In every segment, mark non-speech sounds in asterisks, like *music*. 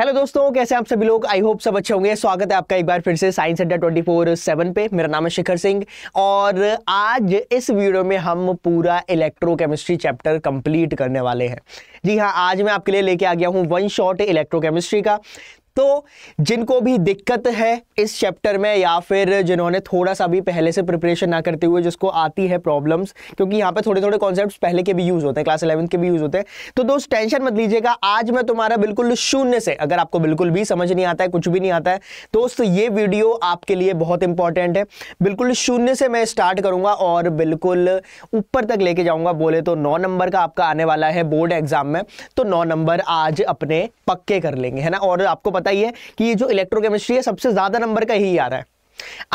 Hello दोस्तों कैसे आप सभी लोग आई होप सब अच्छे होंगे स्वागत है आपका एक बार फिर से साइंस अड्डा ट्वेंटी फोर सेवन पे मेरा नाम है शिखर सिंह और आज इस वीडियो में हम पूरा इलेक्ट्रोकेमिस्ट्री चैप्टर कंप्लीट करने वाले हैं जी हाँ आज मैं आपके लिए लेके आ गया हूँ वन शॉट इलेक्ट्रोकेमिस्ट्री का दोस्तों जिनको भी दिक्कत है इस चैप्टर में या फिर जिन्होंने थोड़ा सा भी पहले से प्रिपरेशन ना करते हुए जिसको आती है प्रॉब्लम्स क्योंकि यहाँ पे थोड़े थोड़े कॉन्सेप्ट पहले के भी यूज़ होते हैं क्लास इलेवंथ के भी यूज़ होते हैं तो दोस्त टेंशन मत लीजिएगा आज मैं तुम्हारा बिल्कुल शून्य से अगर आपको बिल्कुल भी समझ नहीं आता है कुछ भी नहीं आता है दोस्त ये वीडियो आपके लिए बहुत इंपॉर्टेंट है बिल्कुल शून्य से मैं स्टार्ट करूंगा और बिल्कुल ऊपर तक लेके जाऊंगा बोले तो नौ नंबर का आपका आने वाला है बोर्ड एग्जाम में तो नौ नंबर आज अपने पक्के कर लेंगे है ना और आपको पता बताइए कि ये जो इलेक्ट्रोकेमिस्ट्री है सबसे ज़्यादा नंबर का ही आ रहा है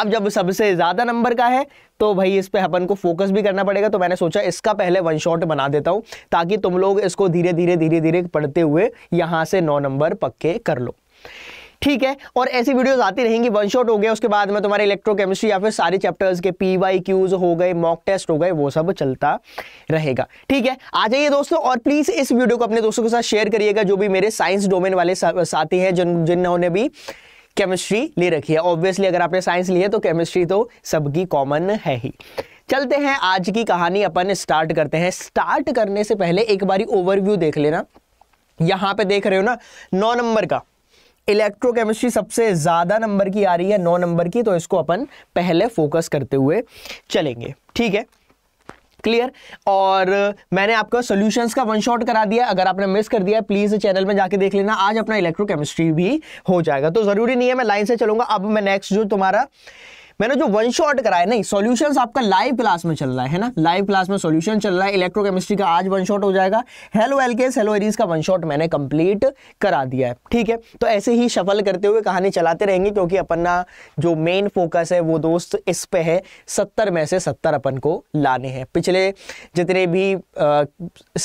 अब जब सबसे ज़्यादा नंबर का है तो भाई इस पर अपन को फोकस भी करना पड़ेगा तो मैंने सोचा इसका पहले वन शॉट बना देता हूं ताकि तुम लोग इसको धीरे धीरे धीरे धीरे पढ़ते हुए यहां से नौ नंबर पक्के कर लो ठीक है और ऐसी वीडियोस आती रहेंगी वन शॉट हो गया उसके बाद में तुम्हारे इलेक्ट्रोकेमिस्ट्री या फिर सारे चैप्टर्स के पी वाई क्यूज हो गए मॉक टेस्ट हो गए वो सब चलता रहेगा ठीक है आ जाइए दोस्तों और प्लीज इस वीडियो को अपने दोस्तों के साथ शेयर करिएगा जो भी मेरे साइंस डोमेन वाले साथी हैं जिन जिन्होंने भी केमिस्ट्री ले रखी है ऑब्वियसली अगर आपने साइंस ली है तो केमिस्ट्री तो सबकी कॉमन है ही चलते हैं आज की कहानी अपन स्टार्ट करते हैं स्टार्ट करने से पहले एक बारी ओवरव्यू देख लेना यहां पे देख रहे हो ना नौ नंबर का इलेक्ट्रोकेमिस्ट्री सबसे ज़्यादा नंबर की आ रही है नौ नंबर की तो इसको अपन पहले फोकस करते हुए चलेंगे ठीक है क्लियर और मैंने आपको सॉल्यूशंस का वन शॉट करा दिया अगर आपने मिस कर दिया प्लीज़ चैनल में जाके देख लेना आज अपना इलेक्ट्रोकेमिस्ट्री भी हो जाएगा तो ज़रूरी नहीं है मैं लाइन से चलूंगा अब मैं नेक्स्ट जो तुम्हारा मैंने जो वन शॉट कराया नहीं सॉल्यूशंस आपका लाइव क्लास में चल रहा है ना लाइव क्लास में सॉल्यूशन चल रहा है इलेक्ट्रोकेमिस्ट्री का आज वन शॉट हो जाएगा हेलो एलकेस हेलो एरीज का वन शॉट मैंने कंप्लीट करा दिया है ठीक है तो ऐसे ही शफल करते हुए कहानी चलाते रहेंगे क्योंकि अपना जो मेन फोकस है वो दोस्त इस पे है सत्तर में से सत्तर अपन को लाने हैं पिछले जितने भी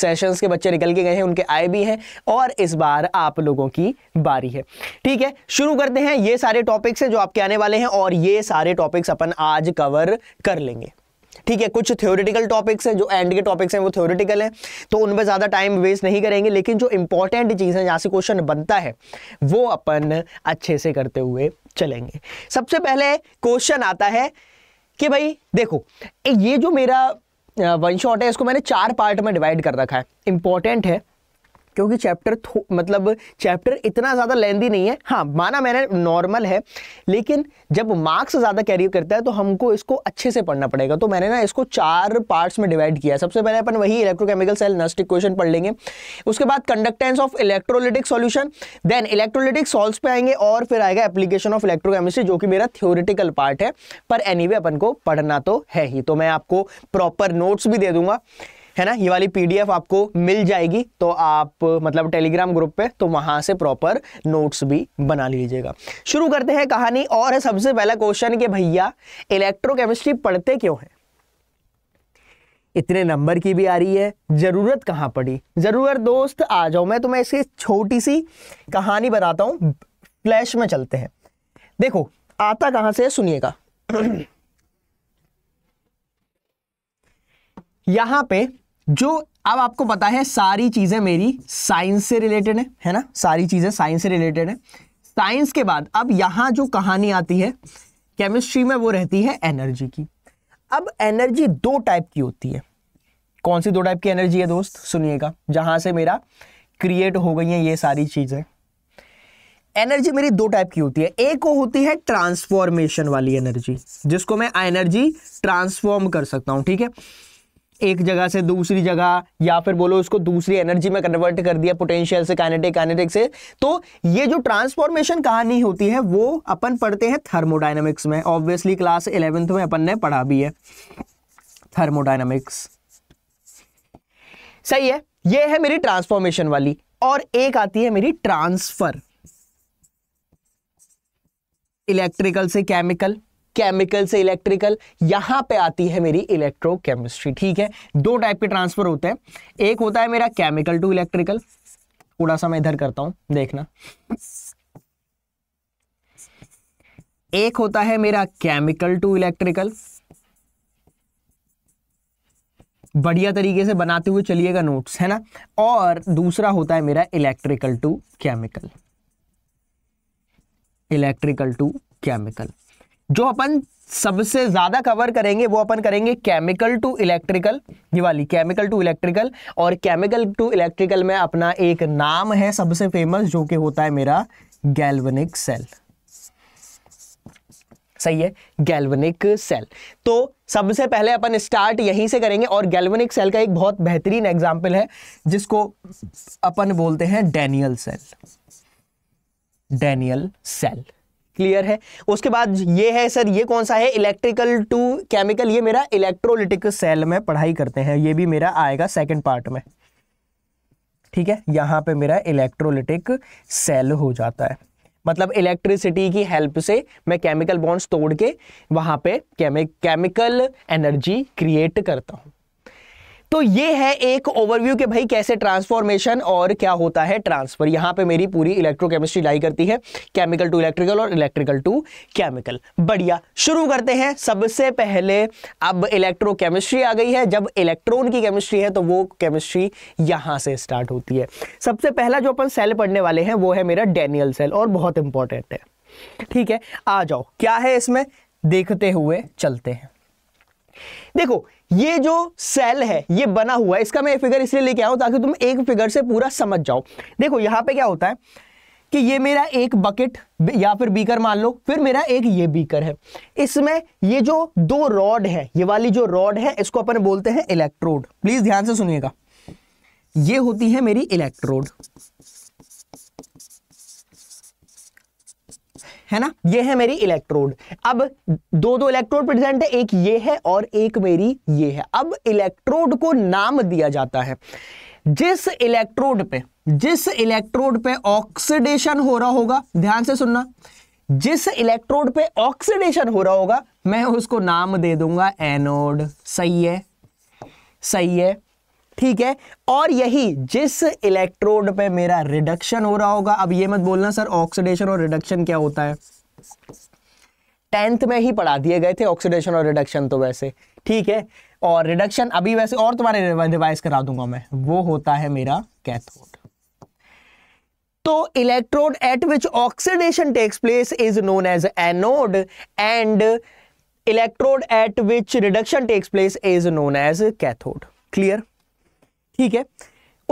सेशन के बच्चे निकल के गए हैं उनके आए भी हैं और इस बार आप लोगों की बारी है ठीक है शुरू करते हैं ये सारे टॉपिक्स हैं जो आपके आने वाले हैं और ये सारे टॉपिक टॉपिक्स अपन आज कवर कर लेंगे ठीक है कुछ थ्योरेटिकल टॉपिक्स हैं जो एंड के टॉपिक्स हैं वो थ्योरेटिकल हैं तो उन पर ज़्यादा टाइम वेस्ट नहीं करेंगे लेकिन जो इंपॉर्टेंट चीज है जहाँ से क्वेश्चन बनता है वो अपन अच्छे से करते हुए चलेंगे सबसे पहले क्वेश्चन आता है कि भाई देखो ये जो मेरा वन शॉट है इसको मैंने चार पार्ट में डिवाइड कर रखा है इंपॉर्टेंट है क्योंकि चैप्टर मतलब चैप्टर इतना ज़्यादा लेंदी नहीं है हाँ माना मैंने नॉर्मल है लेकिन जब मार्क्स ज़्यादा कैरी करता है तो हमको इसको अच्छे से पढ़ना पड़ेगा तो मैंने ना इसको चार पार्ट्स में डिवाइड किया सबसे पहले अपन वही इलेक्ट्रोकेमिकल सेल नस्ट इक्वेशन पढ़ लेंगे उसके बाद conductance of electrolytic solution then electrolytic solve पे आएंगे और फिर आएगा एप्लीकेशन ऑफ इलेक्ट्रोकेमिस्ट्री जो कि मेरा थ्योरिटिकल पार्ट है पर एनी anyway, अपन को पढ़ना तो है ही तो मैं आपको प्रॉपर नोट्स भी दे दूंगा है ना ये वाली पीडीएफ आपको मिल जाएगी तो आप मतलब टेलीग्राम ग्रुप पे तो वहां से प्रॉपर नोट्स भी बना लीजिएगा शुरू करते हैं कहानी और है सबसे पहला क्वेश्चन कि भैया इलेक्ट्रोकेमिस्ट्री पढ़ते क्यों है इतने नंबर की भी आ रही है ज़रूरत कहां पड़ी ज़रूरत दोस्त आ जाओ मैं तुम्हें इसकी छोटी सी कहानी बताता हूं फ्लैश में चलते हैं देखो आता कहां से सुनिएगा *clears throat* यहां पे जो अब आपको पता है सारी चीज़ें मेरी साइंस से रिलेटेड है है ना सारी चीज़ें साइंस से रिलेटेड है साइंस के बाद अब यहाँ जो कहानी आती है केमिस्ट्री में वो रहती है एनर्जी की अब एनर्जी दो टाइप की होती है कौन सी दो टाइप की एनर्जी है दोस्त सुनिएगा जहाँ से मेरा क्रिएट हो गई हैं ये सारी चीज़ें एनर्जी मेरी दो टाइप की होती है एक वो होती है ट्रांसफॉर्मेशन वाली एनर्जी जिसको मैं एनर्जी ट्रांसफॉर्म कर सकता हूँ ठीक है एक जगह से दूसरी जगह या फिर बोलो उसको दूसरी एनर्जी में कन्वर्ट कर दिया पोटेंशियल से काइनेटिक काइनेटिक से तो ये जो ट्रांसफॉर्मेशन कहानी होती है वो अपन पढ़ते हैं थर्मोडाइनमिक्स में ऑब्वियसली क्लास इलेवेंथ में अपन ने पढ़ा भी है थर्मोडाइनमिक्स सही है ये है मेरी ट्रांसफॉर्मेशन वाली और एक आती है मेरी ट्रांसफर इलेक्ट्रिकल से केमिकल केमिकल से इलेक्ट्रिकल यहां पे आती है मेरी इलेक्ट्रोकेमिस्ट्री ठीक है दो टाइप के ट्रांसफर होते हैं एक होता है मेरा केमिकल टू इलेक्ट्रिकल थोड़ा सा मैं इधर करता हूं देखना एक होता है मेरा केमिकल टू इलेक्ट्रिकल बढ़िया तरीके से बनाते हुए चलिएगा नोट्स है ना और दूसरा होता है मेरा electrical to chemical electrical to chemical जो अपन सबसे ज्यादा कवर करेंगे वो अपन करेंगे केमिकल टू इलेक्ट्रिकल ये वाली केमिकल टू इलेक्ट्रिकल और केमिकल टू इलेक्ट्रिकल में अपना एक नाम है सबसे फेमस जो कि होता है मेरा गैल्वनिक सेल सही है गैल्वनिक सेल तो सबसे पहले अपन स्टार्ट यहीं से करेंगे और गैल्वनिक सेल का एक बहुत बेहतरीन एग्जाम्पल है जिसको अपन बोलते हैं Daniel cell Daniel cell clear है उसके बाद ये है सर ये कौन सा है इलेक्ट्रिकल टू केमिकल ये मेरा इलेक्ट्रोलिटिक सेल में पढ़ाई करते हैं ये भी मेरा आएगा सेकेंड पार्ट में ठीक है यहाँ पे मेरा इलेक्ट्रोलिटिक सेल हो जाता है मतलब इलेक्ट्रिसिटी की हेल्प से मैं केमिकल बॉन्ड्स तोड़ के वहाँ पे केमिकल एनर्जी क्रिएट करता हूँ तो ये है एक ओवरव्यू के भाई कैसे ट्रांसफॉर्मेशन और क्या होता है ट्रांसफर यहाँ पे मेरी पूरी इलेक्ट्रोकेमिस्ट्री लाई करती है केमिकल टू इलेक्ट्रिकल और इलेक्ट्रिकल टू केमिकल बढ़िया शुरू करते हैं सबसे पहले अब इलेक्ट्रोकेमिस्ट्री आ गई है जब इलेक्ट्रॉन की केमिस्ट्री है तो वो केमिस्ट्री यहाँ से स्टार्ट होती है सबसे पहला जो अपन सेल पढ़ने वाले हैं वो है मेरा डेनियल सेल और बहुत इंपॉर्टेंट है ठीक है आ जाओ क्या है इसमें देखते हुए चलते हैं देखो ये जो सेल है ये बना हुआ है इसका मैं फिगर इसलिए लेके आऊँ ताकि तुम एक फिगर से पूरा समझ जाओ देखो यहां पे क्या होता है कि ये मेरा एक बकेट या फिर बीकर मान लो फिर मेरा एक ये बीकर है इसमें ये जो दो रॉड है ये वाली जो रॉड है इसको अपन बोलते हैं इलेक्ट्रोड प्लीज ध्यान से सुनिएगा ये होती है मेरी इलेक्ट्रोड है ना ये है मेरी इलेक्ट्रोड अब दो दो इलेक्ट्रोड प्रेजेंट है एक ये है और एक मेरी ये है अब इलेक्ट्रोड को नाम दिया जाता है जिस इलेक्ट्रोड पे जिस इलेक्ट्रोड पे ऑक्सीडेशन हो रहा होगा ध्यान से सुनना जिस इलेक्ट्रोड पे ऑक्सीडेशन हो रहा होगा मैं उसको नाम दे दूंगा एनोड सही है सही है ठीक है और यही जिस इलेक्ट्रोड पे मेरा रिडक्शन हो रहा होगा अब ये मत बोलना सर ऑक्सीडेशन और रिडक्शन क्या होता है टेंथ में ही पढ़ा दिए गए थे ऑक्सीडेशन और रिडक्शन तो वैसे ठीक है और रिडक्शन अभी वैसे और तुम्हारे रिवाइज करा दूंगा मैं वो होता है मेरा कैथोड तो electrode at which oxidation takes place is known as anode and electrode at which reduction takes place is known as cathode clear ठीक है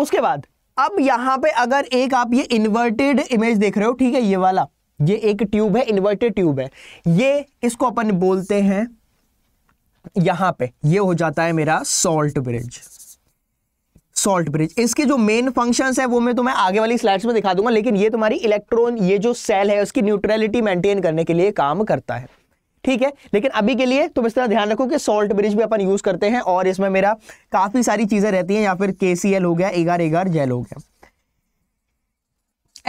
उसके बाद अब यहां पे अगर एक आप ये इन्वर्टेड इमेज देख रहे हो ठीक है ये वाला ये एक ट्यूब है इन्वर्टेड ट्यूब है ये इसको अपन बोलते हैं यहां पे ये हो जाता है मेरा सॉल्ट ब्रिज सॉल्ट ब्रिज इसके जो मेन फंक्शंस है वो मैं तुम्हें आगे वाली स्लाइड्स में दिखा दूंगा लेकिन ये तुम्हारी इलेक्ट्रॉन ये जो सेल है उसकी न्यूट्रलिटी मेंटेन करने के लिए काम करता है ठीक है लेकिन अभी के लिए तुम इस तरह ध्यान रखो कि सॉल्ट ब्रिज भी अपन यूज करते हैं और इसमें मेरा काफी सारी चीजें रहती हैं या फिर के हो गया एगार एगार जेल हो गया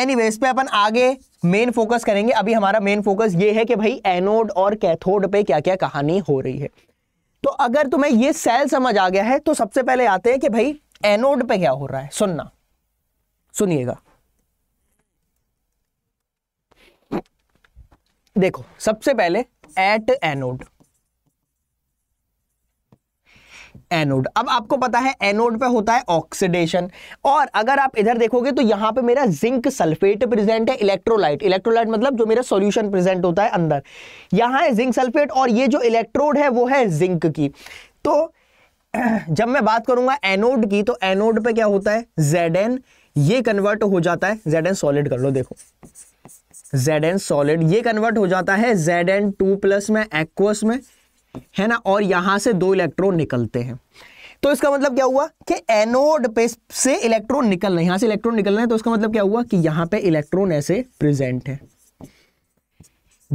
एनी anyway, इस पे अपन आगे मेन फोकस करेंगे अभी हमारा मेन फोकस ये है कि भाई एनोड और कैथोड पे क्या क्या कहानी हो रही है तो अगर तुम्हें ये सेल समझ आ गया है तो सबसे पहले आते हैं कि भाई एनोड पे क्या हो रहा है सुनना सुनिएगा देखो सबसे पहले एट एनोड एनोड अब आपको पता है एनोड पे होता है ऑक्सीडेशन और अगर आप इधर देखोगे तो यहां पे मेरा जिंक सल्फेट प्रेजेंट है इलेक्ट्रोलाइट इलेक्ट्रोलाइट मतलब जो मेरा सॉल्यूशन प्रेजेंट होता है अंदर यहां है जिंक सल्फेट और ये जो इलेक्ट्रोड है वो है जिंक की तो *clears throat* जब मैं बात करूंगा एनोड की तो एनोड पे क्या होता है जेड ये कन्वर्ट हो जाता है जेड सॉलिड कर लो देखो जेड एन सॉलिड ये कन्वर्ट हो जाता है जेड एन टू प्लस में एक्वस में है ना और यहां से दो इलेक्ट्रॉन निकलते हैं तो इसका मतलब क्या हुआ कि एनोड पे से इलेक्ट्रॉन निकल रहे हैं यहाँ से इलेक्ट्रॉन निकल रहे हैं तो इसका मतलब क्या हुआ कि यहां पे इलेक्ट्रॉन ऐसे प्रेजेंट है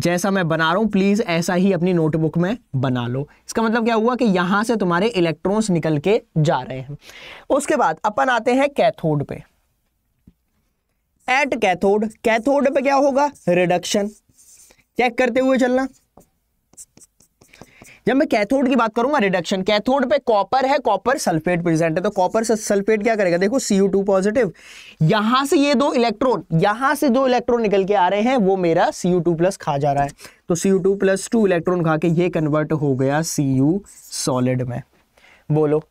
जैसा मैं बना रहा हूं प्लीज़ ऐसा ही अपनी नोटबुक में बना लो इसका मतलब क्या हुआ कि यहां से तुम्हारे इलेक्ट्रॉन्स निकल के जा रहे हैं उसके बाद अपन आते हैं कैथोड पे एट कैथोड कैथोड पे क्या होगा रिडक्शन चेक करते हुए चलना जब मैं कैथोड की बात करूंगा रिडक्शन कैथोड पे कॉपर है कॉपर सल्फेट प्रेजेंट है तो कॉपर सल्फेट क्या करेगा देखो सीयू टू पॉजिटिव यहां से ये दो इलेक्ट्रॉन यहां से दो इलेक्ट्रॉन निकल के आ रहे हैं वो मेरा सीयू टू प्लस खा जा रहा है तो C U two plus two electron खा के ये कन्वर्ट हो गया सीयू सॉलिड में बोलो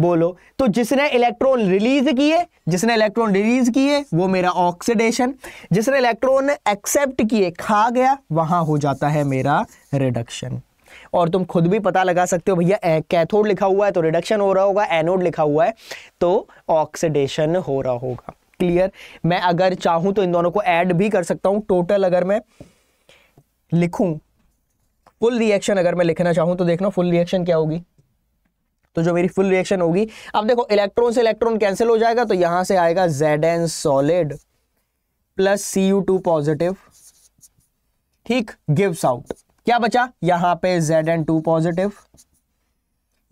बोलो तो जिसने इलेक्ट्रॉन रिलीज किए जिसने इलेक्ट्रॉन रिलीज किए वो मेरा ऑक्सीडेशन जिसने इलेक्ट्रॉन एक्सेप्ट किए खा गया वहां हो जाता है मेरा रिडक्शन और तुम खुद भी पता लगा सकते हो भैया कैथोड लिखा हुआ है तो रिडक्शन हो रहा होगा एनोड लिखा हुआ है तो ऑक्सीडेशन हो रहा होगा क्लियर मैं अगर चाहूं तो इन दोनों को ऐड भी कर सकता हूं टोटल अगर मैं लिखूं फुल रिएक्शन अगर मैं लिखना चाहूं तो देखना फुल रिएक्शन क्या होगी तो जो मेरी फुल रिएक्शन होगी अब देखो इलेक्ट्रॉन से इलेक्ट्रॉन कैंसिल हो जाएगा तो यहां से आएगा Z N solid plus C U two positive ठीक गिव्स आउट क्या बचा यहां पे जेड एन टू पॉजिटिव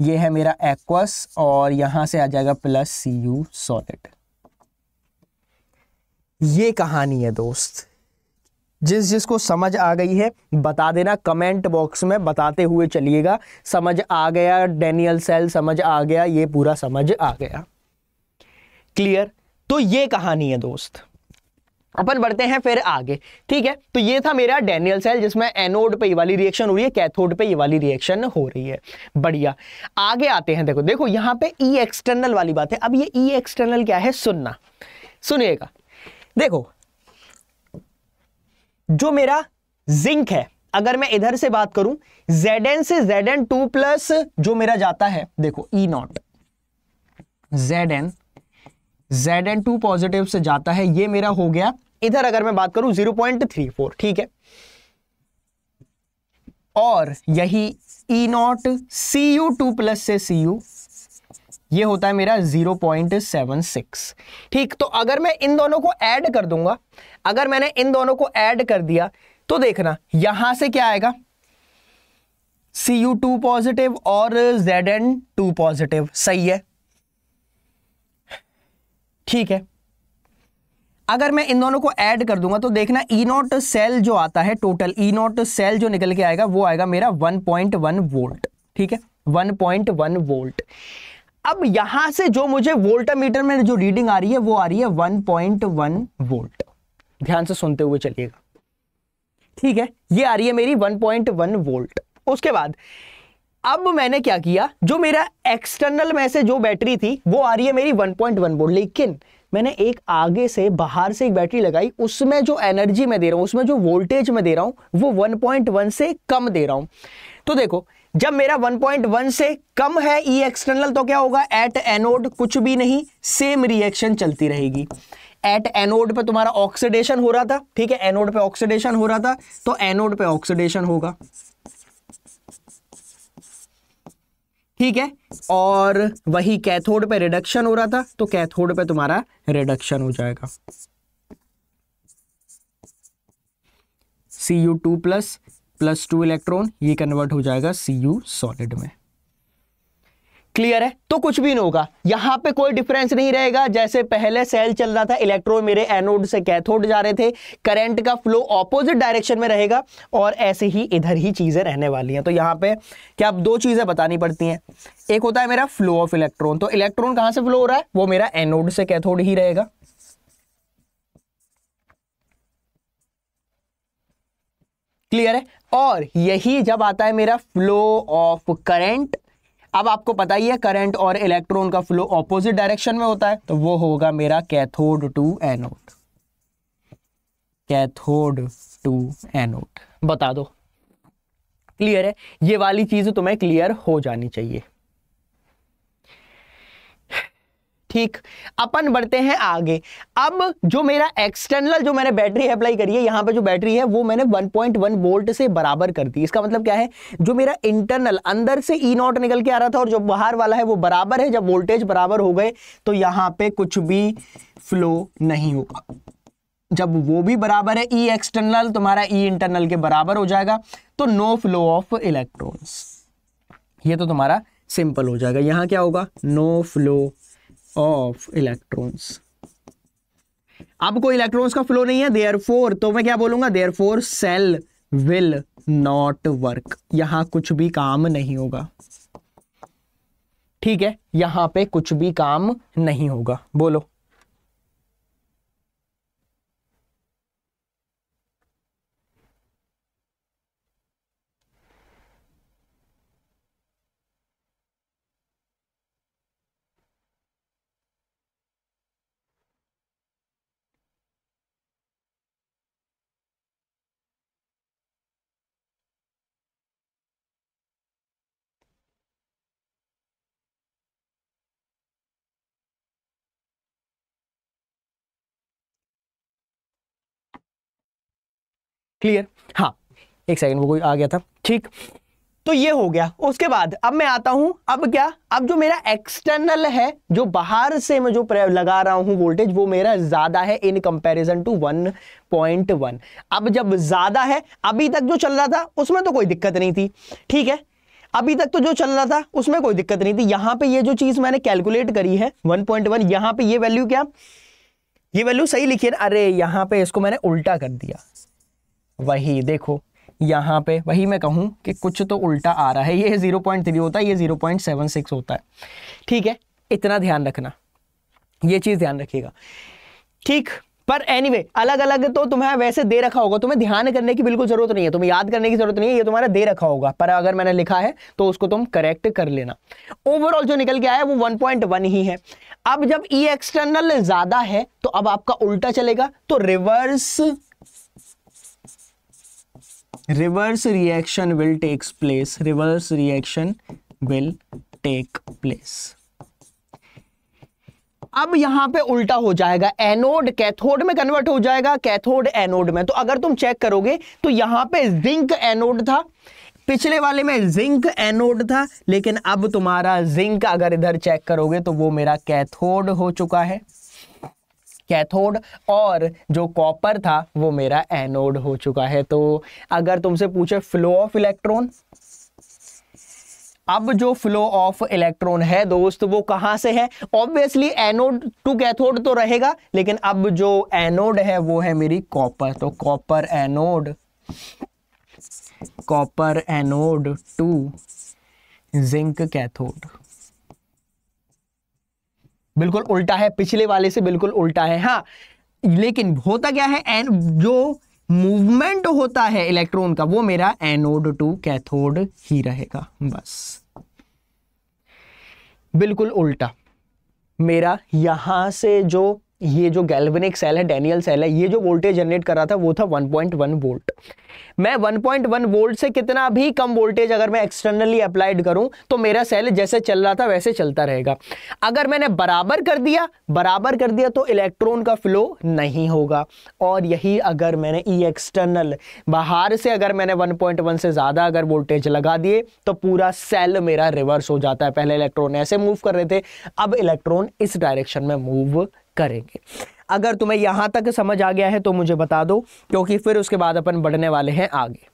ये है मेरा एक्वस और यहां से आ जाएगा प्लस सी यू सॉलिड ये कहानी है दोस्त जिस जिसको समझ आ गई है बता देना कमेंट बॉक्स में बताते हुए चलिएगा समझ आ गया डेनियल सेल समझ आ गया ये पूरा समझ आ गया क्लियर तो ये कहानी है दोस्त अपन बढ़ते हैं फिर आगे ठीक है तो ये था मेरा डेनियल सेल जिसमें एनोड पे ये वाली रिएक्शन हो रही है कैथोड पे ये वाली रिएक्शन हो रही है बढ़िया आगे आते हैं देखो देखो यहां पे ई e एक्सटर्नल वाली बात है अब ये ई e एक्सटर्नल क्या है सुनना सुनिएगा देखो जो मेरा जिंक है अगर मैं इधर से बात करूं Zn से Zn2 टू प्लस जो मेरा जाता है देखो E not Zn Zn2 positive से जाता है ये मेरा हो गया इधर अगर मैं बात करूं 0.34 ठीक है और यही E not C U two plus से सी यू ये होता है मेरा 0.76 ठीक तो अगर मैं इन दोनों को ऐड कर दूंगा अगर मैंने इन दोनों को ऐड कर दिया तो देखना यहां से क्या आएगा सी यू टू पॉजिटिव और जेड एन टू पॉजिटिव सही है ठीक है अगर मैं इन दोनों को ऐड कर दूंगा तो देखना ई e नॉट सेल जो आता है total E e not cell जो निकल के आएगा वो आएगा मेरा 1.1 वोल्ट ठीक है 1.1 वोल्ट अब यहां से जो मुझे वोल्टामीटर में जो रीडिंग आ रही है वो आ रही है 1.1 वोल्ट ध्यान से सुनते हुए चलिएगा ठीक है ये आ रही है मेरी 1.1 वोल्ट उसके बाद अब मैंने क्या किया जो मेरा एक्सटर्नल में से जो बैटरी थी वो आ रही है मेरी 1.1 वोल्ट लेकिन मैंने एक आगे से बाहर से एक बैटरी लगाई उसमें जो एनर्जी मैं दे रहा हूं उसमें जो वोल्टेज मैं दे रहा हूं वो 1.1 से कम दे रहा हूं तो देखो जब मेरा 1.1 से कम है ई e एक्सटर्नल तो क्या होगा एट एनोड कुछ भी नहीं सेम रिएक्शन चलती रहेगी एट एनोड पे तुम्हारा ऑक्सीडेशन हो रहा था ठीक है एनोड पे ऑक्सीडेशन हो रहा था तो एनोड पे ऑक्सीडेशन होगा ठीक है और वही कैथोड पे रिडक्शन हो रहा था तो कैथोड पे तुम्हारा रिडक्शन हो जाएगा C U two plus plus two electron ये कन्वर्ट हो जाएगा सी यू सॉलिड में क्लियर है तो कुछ भी नहीं होगा यहां पे कोई डिफरेंस नहीं रहेगा जैसे पहले सेल चल रहा था इलेक्ट्रॉन मेरे एनोड से कैथोड जा रहे थे करंट का फ्लो ऑपोजिट डायरेक्शन में रहेगा और ऐसे ही इधर ही चीजें रहने वाली हैं तो यहां पे क्या अब दो चीजें बतानी पड़ती हैं एक होता है मेरा फ्लो ऑफ इलेक्ट्रॉन तो इलेक्ट्रॉन कहां से फ्लो हो रहा है वो मेरा एनोड से कैथोड ही रहेगा क्लियर है और यही जब आता है मेरा फ्लो ऑफ करंट अब आपको पता ही है करंट और इलेक्ट्रॉन का फ्लो ऑपोजिट डायरेक्शन में होता है तो वो होगा मेरा cathode to anode cathode to anode बता दो क्लियर है ये वाली चीज तुम्हें क्लियर हो जानी चाहिए ठीक अपन बढ़ते हैं आगे अब जो मेरा एक्सटर्नल जो मैंने बैटरी अप्लाई करी है यहां पे जो बैटरी है वो मैंने 1.1 वोल्ट से बराबर कर दी इसका मतलब क्या है जो मेरा इंटरनल अंदर से ई e नॉट निकल के आ रहा था और जो बाहर वाला है वो बराबर है जब वोल्टेज बराबर हो गए तो यहां पर कुछ भी फ्लो नहीं होगा जब वो भी बराबर है ई e एक्सटर्नल तुम्हारा ई e इंटरनल के बराबर हो जाएगा तो नो फ्लो ऑफ इलेक्ट्रॉन्स ये तो तुम्हारा सिंपल हो जाएगा यहां क्या होगा नो फ्लो ऑफ इलेक्ट्रॉन्स अब कोई इलेक्ट्रॉन्स का फ्लो नहीं है देयर फोर तो मैं क्या बोलूंगा therefore cell will not work यहां कुछ भी काम नहीं होगा ठीक है यहां पे कुछ भी काम नहीं होगा बोलो क्लियर हाँ एक सेकेंड वो कोई आ गया था ठीक तो ये हो गया उसके बाद अब मैं आता हूं अब क्या अब जो मेरा एक्सटर्नल है जो बाहर से मैं जो लगा रहा हूं वोल्टेज वो मेरा ज्यादा है इन कंपैरिजन टू 1.1 अब जब ज्यादा है अभी तक जो चल रहा था उसमें तो कोई दिक्कत नहीं थी ठीक है अभी तक तो जो चल रहा था उसमें कोई दिक्कत नहीं थी यहां पे ये जो चीज मैंने कैलकुलेट करी है वन वन यहां पे ये वैल्यू क्या ये वैल्यू सही लिखी है अरे यहां पे इसको मैंने उल्टा कर दिया वही देखो यहाँ पे वही मैं कहूँ कि कुछ तो उल्टा आ रहा है ये 0.3 होता है ये 0.76 होता है ठीक है इतना ध्यान रखना ये चीज़ ध्यान रखिएगा ठीक पर एनीवे anyway, अलग अलग तो तुम्हें वैसे दे रखा होगा तुम्हें ध्यान करने की बिल्कुल जरूरत नहीं है तुम्हें याद करने की जरूरत नहीं है ये तुम्हारा दे रखा होगा पर अगर मैंने लिखा है तो उसको तुम करेक्ट कर लेना ओवरऑल जो निकल के आया वो 1.1 ही है अब जब ई एक्सटर्नल ज्यादा है तो अब आपका उल्टा चलेगा तो reverse reverse reaction will takes place reverse reaction will take place अब यहां पे उल्टा हो जाएगा एनोड कैथोड में कन्वर्ट हो जाएगा कैथोड एनोड में तो अगर तुम चेक करोगे तो यहां पे जिंक एनोड था पिछले वाले में जिंक एनोड था लेकिन अब तुम्हारा जिंक अगर इधर चेक करोगे तो वो मेरा कैथोड हो चुका है कैथोड और जो कॉपर था वो मेरा एनोड हो चुका है तो अगर तुमसे पूछे फ्लो ऑफ इलेक्ट्रॉन अब जो फ्लो ऑफ इलेक्ट्रॉन है दोस्त वो कहां से है ऑब्वियसली एनोड टू कैथोड तो रहेगा लेकिन अब जो एनोड है वो है मेरी कॉपर तो copper anode copper anode to zinc cathode बिल्कुल उल्टा है पिछले वाले से बिल्कुल उल्टा है हाँ लेकिन होता क्या है एन जो मूवमेंट होता है इलेक्ट्रॉन का वो मेरा एनोड टू कैथोड ही रहेगा बस बिल्कुल उल्टा मेरा यहां से जो ये जो गैल्वेनिक सेल है डेनियल सेल है ये जो वोल्टेज जनरेट कर रहा था वो था 1.1 वोल्ट मैं 1.1 वोल्ट से कितना भी कम वोल्टेज अगर मैं एक्सटर्नली अप्लाइड करूं तो मेरा सेल जैसे चल रहा था वैसे चलता रहेगा अगर मैंने बराबर कर दिया बराबर कर दिया तो इलेक्ट्रॉन का फ्लो नहीं होगा और यही अगर मैंने ई e एक्सटर्नल बाहर से अगर मैंने वन से ज़्यादा अगर वोल्टेज लगा दिए तो पूरा सेल मेरा रिवर्स हो जाता है पहले इलेक्ट्रॉन ऐसे मूव कर रहे थे अब इलेक्ट्रॉन इस डायरेक्शन में मूव करेंगे अगर तुम्हें यहां तक समझ आ गया है तो मुझे बता दो क्योंकि फिर उसके बाद अपन बढ़ने वाले हैं आगे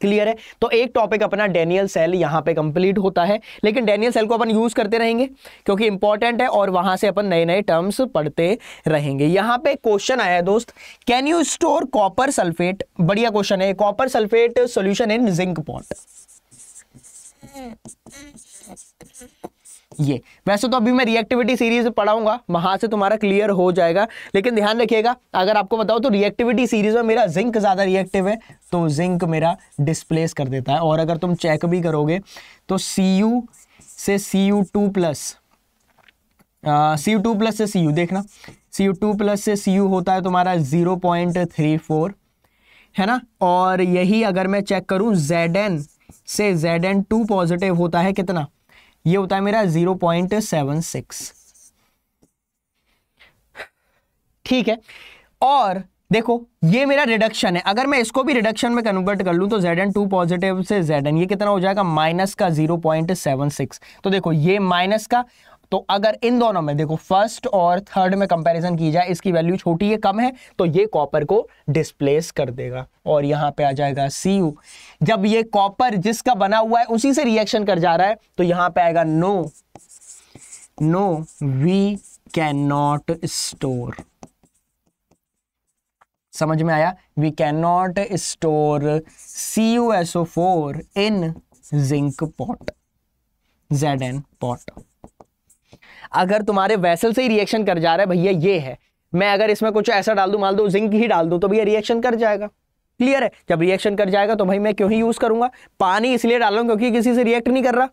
क्लियर है तो एक टॉपिक अपना डेनियल सेल यहां पे कंप्लीट होता है लेकिन डेनियल सेल को अपन यूज़ करते रहेंगे क्योंकि इंपॉर्टेंट है और वहां से अपन नए नए टर्म्स पढ़ते रहेंगे यहां पे क्वेश्चन आया है दोस्त can you store copper sulphate बढ़िया क्वेश्चन है copper sulphate solution in zinc pot ये वैसे तो अभी मैं रिएक्टिविटी सीरीज पढ़ाऊंगा वहां से तुम्हारा क्लियर हो जाएगा लेकिन ध्यान रखिएगा अगर आपको बताओ तो रिएक्टिविटी सीरीज में मेरा जिंक ज़्यादा रिएक्टिव है तो जिंक मेरा डिस्प्लेस कर देता है और अगर तुम चेक भी करोगे तो सी से C U two plus C two plus से सी यू देखना सी टू प्लस से सी यू होता है तुम्हारा ज़ीरो पॉइंट थ्री फोर है ना और यही अगर मैं चेक करूं Zn से Zn2 पॉजिटिव होता है कितना ये होता है मेरा जीरो पॉइंट सेवन सिक्स ठीक है और देखो ये मेरा रिडक्शन है अगर मैं इसको भी रिडक्शन में कन्वर्ट कर लूं तो जेड एन टू पॉजिटिव से जेड एन ये कितना हो जाएगा माइनस का जीरो पॉइंट सेवन सिक्स तो देखो ये माइनस का तो अगर इन दोनों में देखो फर्स्ट और थर्ड में कंपैरिजन की जाए इसकी वैल्यू छोटी है कम है तो ये कॉपर को डिस्प्लेस कर देगा और यहां पे आ जाएगा सी जब ये कॉपर जिसका बना हुआ है उसी से रिएक्शन कर जा रहा है तो यहां पे आएगा no no we can not store समझ में आया we can not store C U S O four in zinc pot Z N pot अगर तुम्हारे वैसल से ही रिएक्शन कर जा रहा है भैया ये है मैं अगर इसमें कुछ ऐसा डाल दूं माल दो जिंक ही डाल दूं तो भैया रिएक्शन कर जाएगा क्लियर है जब रिएक्शन कर जाएगा तो भाई मैं क्यों ही यूज करूंगा पानी इसलिए डाल रहा हूं क्योंकि किसी से रिएक्ट नहीं कर रहा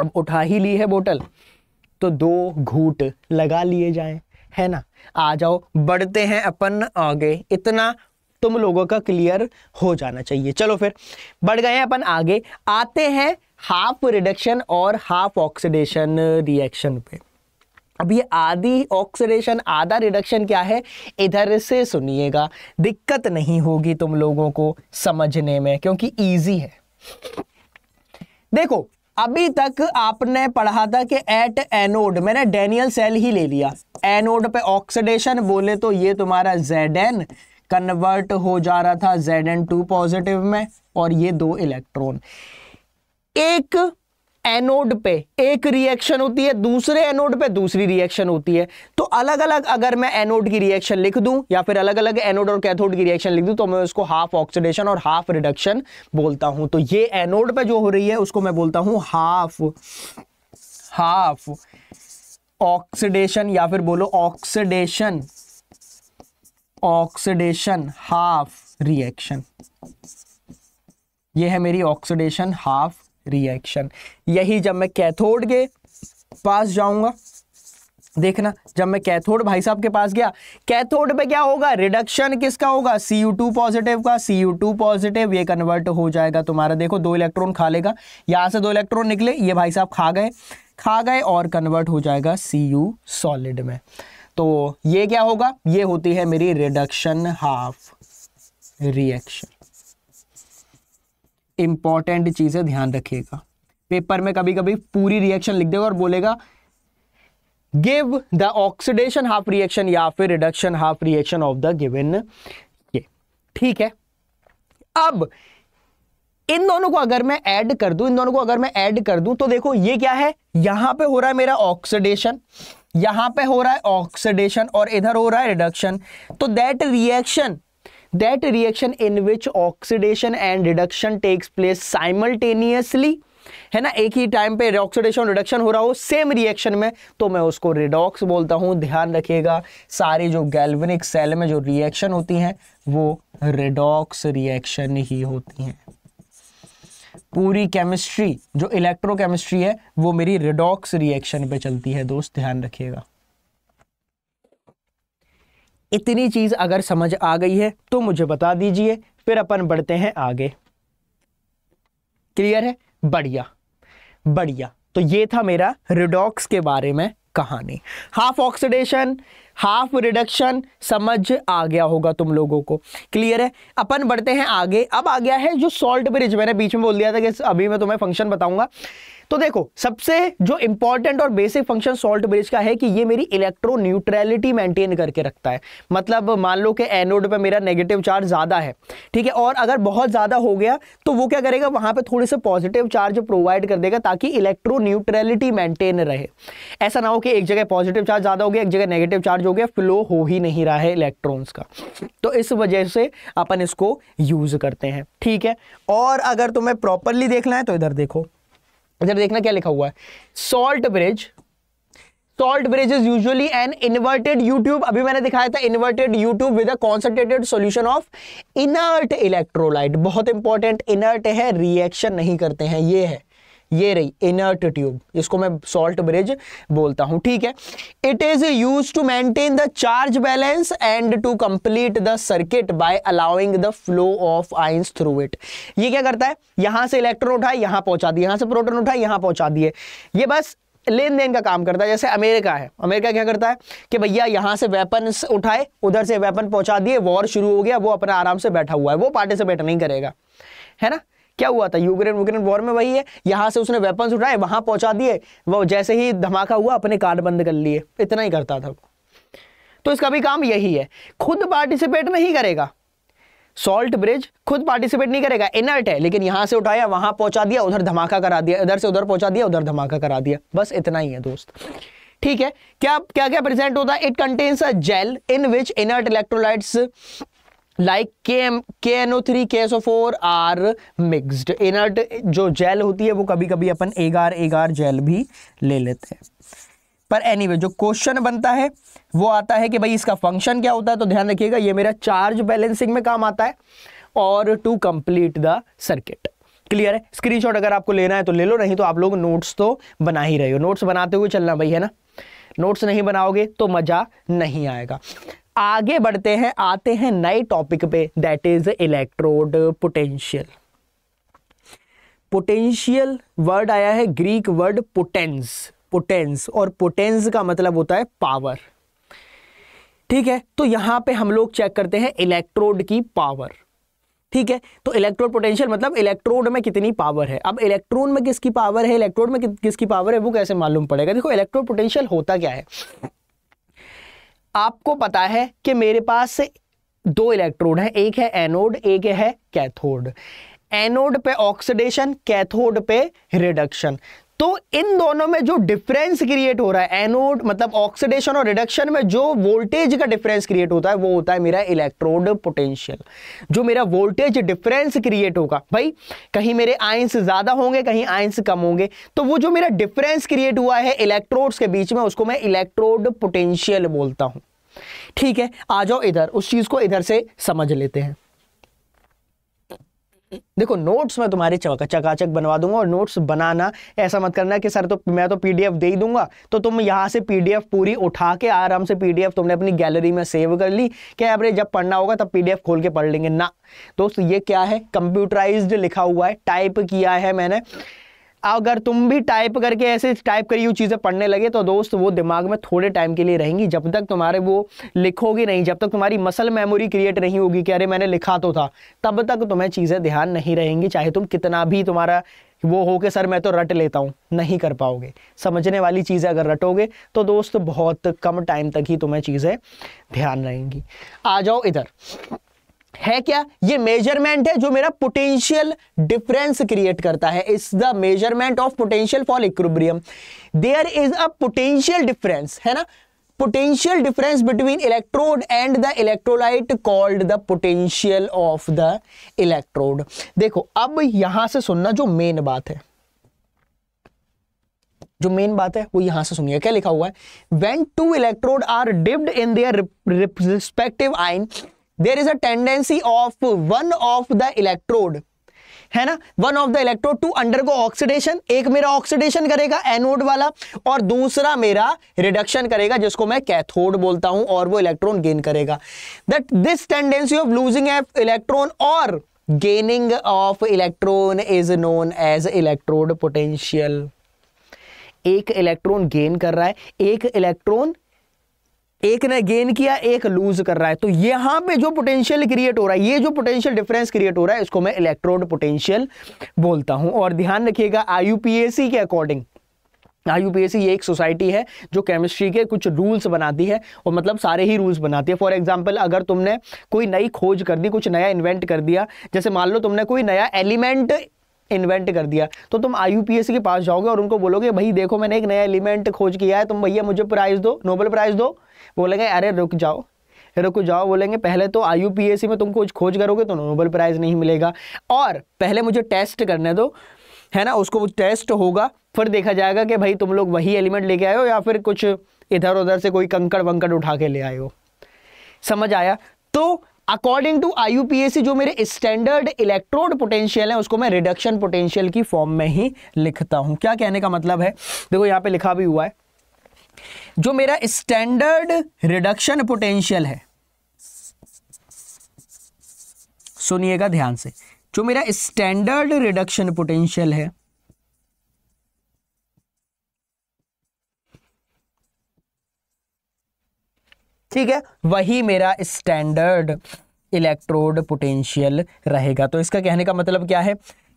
अब उठा ही ली है बोतल तो दो घूट लगा लिए जाए है ना आ जाओ बढ़ते हैं अपन आगे इतना तुम लोगों का क्लियर हो जाना चाहिए चलो फिर बढ़ गए अपन आगे आते हैं हाफ रिडक्शन और हाफ ऑक्सीडेशन रिएक्शन पे अब ये आधी ऑक्सीडेशन आधा रिडक्शन क्या है इधर से सुनिएगा दिक्कत नहीं होगी तुम लोगों को समझने में क्योंकि इजी है देखो अभी तक आपने पढ़ा था कि एट एनोड मैंने डेनियल सेल ही ले लिया एनोड पे ऑक्सीडेशन बोले तो ये तुम्हारा जेड एन कन्वर्ट हो जा रहा था जेड एन टू पॉजिटिव में और ये दो इलेक्ट्रॉन एक एनोड पे एक रिएक्शन होती है दूसरे एनोड पे दूसरी रिएक्शन होती है तो अलग अलग अगर मैं एनोड की रिएक्शन लिख दूं या फिर अलग अलग एनोड और कैथोड की रिएक्शन लिख दूं तो मैं उसको हाफ ऑक्सीडेशन और हाफ रिडक्शन बोलता हूं तो ये एनोड पे जो हो रही है उसको मैं बोलता हूं हाफ हाफ ऑक्सीडेशन या फिर बोलो ऑक्सीडेशन ऑक्सीडेशन हाफ रिएक्शन ये है मेरी ऑक्सीडेशन हाफ रिएक्शन यही जब मैं कैथोड के पास जाऊंगा देखना जब मैं कैथोड भाई साहब के पास गया कैथोड पे क्या होगा रिडक्शन किसका होगा सी यू टू पॉजिटिव का सी यू टू पॉजिटिव ये कन्वर्ट हो जाएगा तुम्हारा देखो दो इलेक्ट्रॉन खा लेगा यहां से दो इलेक्ट्रॉन निकले ये भाई साहब खा गए खा गए और कन्वर्ट हो जाएगा सी यू सॉलिड में तो ये क्या होगा ये होती है मेरी रिडक्शन हाफ रिएक्शन इंपॉर्टेंट चीज़ है ध्यान रखिएगा पेपर में कभी कभी पूरी रिएक्शन लिख देगा और बोलेगा give the oxidation half reaction या फिर reduction half reaction of the given ये ठीक है अब इन दोनों को अगर मैं ऐड कर दूं इन दोनों को अगर मैं ऐड कर दूं तो देखो ये क्या है यहां पे हो रहा है मेरा ऑक्सीडेशन यहां पे हो रहा है ऑक्सीडेशन और इधर हो रहा है रिडक्शन तो that reaction that reaction in which oxidation and reduction takes place simultaneously है ना एक ही टाइम पे ऑक्सीडेशन रिडक्शन हो रहा हो सेम रिएक्शन में तो मैं उसको रिडॉक्स बोलता हूं ध्यान रखिएगा सारी जो गैल्वेनिक सेल में जो रिएक्शन होती हैं वो रिडॉक्स रिएक्शन ही होती हैं पूरी केमिस्ट्री जो इलेक्ट्रोकेमिस्ट्री है वो मेरी रिडॉक्स रिएक्शन पे चलती है दोस्त ध्यान रखिएगा इतनी चीज़ अगर समझ आ गई है तो मुझे बता दीजिए फिर अपन बढ़ते हैं आगे क्लियर है बढ़िया बढ़िया तो ये था मेरा रिडॉक्स के बारे में कहानी हाफ ऑक्सीडेशन हाफ रिडक्शन समझ आ गया होगा तुम लोगों को क्लियर है अपन बढ़ते हैं आगे अब आ गया है जो सॉल्ट ब्रिज मैंने बीच में बोल दिया था कि अभी मैं तुम्हें फंक्शन बताऊंगा तो देखो सबसे जो इंपॉर्टेंट और बेसिक फंक्शन सॉल्ट ब्रिज का है कि ये मेरी इलेक्ट्रो न्यूट्रलिटी मेंटेन करके रखता है मतलब मान लो कि एनोड पे मेरा नेगेटिव चार्ज ज़्यादा है ठीक है और अगर बहुत ज़्यादा हो गया तो वो क्या करेगा वहाँ पर थोड़े से पॉजिटिव चार्ज प्रोवाइड कर देगा ताकि इलेक्ट्रो न्यूट्रलिटी मेंटेन रहे ऐसा ना हो कि एक जगह पॉजिटिव चार्ज ज़्यादा हो गया एक जगह नेगेटिव चार्ज हो गया फ्लो हो ही नहीं रहा है इलेक्ट्रॉन्स का तो इस वजह से अपन इसको यूज़ करते हैं ठीक है और अगर तुम्हें प्रॉपरली देखना है तो इधर देखो जरा देखना क्या लिखा हुआ है salt bridge salt bridge is usually an inverted U tube अभी मैंने दिखाया था inverted U tube with a concentrated solution of inert electrolyte बहुत इंपॉर्टेंट इनर्ट है रिएक्शन नहीं करते हैं ये है ये रही इनर्ट ट्यूब इसको मैं सॉल्ट ब्रिज बोलता हूं ठीक है it is use to maintain the charge balance and to complete the circuit by allowing the flow of ions through it ये क्या करता है यहां से इलेक्ट्रॉन उठाए यहां पहुंचा दिए यहां से प्रोटोन उठाए यहां पहुंचा दिए ये बस लेन देन का काम करता है जैसे अमेरिका है अमेरिका क्या करता है कि भैया यहां से वेपन उठाए उधर से वेपन पहुंचा दिए वॉर शुरू हो गया वो अपना आराम से बैठा हुआ है वो पार्टिसिपेट नहीं करेगा है ना क्या हुआ था यूक्रेन वुक्रेन वॉर में वही है यहां से उसने वेपन्स उठाए वहां पहुंचा दिए वो जैसे ही धमाका हुआ अपने कार्ड बंद कर लिए इतना ही करता था तो इसका भी काम यही है खुद पार्टिसिपेट नहीं करेगा सॉल्ट ब्रिज खुद पार्टिसिपेट नहीं करेगा इनर्ट है लेकिन यहां से उठाया वहां पहुंचा दिया उधर धमाका करा दिया इधर से उधर पहुंचा दिया उधर धमाका करा दिया बस इतना ही है दोस्त ठीक है क्या क्या क्या प्रेजेंट होता है it contains a gel in which inert electrolytes like K M K N O three K S O four or mixed inert जो जेल होती है वो कभी कभी अपन एगार एगार जेल भी ले लेते हैं पर एनीवे anyway, जो क्वेश्चन बनता है वो आता है कि भाई इसका फंक्शन क्या होता है तो ध्यान रखिएगा ये मेरा चार्ज बैलेंसिंग में काम आता है और to complete the circuit clear है स्क्रीनशॉट अगर आपको लेना है तो ले लो नहीं तो आप लोग नोट्स तो बना ही रहे हो नोट्स बनाते हुए चलना भाई है ना नोट्स नहीं बनाओगे तो मज़ा नहीं आएगा आगे बढ़ते हैं आते हैं नए टॉपिक पे that is electrode potential potential word आया है ग्रीक वर्ड पोटेंस पोटेंस और पोटेंस का मतलब होता है पावर ठीक है तो यहां पे हम लोग चेक करते हैं इलेक्ट्रोड की पावर ठीक है तो इलेक्ट्रोड पोटेंशियल मतलब इलेक्ट्रोड में कितनी पावर है अब इलेक्ट्रॉन में किसकी पावर है इलेक्ट्रोड में किसकी पावर है वो कैसे मालूम पड़ेगा देखो इलेक्ट्रोड पोटेंशियल होता क्या है आपको पता है कि मेरे पास दो इलेक्ट्रोड है एक है एनोड एक है कैथोड एनोड पे ऑक्सीडेशन कैथोड पे रिडक्शन तो इन दोनों में जो डिफरेंस क्रिएट हो रहा है एनोड मतलब ऑक्सीडेशन और रिडक्शन में जो वोल्टेज का डिफरेंस क्रिएट होता है वो होता है मेरा इलेक्ट्रोड पोटेंशियल जो मेरा वोल्टेज डिफरेंस क्रिएट होगा भाई कहीं मेरे आइंस ज़्यादा होंगे कहीं आइंस कम होंगे तो वो जो मेरा डिफरेंस क्रिएट हुआ है इलेक्ट्रोड्स के बीच में उसको मैं इलेक्ट्रोड पोटेंशियल बोलता हूं ठीक है आ जाओ इधर उस चीज को इधर से समझ लेते हैं देखो नोट्स में तुम्हारे चकाचक बनवा दूंगा और नोट्स बनाना ऐसा मत करना कि सर तो मैं तो पीडीएफ दे ही दूंगा तो तुम यहां से पीडीएफ पूरी उठा के आराम से पीडीएफ तुमने अपनी गैलरी में सेव कर ली क्या अरे जब पढ़ना होगा तब पीडीएफ खोल के पढ़ लेंगे ना दोस्त ये क्या है कंप्यूटराइज्ड लिखा हुआ है टाइप किया है मैंने अगर तुम भी टाइप करके ऐसे टाइप करी हुई चीज़ें पढ़ने लगे तो दोस्त वो दिमाग में थोड़े टाइम के लिए रहेंगी जब तक तुम्हारे वो लिखोगे नहीं जब तक तुम्हारी मसल मेमोरी क्रिएट नहीं होगी कि अरे मैंने लिखा तो था तब तक तुम्हें चीज़ें ध्यान नहीं रहेंगी चाहे तुम कितना भी तुम्हारा वो हो के सर मैं तो रट लेता हूँ नहीं कर पाओगे समझने वाली चीज़ें अगर रटोगे तो दोस्त बहुत कम टाइम तक ही तुम्हें चीज़ें ध्यान रहेंगी आ जाओ इधर है क्या ये मेजरमेंट है जो मेरा पोटेंशियल डिफरेंस क्रिएट करता है is the measurement of potential for equilibrium there is a potential difference है ना potential difference between electrode and the electrolyte called the potential of the electrode देखो अब यहां से सुनना जो मेन बात है जो मेन बात है वो यहां से सुनिए क्या लिखा हुआ है when two electrode are dipped in their respective ion there is a tendency of one of the electrode है ना one of the electrode to undergo oxidation एक मेरा ऑक्सीडेशन करेगा एनोड वाला और दूसरा मेरा रिडक्शन करेगा जिसको मैं कैथोड बोलता हूं और वो इलेक्ट्रॉन गेन करेगा that this tendency of losing of electron और gaining of electron is known as electrode potential एक इलेक्ट्रॉन गेन कर रहा है एक इलेक्ट्रॉन एक ने गेन किया एक लूज कर रहा है तो यहां पे जो पोटेंशियल क्रिएट हो रहा है ये जो पोटेंशियल डिफरेंस क्रिएट हो रहा है इसको मैं इलेक्ट्रोड पोटेंशियल बोलता हूं और ध्यान रखिएगा आईयूपीएसी के अकॉर्डिंग आईयूपीएसी ये एक सोसाइटी है जो केमिस्ट्री के कुछ रूल्स बनाती है और मतलब सारे ही रूल्स बनाती है फॉर एग्जाम्पल अगर तुमने कोई नई खोज कर दी कुछ नया इन्वेंट कर दिया जैसे मान लो तुमने कोई नया एलिमेंट इन्वेंट कर दिया तो तुम आईयूपीएसी के पास जाओगे और उनको बोलोगे भाई देखो मैंने एक नया एलिमेंट खोज किया है तुम भैया मुझे प्राइज़ दो नोबल प्राइज़ दो बोलेंगे अरे रुक जाओ रुक जाओ बोलेंगे पहले तो आई में तुम कुछ खोज करोगे तो नोबल प्राइज़ नहीं मिलेगा और पहले मुझे टेस्ट करने दो है ना उसको टेस्ट होगा फिर देखा जाएगा कि भाई तुम लोग वही एलिमेंट लेके आए हो या फिर कुछ इधर उधर से कोई कंकड़ वंकड़ उठा के ले आए हो समझ आया तो अकॉर्डिंग टू आई जो मेरे स्टैंडर्ड इलेक्ट्रोड पोटेंशियल है उसको मैं रिडक्शन पोटेंशियल की फॉर्म में ही लिखता हूँ क्या कहने का मतलब है देखो यहाँ पे लिखा भी हुआ है जो मेरा स्टैंडर्ड रिडक्शन पोटेंशियल है सुनिएगा ध्यान से जो मेरा स्टैंडर्ड रिडक्शन पोटेंशियल है ठीक है वही मेरा स्टैंडर्ड इलेक्ट्रोड पोटेंशियल रहेगा तो इसका कहने का मतलब क्या है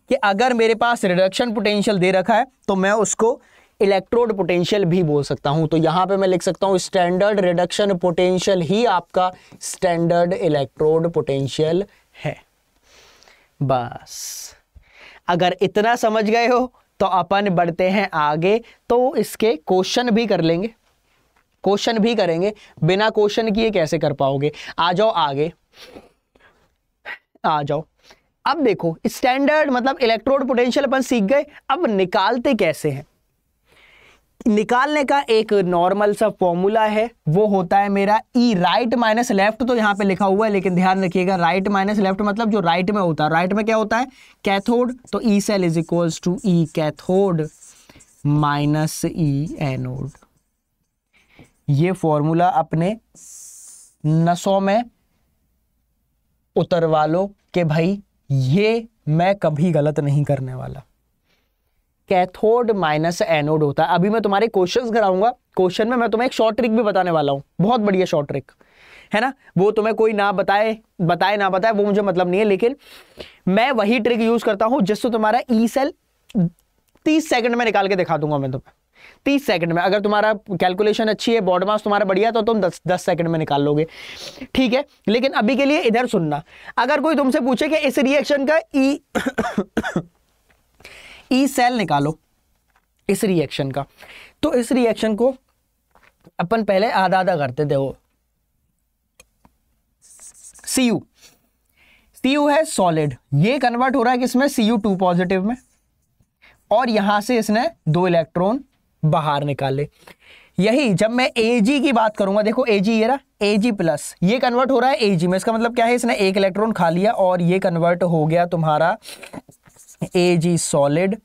कि अगर मेरे पास रिडक्शन पोटेंशियल दे रखा है तो मैं उसको इलेक्ट्रोड पोटेंशियल भी बोल सकता हूं तो यहां पे मैं लिख सकता हूं स्टैंडर्ड रिडक्शन पोटेंशियल ही आपका स्टैंडर्ड इलेक्ट्रोड पोटेंशियल है बस अगर इतना समझ गए हो तो अपन बढ़ते हैं आगे तो इसके क्वेश्चन भी कर लेंगे क्वेश्चन भी करेंगे बिना क्वेश्चन किए कैसे कर पाओगे आ जाओ आगे आ जाओ अब देखो स्टैंडर्ड मतलब इलेक्ट्रोड पोटेंशियल अपन सीख गए अब निकालते कैसे हैं निकालने का एक नॉर्मल सा फॉर्मूला है वो होता है मेरा ई राइट माइनस लेफ्ट तो यहाँ पे लिखा हुआ है लेकिन ध्यान रखिएगा राइट माइनस लेफ्ट मतलब जो राइट right में होता है राइट right में क्या होता है कैथोड तो E cell is equals to E cathode minus E anode ये फॉर्मूला अपने नसों में उतरवा लो कि भाई ये मैं कभी गलत नहीं करने वाला कैथोड माइनस एनोड होता है अभी मैं तुम्हारे क्वेश्चंस कराऊंगा क्वेश्चन में मैं तुम्हें एक शॉर्ट ट्रिक भी बताने वाला हूँ बहुत बढ़िया शॉर्ट ट्रिक है ना वो तुम्हें कोई ना बताए बताए ना बताए वो मुझे मतलब नहीं है लेकिन मैं वही ट्रिक यूज करता हूँ जिससे तुम्हारा ई e सेल तीस सेकंड में निकाल के दिखा दूंगा मैं तुम्हें तीस सेकंड में अगर तुम्हारा कैलकुलेशन अच्छी है बॉड मास तुम्हारा बढ़िया तो तुम दस दस सेकंड में निकाल लोगे ठीक है लेकिन अभी के लिए इधर सुनना अगर कोई तुमसे पूछे कि इस रिएक्शन का ई e ई सेल निकालो इस रिएक्शन का तो इस रिएक्शन को अपन पहले आधा आधा करते थे वो सी यू सी यू है सॉलिड ये कन्वर्ट हो रहा है किसमें सी यू टू पॉजिटिव में और यहां से इसने दो इलेक्ट्रॉन बाहर निकाले यही जब मैं एजी की बात करूंगा देखो एजी ये रहा एजी प्लस ये कन्वर्ट हो रहा है एजी में इसका मतलब क्या है इसने एक इलेक्ट्रॉन खा लिया और ये कन्वर्ट हो गया तुम्हारा ए जी सॉलिड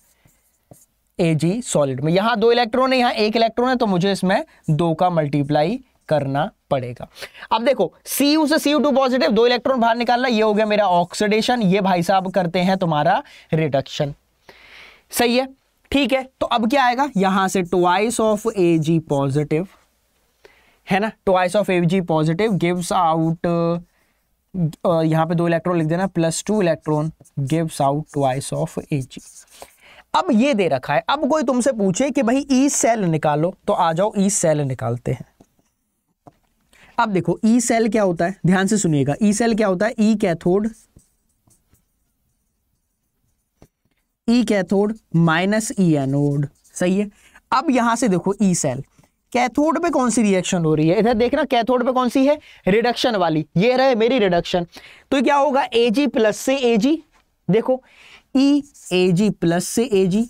ए जी सॉलिड में यहां दो इलेक्ट्रॉन है यहां एक इलेक्ट्रॉन है तो मुझे इसमें दो का मल्टीप्लाई करना पड़ेगा अब देखो Cu से सी टू पॉजिटिव दो इलेक्ट्रॉन बाहर निकालना ये हो गया मेरा ऑक्सीडेशन ये भाई साहब करते हैं तुम्हारा रिडक्शन सही है ठीक है तो अब क्या आएगा यहां से twice of A G positive है ना twice of A G positive gives out यहाँ पे दो इलेक्ट्रॉन लिख देना plus two electron gives out twice of H अब ये दे रखा है अब कोई तुमसे पूछे कि भाई ई e सेल निकालो तो आ जाओ ई e सेल निकालते हैं अब देखो ई e सेल क्या होता है ध्यान से सुनिएगा ई सेल क्या होता है E cathode E cathode minus E anode सही है अब यहां से देखो ई सेल कैथोड पे कौन सी रिएक्शन हो रही है इधर देखना कैथोड पे कौन सी है रिडक्शन वाली ये रहे मेरी रिडक्शन तो क्या होगा ए जी प्लस से ए जी देखो ई ए जी प्लस से ए जी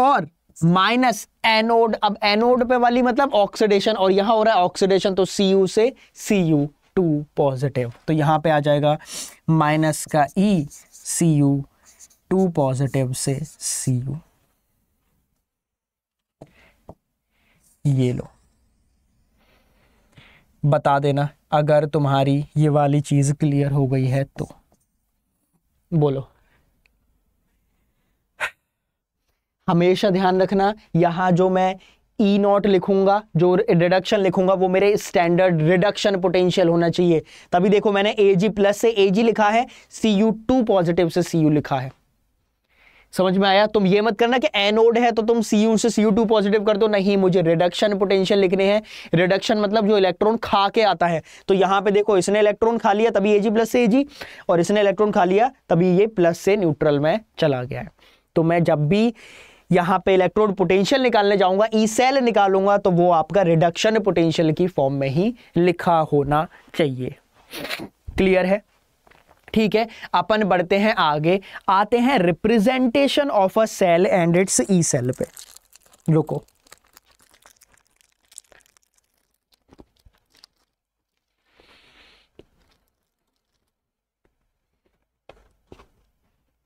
और माइनस एनोड अब एनोड पे वाली मतलब ऑक्सीडेशन और यहां हो रहा है ऑक्सीडेशन तो सी यू से सी यू टू पॉजिटिव तो यहां पे आ जाएगा माइनस का E C U two positive से सी यू ये लो बता देना अगर तुम्हारी ये वाली चीज़ क्लियर हो गई है तो बोलो हमेशा ध्यान रखना यहां जो मैं ई नॉट लिखूंगा जो रिडक्शन लिखूंगा वो मेरे स्टैंडर्ड रिडक्शन पोटेंशियल होना चाहिए तभी देखो मैंने ए जी प्लस से ए लिखा है सी यू टू पॉजिटिव से सी यू लिखा है समझ में आया तुम ये मत करना कि एनोड है तो तुम सी यू से सी टू पॉजिटिव कर दो नहीं मुझे रिडक्शन पोटेंशियल लिखने हैं रिडक्शन मतलब जो इलेक्ट्रॉन खा के आता है तो यहाँ पे देखो इसने इलेक्ट्रॉन खा लिया तभी एजी प्लस से एजी और इसने इलेक्ट्रॉन खा लिया तभी ये प्लस से न्यूट्रल में चला गया है तो मैं जब भी यहाँ पे इलेक्ट्रॉन पोटेंशियल निकालने जाऊंगा ई e सेल निकालूंगा तो वो आपका रिडक्शन पोटेंशियल की फॉर्म में ही लिखा होना चाहिए क्लियर है ठीक है अपन बढ़ते हैं आगे आते हैं representation of a cell and its E cell पे रुको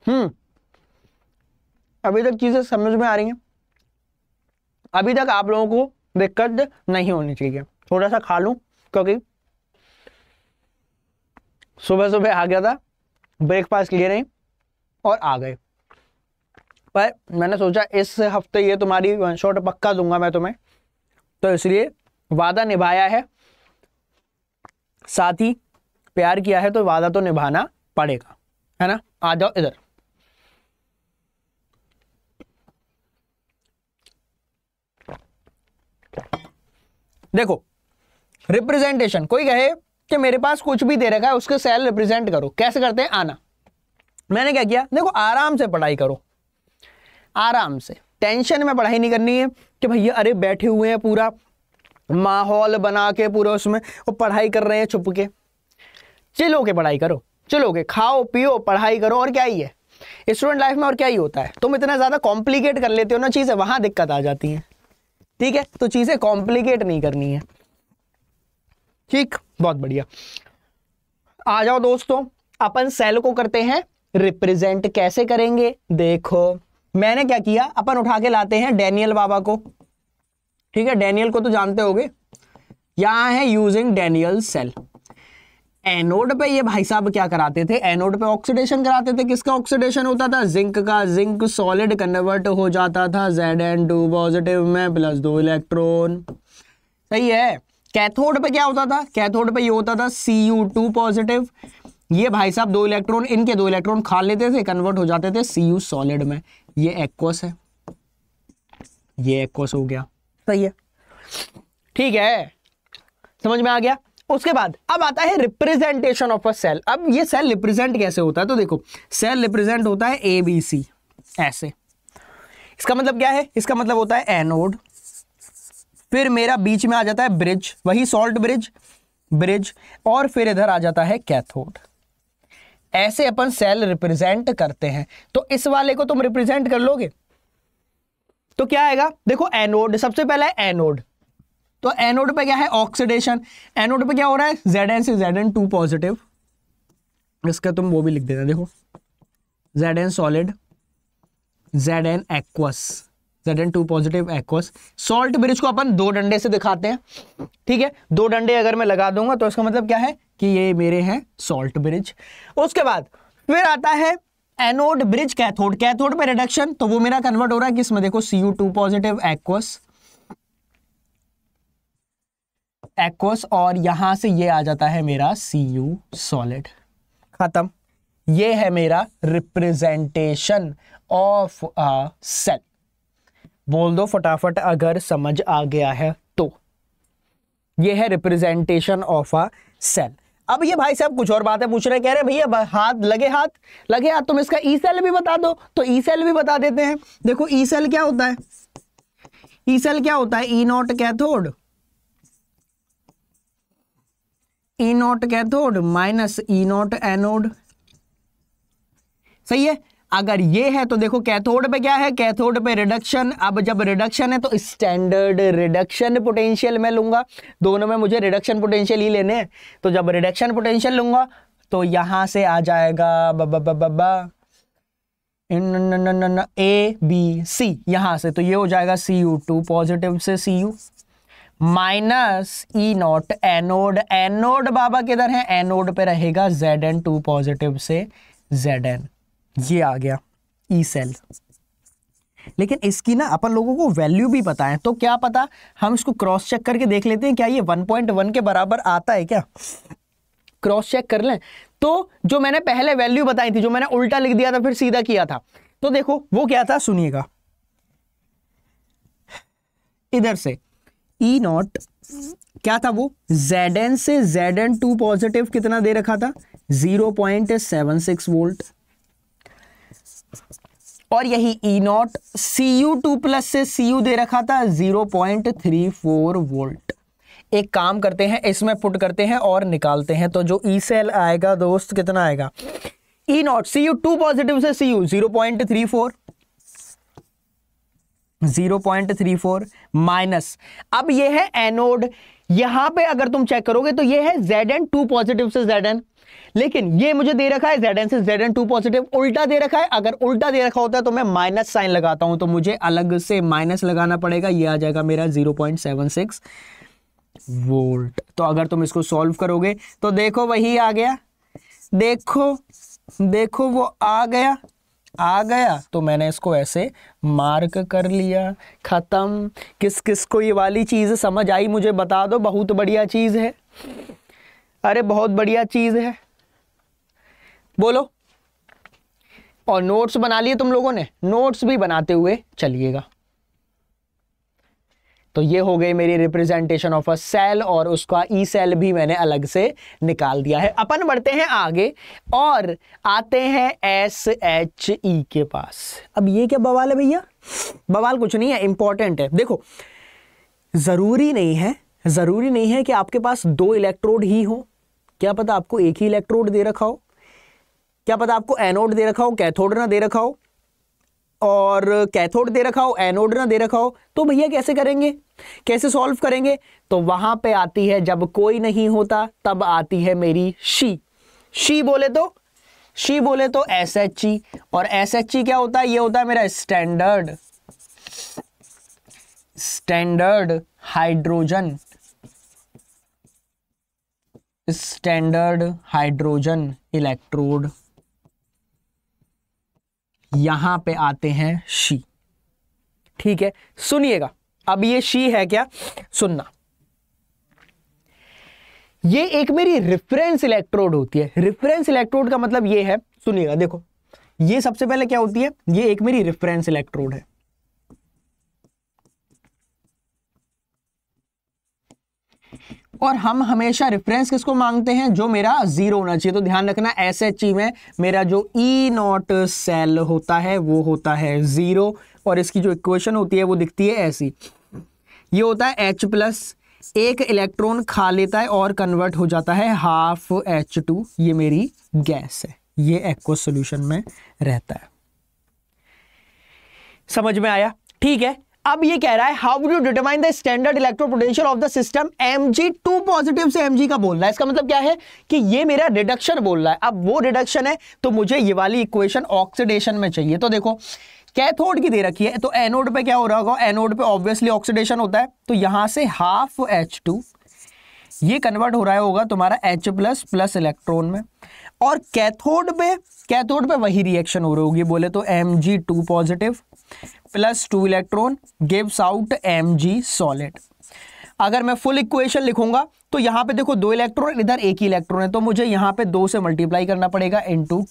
हम्म अभी तक चीजें समझ में आ रही हैं अभी तक आप लोगों को दिक्कत नहीं होनी चाहिए थोड़ा सा खा लूं क्योंकि सुबह सुबह आ गया था ब्रेकफास्ट लिए नहीं और आ गए पर मैंने सोचा इस हफ्ते ये तुम्हारी वन शॉट पक्का दूंगा मैं तुम्हें तो इसलिए वादा निभाया है साथ ही प्यार किया है तो वादा तो निभाना पड़ेगा है ना आ जाओ इधर देखो रिप्रेजेंटेशन कोई कहे कि मेरे पास कुछ भी दे रखा है उसके सेल रिप्रेजेंट करो कैसे करते हैं आना मैंने क्या किया देखो आराम से पढ़ाई करो आराम से टेंशन में पढ़ाई नहीं करनी है कि भैया अरे बैठे हुए हैं पूरा माहौल बना के पूरा उसमें वो पढ़ाई कर रहे हैं छुप के चिलो के पढ़ाई करो चिलो के खाओ पियो पढ़ाई करो और क्या ही है स्टूडेंट लाइफ में और क्या ही होता है तुम इतना ज़्यादा कॉम्प्लिकेट कर लेते हो ना चीज़ें वहाँ दिक्कत आ जाती हैं ठीक है तो चीज़ें कॉम्प्लिकेट नहीं करनी है ठीक बहुत बढ़िया आ जाओ दोस्तों अपन सेल को करते हैं रिप्रेजेंट कैसे करेंगे देखो मैंने क्या किया अपन उठा के लाते हैं डेनियल बाबा को ठीक है डेनियल को तो जानते हो गए यहां है यूजिंग डेनियल सेल एनोड पे ये भाई साहब क्या कराते थे एनोड पे ऑक्सीडेशन कराते थे किसका ऑक्सीडेशन होता था जिंक का जिंक सॉलिड कन्वर्ट हो जाता था जेड एन टू पॉजिटिव में प्लस दो इलेक्ट्रॉन सही है कैथोड पे क्या होता था कैथोड पे ये होता था सी यू टू पॉजिटिव ये भाई साहब दो इलेक्ट्रॉन इनके दो इलेक्ट्रॉन खा लेते थे कन्वर्ट हो जाते थे सी यू सॉलिड में ये एक्वस है ये एक्वस हो गया सही है ठीक है समझ में आ गया उसके बाद अब आता है रिप्रेजेंटेशन ऑफ अ सेल अब ये सेल रिप्रेजेंट कैसे होता है तो देखो सेल रिप्रेजेंट होता है ए बी सी ऐसे इसका मतलब क्या है इसका मतलब होता है एनोड फिर मेरा बीच में आ जाता है ब्रिज वही सॉल्ट ब्रिज ब्रिज और फिर इधर आ जाता है कैथोड ऐसे अपन सेल रिप्रेजेंट करते हैं तो इस वाले को तुम रिप्रेजेंट कर लोगे तो क्या आएगा देखो एनोड सबसे पहले एनोड तो एनोड पे क्या है ऑक्सीडेशन एनोड पे क्या हो रहा है जेड एन से जेड एन टू पॉजिटिव इसका तुम वो भी लिख देना देखो Z N solid Z N aqueous Zn2 positive aqueous salt bridge को अपन दो डंडे से दिखाते हैं ठीक है दो डंडे अगर मैं लगा दूंगा तो इसका मतलब क्या है कि ये मेरे हैं सॉल्ट ब्रिज उसके बाद फिर आता है एनोड ब्रिज कैथोड कैथोड में रिडक्शन तो वो मेरा कन्वर्ट हो रहा है किसमें देखो C U two positive aqueous aqueous और यहां से ये आ जाता है मेरा सी यू सॉलिड खत्म ये है मेरा रिप्रेजेंटेशन ऑफ अ सेल बोल दो फटाफट अगर समझ आ गया है तो यह है रिप्रेजेंटेशन ऑफ अ सेल अब ये भाई साहब कुछ और बातें पूछ रहे कह रहे भैया हाथ लगे हाथ लगे हाथ तुम इसका ई सेल भी बता दो तो ई सेल भी बता देते हैं देखो ई सेल क्या होता है ई सेल क्या होता है E not cathode E not cathode minus E not anode सही है अगर ये है तो देखो कैथोड पे क्या है कैथोड पे रिडक्शन अब जब रिडक्शन है तो स्टैंडर्ड रिडक्शन पोटेंशियल मैं लूंगा दोनों में मुझे रिडक्शन पोटेंशियल ही लेने तो जब रिडक्शन पोटेंशियल लूंगा तो यहां से आ जाएगा बबा बबा बबा इन ए बी सी यहां से तो ये हो जाएगा सी यू टू पॉजिटिव से C U minus E not anode anode बाबा किधर है एनोड पे रहेगा जेड एन टू पॉजिटिव से जेड एन ये आ गया ई सेल लेकिन इसकी ना अपन लोगों को वैल्यू भी पता है तो क्या पता हम इसको क्रॉस चेक करके देख लेते हैं क्या ये 1.1 के बराबर आता है क्या क्रॉस चेक कर लें तो जो मैंने पहले वैल्यू बताई थी जो मैंने उल्टा लिख दिया था फिर सीधा किया था तो देखो वो क्या था सुनिएगा इधर से ई e नॉट क्या था वो जेड एन से जेड एन टू पॉजिटिव कितना दे रखा था zero point seven six volt और यही E not C U two plus से सी यू दे रखा था zero point three four volt एक काम करते हैं इसमें पुट करते हैं और निकालते हैं तो जो ई e सेल आएगा दोस्त कितना आएगा E not C U two positive से C U zero point three four zero point three four minus अब ये है एनोड यहां पे अगर तुम चेक करोगे तो ये है जेड एन टू पॉजिटिव से जेड एन लेकिन ये मुझे दे रखा है Zn से Zn2 पॉजिटिव उल्टा दे रखा है अगर उल्टा दे रखा होता है तो मैं माइनस साइन लगाता हूं तो मुझे अलग से माइनस लगाना पड़ेगा ये आ जाएगा मेरा zero point seven six volt तो अगर तुम इसको सॉल्व करोगे तो देखो वही आ गया देखो देखो वो आ गया आ गया तो मैंने इसको ऐसे मार्क कर लिया ख़त्म किस किस को ये वाली चीज़ समझ आई मुझे बता दो बहुत बढ़िया चीज़ है अरे बहुत बढ़िया चीज़ है बोलो और नोट्स बना लिए तुम लोगों ने नोट्स भी बनाते हुए चलिएगा तो ये हो गई मेरी रिप्रेजेंटेशन ऑफ अ सेल और उसका ई e सेल भी मैंने अलग से निकाल दिया है अपन बढ़ते हैं आगे और आते हैं एस एच ई के पास अब ये क्या बवाल है भैया बवाल कुछ नहीं है इंपॉर्टेंट है देखो जरूरी नहीं है जरूरी नहीं है कि आपके पास दो इलेक्ट्रोड ही हो क्या पता आपको एक ही इलेक्ट्रोड दे रखा हो क्या पता आपको एनोड दे रखा हो कैथोड ना दे रखा हो और कैथोड दे रखा हो एनोड ना दे रखा हो तो भैया कैसे करेंगे कैसे सॉल्व करेंगे तो वहां पे आती है जब कोई नहीं होता तब आती है मेरी शी शी बोले तो शी बोले तो एस एच ई और एस एच ई क्या होता है ये होता है मेरा standard standard hydrogen standard hydrogen electrode यहां पे आते हैं शी ठीक है सुनिएगा अब ये शी है क्या सुनना ये एक मेरी रेफरेंस इलेक्ट्रोड होती है रेफरेंस इलेक्ट्रोड का मतलब ये है सुनिएगा देखो ये सबसे पहले क्या होती है ये एक मेरी रेफरेंस इलेक्ट्रोड है और हम हमेशा रेफरेंस किसको मांगते हैं जो मेरा जीरो होना चाहिए तो ध्यान रखना एस एच ई में मेरा जो ई नॉट सेल होता है वो होता है ज़ीरो और इसकी जो इक्वेशन होती है वो दिखती है ऐसी ये होता है एच प्लस एक इलेक्ट्रॉन खा लेता है और कन्वर्ट हो जाता है हाफ एच टू ये मेरी गैस है ये एक्व सोल्यूशन में रहता है समझ में आया ठीक है अब ये कह रहा है how do determine the standard electropotential of the system M G two positive से एम जी का बोल रहा है इसका मतलब क्या है कि ये मेरा रिडक्शन बोल रहा है अब वो रिडक्शन है तो मुझे ये वाली इक्वेशन ऑक्सीडेशन में चाहिए तो देखो कैथोड की दे रखी है तो एनोड पे क्या हो रहा होगा एनोड पे ऑब्वियसली ऑक्सीडेशन होता है तो यहां से हाफ एच टू ये कन्वर्ट हो रहा है होगा तुम्हारा एच प्लस प्लस इलेक्ट्रॉन में और कैथोड पे कैथोड पे वही रिएक्शन हो रही होगी बोले तो M G two positive plus two electron gives out M G solid अगर मैं फुल इक्वेशन लिखूंगा तो यहां पे देखो दो इलेक्ट्रॉन इधर एक ही इलेक्ट्रॉन है तो मुझे यहां पे दो से मल्टीप्लाई करना पड़ेगा इन टू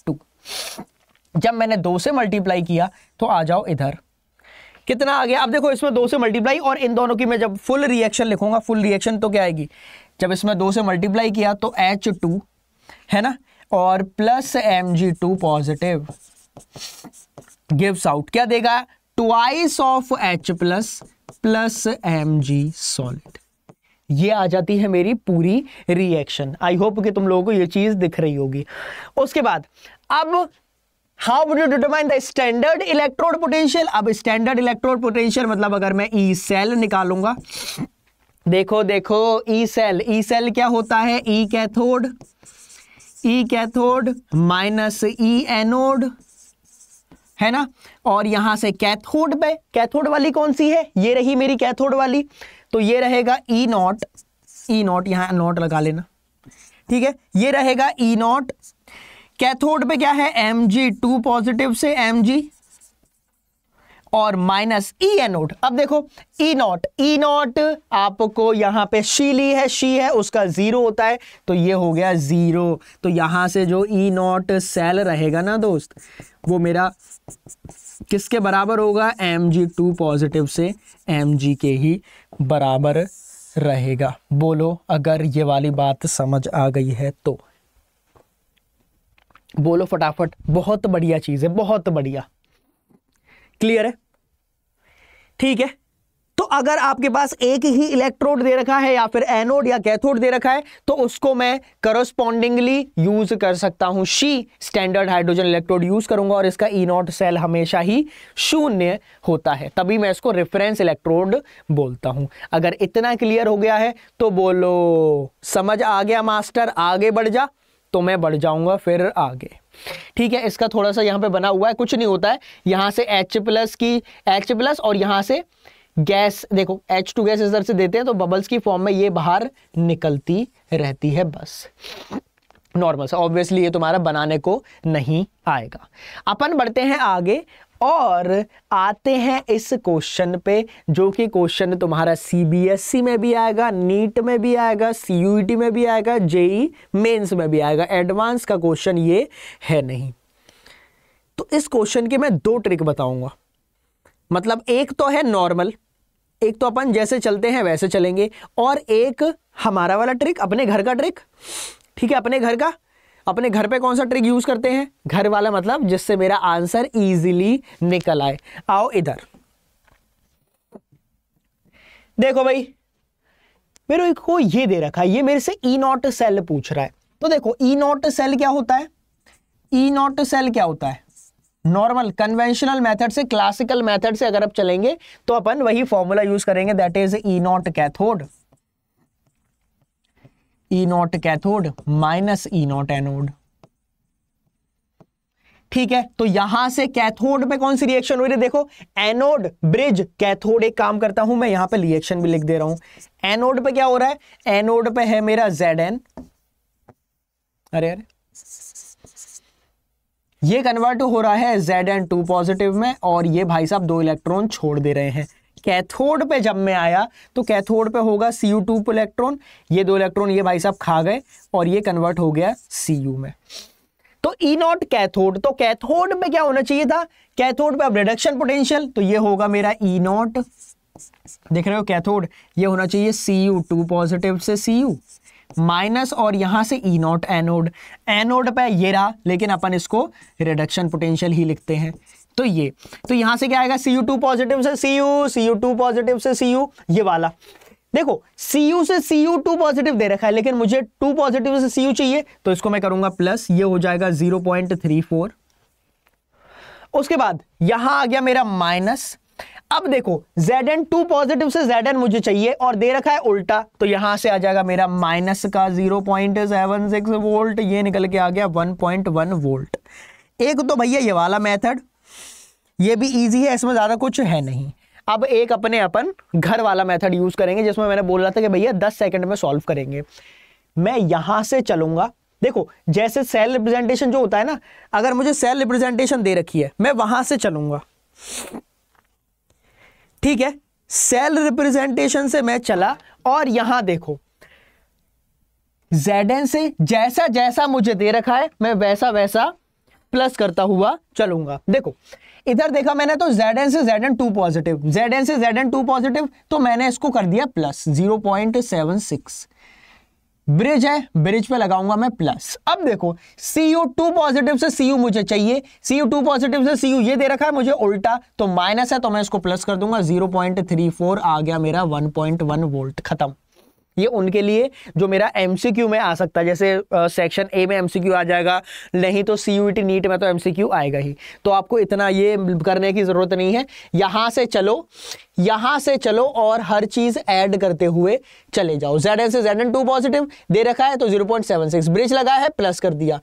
जब मैंने दो से मल्टीप्लाई किया तो आ जाओ इधर कितना आ गया अब देखो इसमें दो से मल्टीप्लाई और इन दोनों की मैं जब फुल रिएक्शन लिखूंगा फुल रिएक्शन तो क्या आएगी जब इसमें दो से मल्टीप्लाई किया तो एच टू है ना और plus M G two positive gives out क्या देगा twice of H plus plus M G solid ये आ जाती है मेरी पूरी रिएक्शन आई होप कि तुम लोगों को ये चीज दिख रही होगी उसके बाद अब how would you determine the standard electrode potential अब स्टैंडर्ड इलेक्ट्रोड पोटेंशियल मतलब अगर मैं ई e सेल निकालूंगा देखो देखो ई सेल ई सेल क्या होता है E cathode E cathode minus E anode है ना और यहाँ से कैथोड पे कैथोड वाली कौन सी है ये रही मेरी कैथोड वाली तो ये रहेगा ई नॉट ई नॉट यहाँ नॉट लगा लेना ठीक है ये रहेगा ई e नॉट कैथोड पे क्या है एम जी टू पॉजिटिव से एम जी और minus E e E naught अब देखो ई नॉट ई नॉट आपको यहां पे शी ली है शी है उसका ज़ीरो होता है तो ये हो गया ज़ीरो तो यहां से जो ई नॉट सेल रहेगा ना दोस्त वो मेरा किसके बराबर होगा एम जी टू पॉजिटिव से एम जी के ही बराबर रहेगा बोलो अगर ये वाली बात समझ आ गई है तो बोलो फटाफट बहुत बढ़िया चीज़ है बहुत बढ़िया क्लियर है ठीक है तो अगर आपके पास एक ही इलेक्ट्रोड दे रखा है या फिर एनोड या कैथोड दे रखा है तो उसको मैं करस्पॉन्डिंगली यूज कर सकता हूं शी स्टैंडर्ड हाइड्रोजन इलेक्ट्रोड यूज करूंगा और इसका ई नॉट सेल हमेशा ही शून्य होता है तभी मैं इसको रेफरेंस इलेक्ट्रोड बोलता हूं अगर इतना क्लियर हो गया है तो बोलो समझ आ गया मास्टर आगे बढ़ जा तो मैं बढ़ जाऊंगा फिर आगे ठीक है इसका थोड़ा सा यहाँ पे बना हुआ है कुछ नहीं होता है यहाँ से एच प्लस की एच प्लस और यहाँ से गैस देखो एच टू गैस इस तरह से देते हैं तो बबल्स की फॉर्म में ये बाहर निकलती रहती है बस नॉर्मल ऑब्वियसली ये तुम्हारा बनाने को नहीं आएगा अपन बढ़ते हैं आगे और आते हैं इस क्वेश्चन पे जो कि क्वेश्चन तुम्हारा सीबीएसई e में भी आएगा नीट में भी आएगा सीयूईटी e में भी आएगा जेई e मेंस में भी आएगा एडवांस का क्वेश्चन ये है नहीं तो इस क्वेश्चन की मैं दो ट्रिक बताऊंगा मतलब एक तो है नॉर्मल एक तो अपन जैसे चलते हैं वैसे चलेंगे और एक हमारा वाला ट्रिक अपने घर का ट्रिक ठीक है अपने घर का अपने घर पे कौन सा ट्रिक यूज करते हैं घर वाला मतलब जिससे मेरा आंसर इजीली निकल आए आओ इधर देखो भाई मेरे को ये दे रखा है ये मेरे से ई नॉट सेल पूछ रहा है तो देखो ई नॉट सेल क्या होता है ई नॉट सेल क्या होता है नॉर्मल कन्वेंशनल मेथड से क्लासिकल मेथड से अगर आप चलेंगे तो अपन वही फॉर्मूला यूज करेंगे that is E not cathode E not cathode minus E not anode ठीक है तो यहां से कैथोड पे कौन सी रिएक्शन हो रही है देखो एनोड ब्रिज कैथोड एक काम करता हूं मैं यहां पे रिएक्शन भी लिख दे रहा हूं एनोड पे क्या हो रहा है एनोड पे है मेरा जेड एन अरे अरे ये कन्वर्ट हो रहा है जेड एन टू पॉजिटिव में और ये भाई साहब दो इलेक्ट्रॉन छोड़ दे रहे हैं कैथोड पे जब मैं आया तो कैथोड पे होगा सी यू टू इलेक्ट्रॉन ये दो इलेक्ट्रॉन ये भाई साहब खा गए और ये कन्वर्ट हो गया सी यू में तो ई e नॉट कैथोड तो कैथोड पे क्या होना चाहिए था कैथोड पे अब रिडक्शन पोटेंशियल तो ये होगा मेरा ई e नॉट देख रहे हो कैथोड ये होना चाहिए सी यू टू पॉजिटिव से सी यू माइनस और यहां से ई नॉट एनोड एनोड पे ये रहा लेकिन अपन इसको रिडक्शन पोटेंशियल ही लिखते हैं तो ये तो यहां से क्या आएगा सी यू टू पॉजिटिव से C U C U two positive से सी यू ये वाला देखो सी यू से सी यू टू पॉजिटिव दे रखा है लेकिन मुझे टू पॉजिटिव से सी यू चाहिए तो इसको मैं करूंगा प्लस ये हो जाएगा जीरो पॉइंट थ्री फोर उसके बाद यहां आ गया मेरा माइनस अब देखो जेड एन टू पॉजिटिव से जेड एन मुझे चाहिए और दे रखा है उल्टा तो यहां से आ जाएगा मेरा माइनस का zero point seven six volt ये निकल के आ गया वन पॉइंट वन वोल्ट एक तो भैया ये वाला मेथड ये भी ईजी है इसमें ज़्यादा कुछ है नहीं अब एक अपने अपन घर वाला मेथड यूज़ करेंगे जिसमें मैंने बोल रहा था कि भैया दस सेकंड में सॉल्व करेंगे मैं यहाँ से चलूँगा देखो जैसे सेल रिप्रेजेंटेशन जो होता है ना अगर मुझे सेल रिप्रेजेंटेशन दे रखी है मैं वहां से चलूंगा ठीक है सेल रिप्रेजेंटेशन से मैं चला और यहां देखो जेड से जैसा जैसा मुझे दे रखा है मैं वैसा वैसा प्लस करता हुआ चलूंगा देखो इधर देखा मैंने तो जेड एन से Z N two positive Z N से जेड एन टू पॉजिटिव तो मैंने इसको कर दिया plus zero point seven six bridge है ब्रिज पे लगाऊंगा मैं प्लस अब देखो सीयू टू पॉजिटिव से सीयू मुझे चाहिए सीयू टू पॉजिटिव से सीयू ये दे रखा है मुझे उल्टा तो माइनस है तो मैं इसको प्लस कर दूंगा जीरो पॉइंट थ्री फोर आ गया मेरा वन पॉइंट वन वोल्ट खत्म ये उनके लिए जो मेरा एम में आ सकता है जैसे सेक्शन ए में एम आ जाएगा नहीं तो सी यू नीट में तो एम आएगा ही तो आपको इतना ये करने की ज़रूरत नहीं है यहाँ से चलो यहां से चलो और हर चीज ऐड करते हुए चले जाओ जेड एन से जेड एन टू पॉजिटिव दे रखा है तो zero point seven six bridge लगा है प्लस कर दिया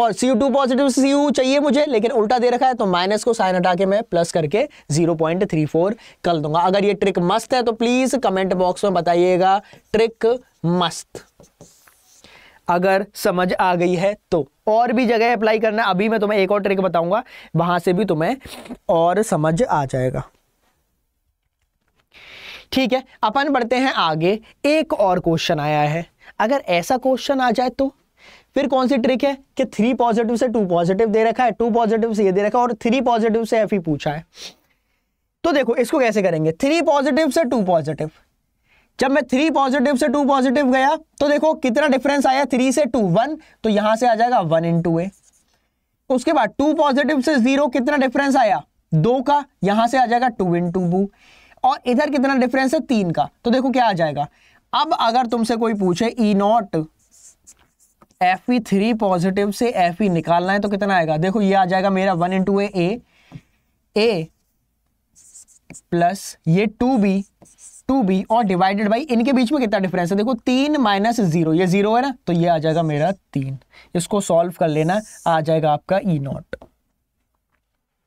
और C U two positive C U चाहिए मुझे लेकिन उल्टा दे रखा है तो माइनस को साइन हटा के मैं प्लस करके जीरो पॉइंट थ्री फोर कर दूंगा अगर ये ट्रिक मस्त है तो प्लीज कमेंट बॉक्स में बताइएगा ट्रिक मस्त अगर समझ आ गई है तो और भी जगह अप्लाई करना अभी मैं तुम्हें एक और ट्रिक बताऊंगा वहां से भी तुम्हें और समझ आ जाएगा ठीक है अपन बढ़ते हैं आगे एक और क्वेश्चन आया है अगर ऐसा क्वेश्चन आ जाए तो फिर कौन सी ट्रिक है कि थ्री पॉजिटिव से टू पॉजिटिव दे रखा है टू पॉजिटिव से ये दे रखा है और थ्री पॉजिटिव से एफ ही पूछा है तो देखो इसको कैसे करेंगे थ्री पॉजिटिव से टू पॉजिटिव जब मैं थ्री पॉजिटिव से टू पॉजिटिव गया तो देखो कितना डिफरेंस आया थ्री से टू वन तो यहां से आ जाएगा वन इन टू ए उसके बाद टू पॉजिटिव से जीरो कितना डिफरेंस आया दो का यहां से आ जाएगा टू इन टू बू और इधर कितना डिफरेंस है तीन का तो देखो क्या आ जाएगा अब अगर तुमसे कोई पूछे E naught F E three positive से एफ ई e निकालना है तो कितना आएगा देखो ये आ जाएगा मेरा one into A A plus ये टू बी टू बी और डिवाइडेड बाई इनके बीच में कितना डिफरेंस है देखो तीन माइनस जीरो ये जीरो है ना तो ये आ जाएगा मेरा तीन इसको सॉल्व कर लेना आ जाएगा आपका ई e नॉट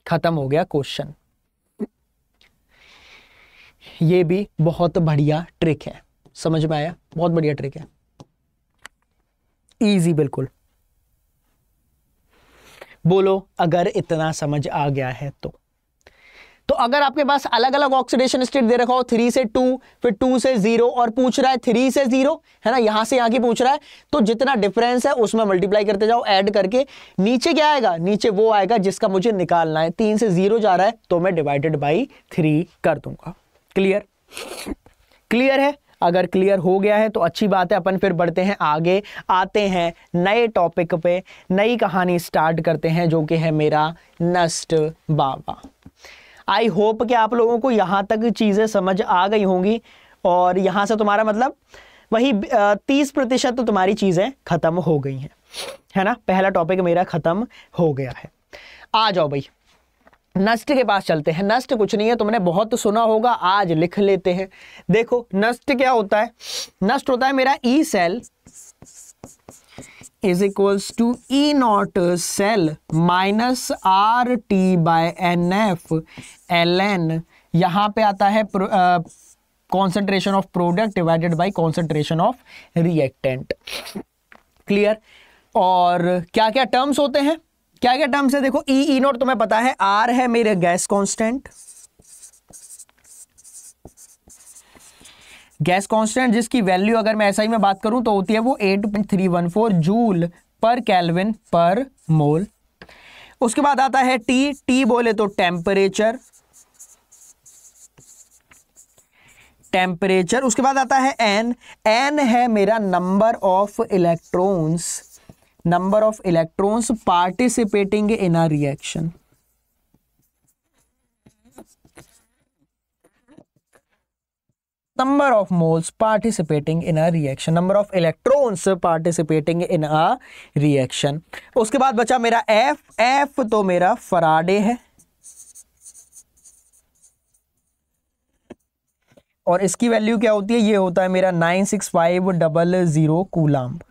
खत्म हो गया क्वेश्चन ये भी बहुत बढ़िया ट्रिक है समझ में आया बहुत बढ़िया ट्रिक है इजी बिल्कुल बोलो अगर इतना समझ आ गया है तो तो अगर आपके पास अलग अलग ऑक्सीडेशन स्टेट दे रखा हो थ्री से टू फिर टू से जीरो और पूछ रहा है थ्री से जीरो है ना यहां से यहां की पूछ रहा है तो जितना डिफरेंस है उसमें मल्टीप्लाई करते जाओ ऐड करके नीचे क्या आएगा नीचे वो आएगा जिसका मुझे निकालना है तीन से जीरो जा रहा है तो मैं डिवाइडेड बाई थ्री कर दूंगा क्लियर क्लियर है अगर क्लियर हो गया है तो अच्छी बात है अपन फिर बढ़ते हैं आगे आते हैं नए टॉपिक पे नई कहानी स्टार्ट करते हैं जो कि है मेरा नष्ट बाबा आई होप कि आप लोगों को यहां तक चीज़ें समझ आ गई होंगी और यहां से तुम्हारा मतलब वही तीस प्रतिशत तो तुम्हारी चीज़ें ख़त्म हो गई हैं है ना पहला टॉपिक मेरा ख़त्म हो गया है आ जाओ भाई नष्ट के पास चलते हैं नष्ट कुछ नहीं है तुमने बहुत सुना होगा आज लिख लेते हैं देखो नष्ट क्या होता है नष्ट होता है मेरा E cell is equals to E naught cell minus R T by N F L N यहां पे आता है concentration of product divided by concentration of reactant clear और क्या क्या टर्म्स होते हैं क्या क्या टर्म्स है देखो ई ई नोट तुम्हें पता है आर है मेरे गैस कांस्टेंट गैस कांस्टेंट जिसकी वैल्यू अगर मैं ऐसा ही में बात करूं तो होती है वो 8.314 जूल पर कैलविन पर मोल उसके बाद आता है टी टी बोले तो टेम्परेचर टेम्परेचर उसके बाद आता है एन एन है मेरा number of electrons number of electrons participating in a reaction number of moles participating in a reaction number of electrons participating in a reaction उसके बाद बचा मेरा एफ एफ तो मेरा फराडे है और इसकी वैल्यू क्या होती है ये होता है मेरा nine six five double zero coulomb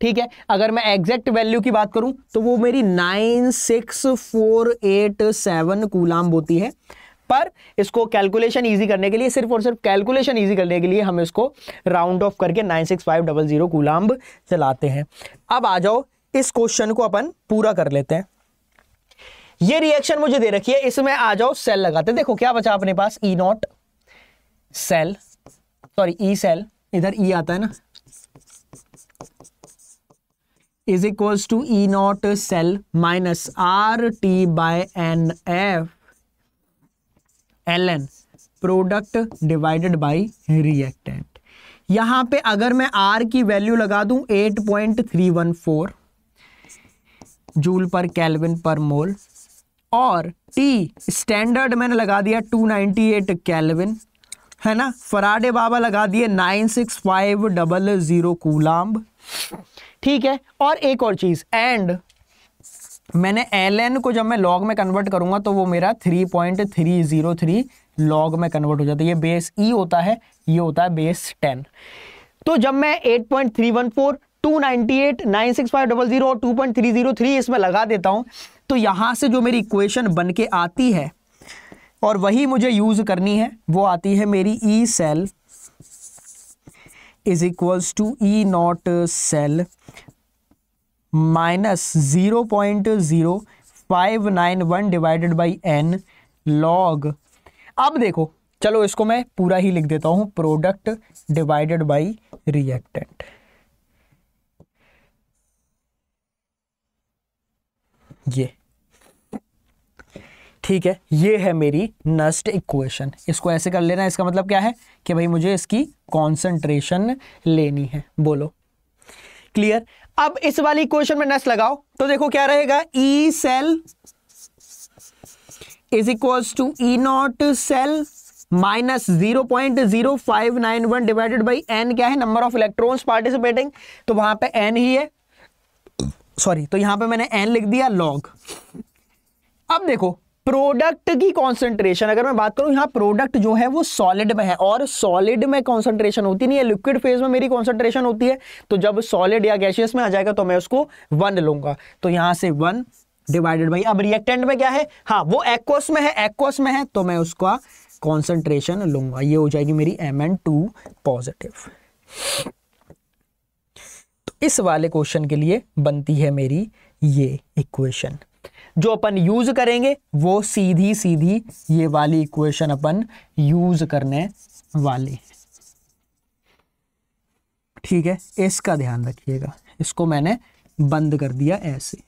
ठीक है अगर मैं एग्जैक्ट वैल्यू की बात करूं तो वो मेरी nine six four eight seven coulomb होती है पर इसको कैलकुलेशन इजी करने के लिए सिर्फ और सिर्फ कैलकुलेशन इजी करने के लिए हम इसको राउंड ऑफ करके nine six five double zero coulomb चलाते हैं अब आ जाओ इस क्वेश्चन को अपन पूरा कर लेते हैं ये रिएक्शन मुझे दे रखी है इसमें आ जाओ सेल लगाते देखो क्या बचा अपने पास E naught cell sorry E cell इधर ई e आता है ना is equals to E naught cell minus R T by N F L N product divided by reactant यहाँ पे अगर मैं आर की वैल्यू लगा वन 8.314 जूल पर कैलविन पर मोल और टी स्टैंडर्ड मैंने लगा दिया 298 कैलविन है ना फराडे बाबा लगा दिए nine six five double zero coulomb ठीक है और एक और चीज़ एंड मैंने एल एन को जब मैं लॉग में कन्वर्ट करूंगा तो वो मेरा three point three zero three log में कन्वर्ट हो जाता है ये बेस ई e होता है ये होता है बेस टेन तो जब मैं eight point three one four two ninety eight nine six five double zero और two point three zero three इसमें लगा देता हूँ तो यहाँ से जो मेरी इक्वेशन बन के आती है और वही मुझे यूज़ करनी है वो आती है मेरी E cell is equals to E naught cell minus zero point zero five nine one divided by N log अब देखो चलो इसको मैं पूरा ही लिख देता हूं प्रोडक्ट डिवाइडेड बाई रिएक्टेंट ये ठीक है ये है मेरी नस्ट इक्वेशन इसको ऐसे कर लेना इसका मतलब क्या है कि भाई मुझे इसकी कॉन्सेंट्रेशन लेनी है बोलो क्लियर अब इस वाली क्वेश्चन में नेक्स्ट लगाओ तो देखो क्या रहेगा E cell is equals to E naught cell minus zero point zero five nine one divided by N क्या है नंबर ऑफ इलेक्ट्रॉन्स पार्टिसिपेटिंग तो वहां पे एन ही है सॉरी तो यहां पे मैंने एन लिख दिया लॉग अब देखो प्रोडक्ट की कॉन्सेंट्रेशन अगर मैं बात करूं यहाँ प्रोडक्ट जो है वो सॉलिड में है और सॉलिड में कॉन्सेंट्रेशन होती नहीं है लिक्विड फेज में मेरी कॉन्सेंट्रेशन होती है तो जब सॉलिड या गैशियस में आ जाएगा तो मैं उसको वन लूंगा तो यहां से वन डिवाइडेड बाई अब रिएक्टेंट में क्या है हाँ वो एक्वस में है एक्वस में है तो मैं उसका कॉन्सेंट्रेशन लूंगा ये हो जाएगी मेरी एम एन टू पॉजिटिव तो इस वाले क्वेश्चन के लिए बनती है मेरी ये इक्वेशन जो अपन यूज करेंगे वो सीधी सीधी ये वाली इक्वेशन अपन यूज करने वाले हैं ठीक है इसका ध्यान रखिएगा इसको मैंने बंद कर दिया ऐसे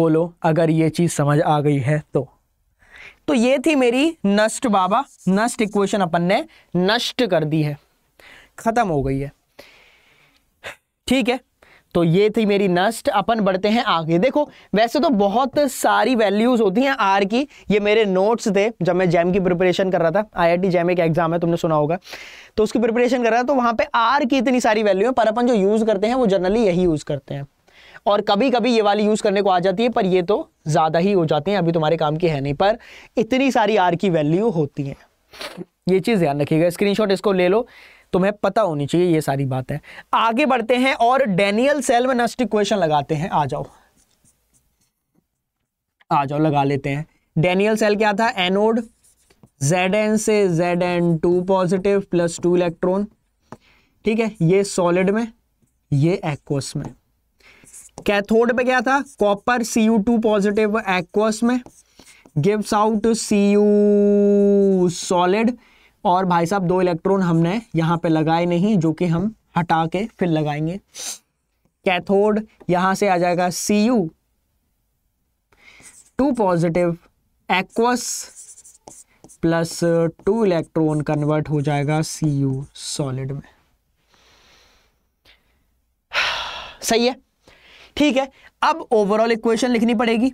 बोलो अगर ये चीज समझ आ गई है तो तो ये थी मेरी नष्ट बाबा नष्ट इक्वेशन अपन ने नष्ट कर दी है खत्म हो गई है ठीक है तो ये थी मेरी नस्ट अपन बढ़ते हैं आगे देखो वैसे तो बहुत सारी वैल्यूज होती हैं आर की ये मेरे नोट्स थे जब मैं जैम की प्रिपरेशन कर रहा था आईआईटी जैम एक एग्जाम है तुमने सुना होगा तो उसकी प्रिपरेशन कर रहा था तो वहां पे आर की इतनी सारी वैल्यू है पर अपन जो यूज करते हैं वो जनरली यही यूज करते हैं और कभी कभी ये वाली यूज करने को आ जाती है पर ये तो ज्यादा ही हो जाती है अभी तुम्हारे काम की है नहीं पर इतनी सारी आर की वैल्यू होती है ये चीज ध्यान रखिएगा स्क्रीन इसको ले लो तुम्हें पता होनी चाहिए ये सारी बात है आगे बढ़ते हैं और डेनियल सेल्वनस्ट क्वेश्चन लगाते हैं आ जाओ आ जाओ लगा लेते हैं डेनियल सेल क्या था एनोड जेड एन से Z N two positive plus two electron ठीक है ये सॉलिड में ये एक्वस में कैथोड पे क्या था copper C U two positive aqueous में gives out C U solid और भाई साहब दो इलेक्ट्रॉन हमने यहाँ पे लगाए नहीं जो कि हम हटा के फिर लगाएंगे कैथोड यहां से आ जाएगा C U two positive aqueous plus two electron convert हो जाएगा सी यू सॉलिड में *sighs* सही है ठीक है अब ओवरऑल इक्वेशन लिखनी पड़ेगी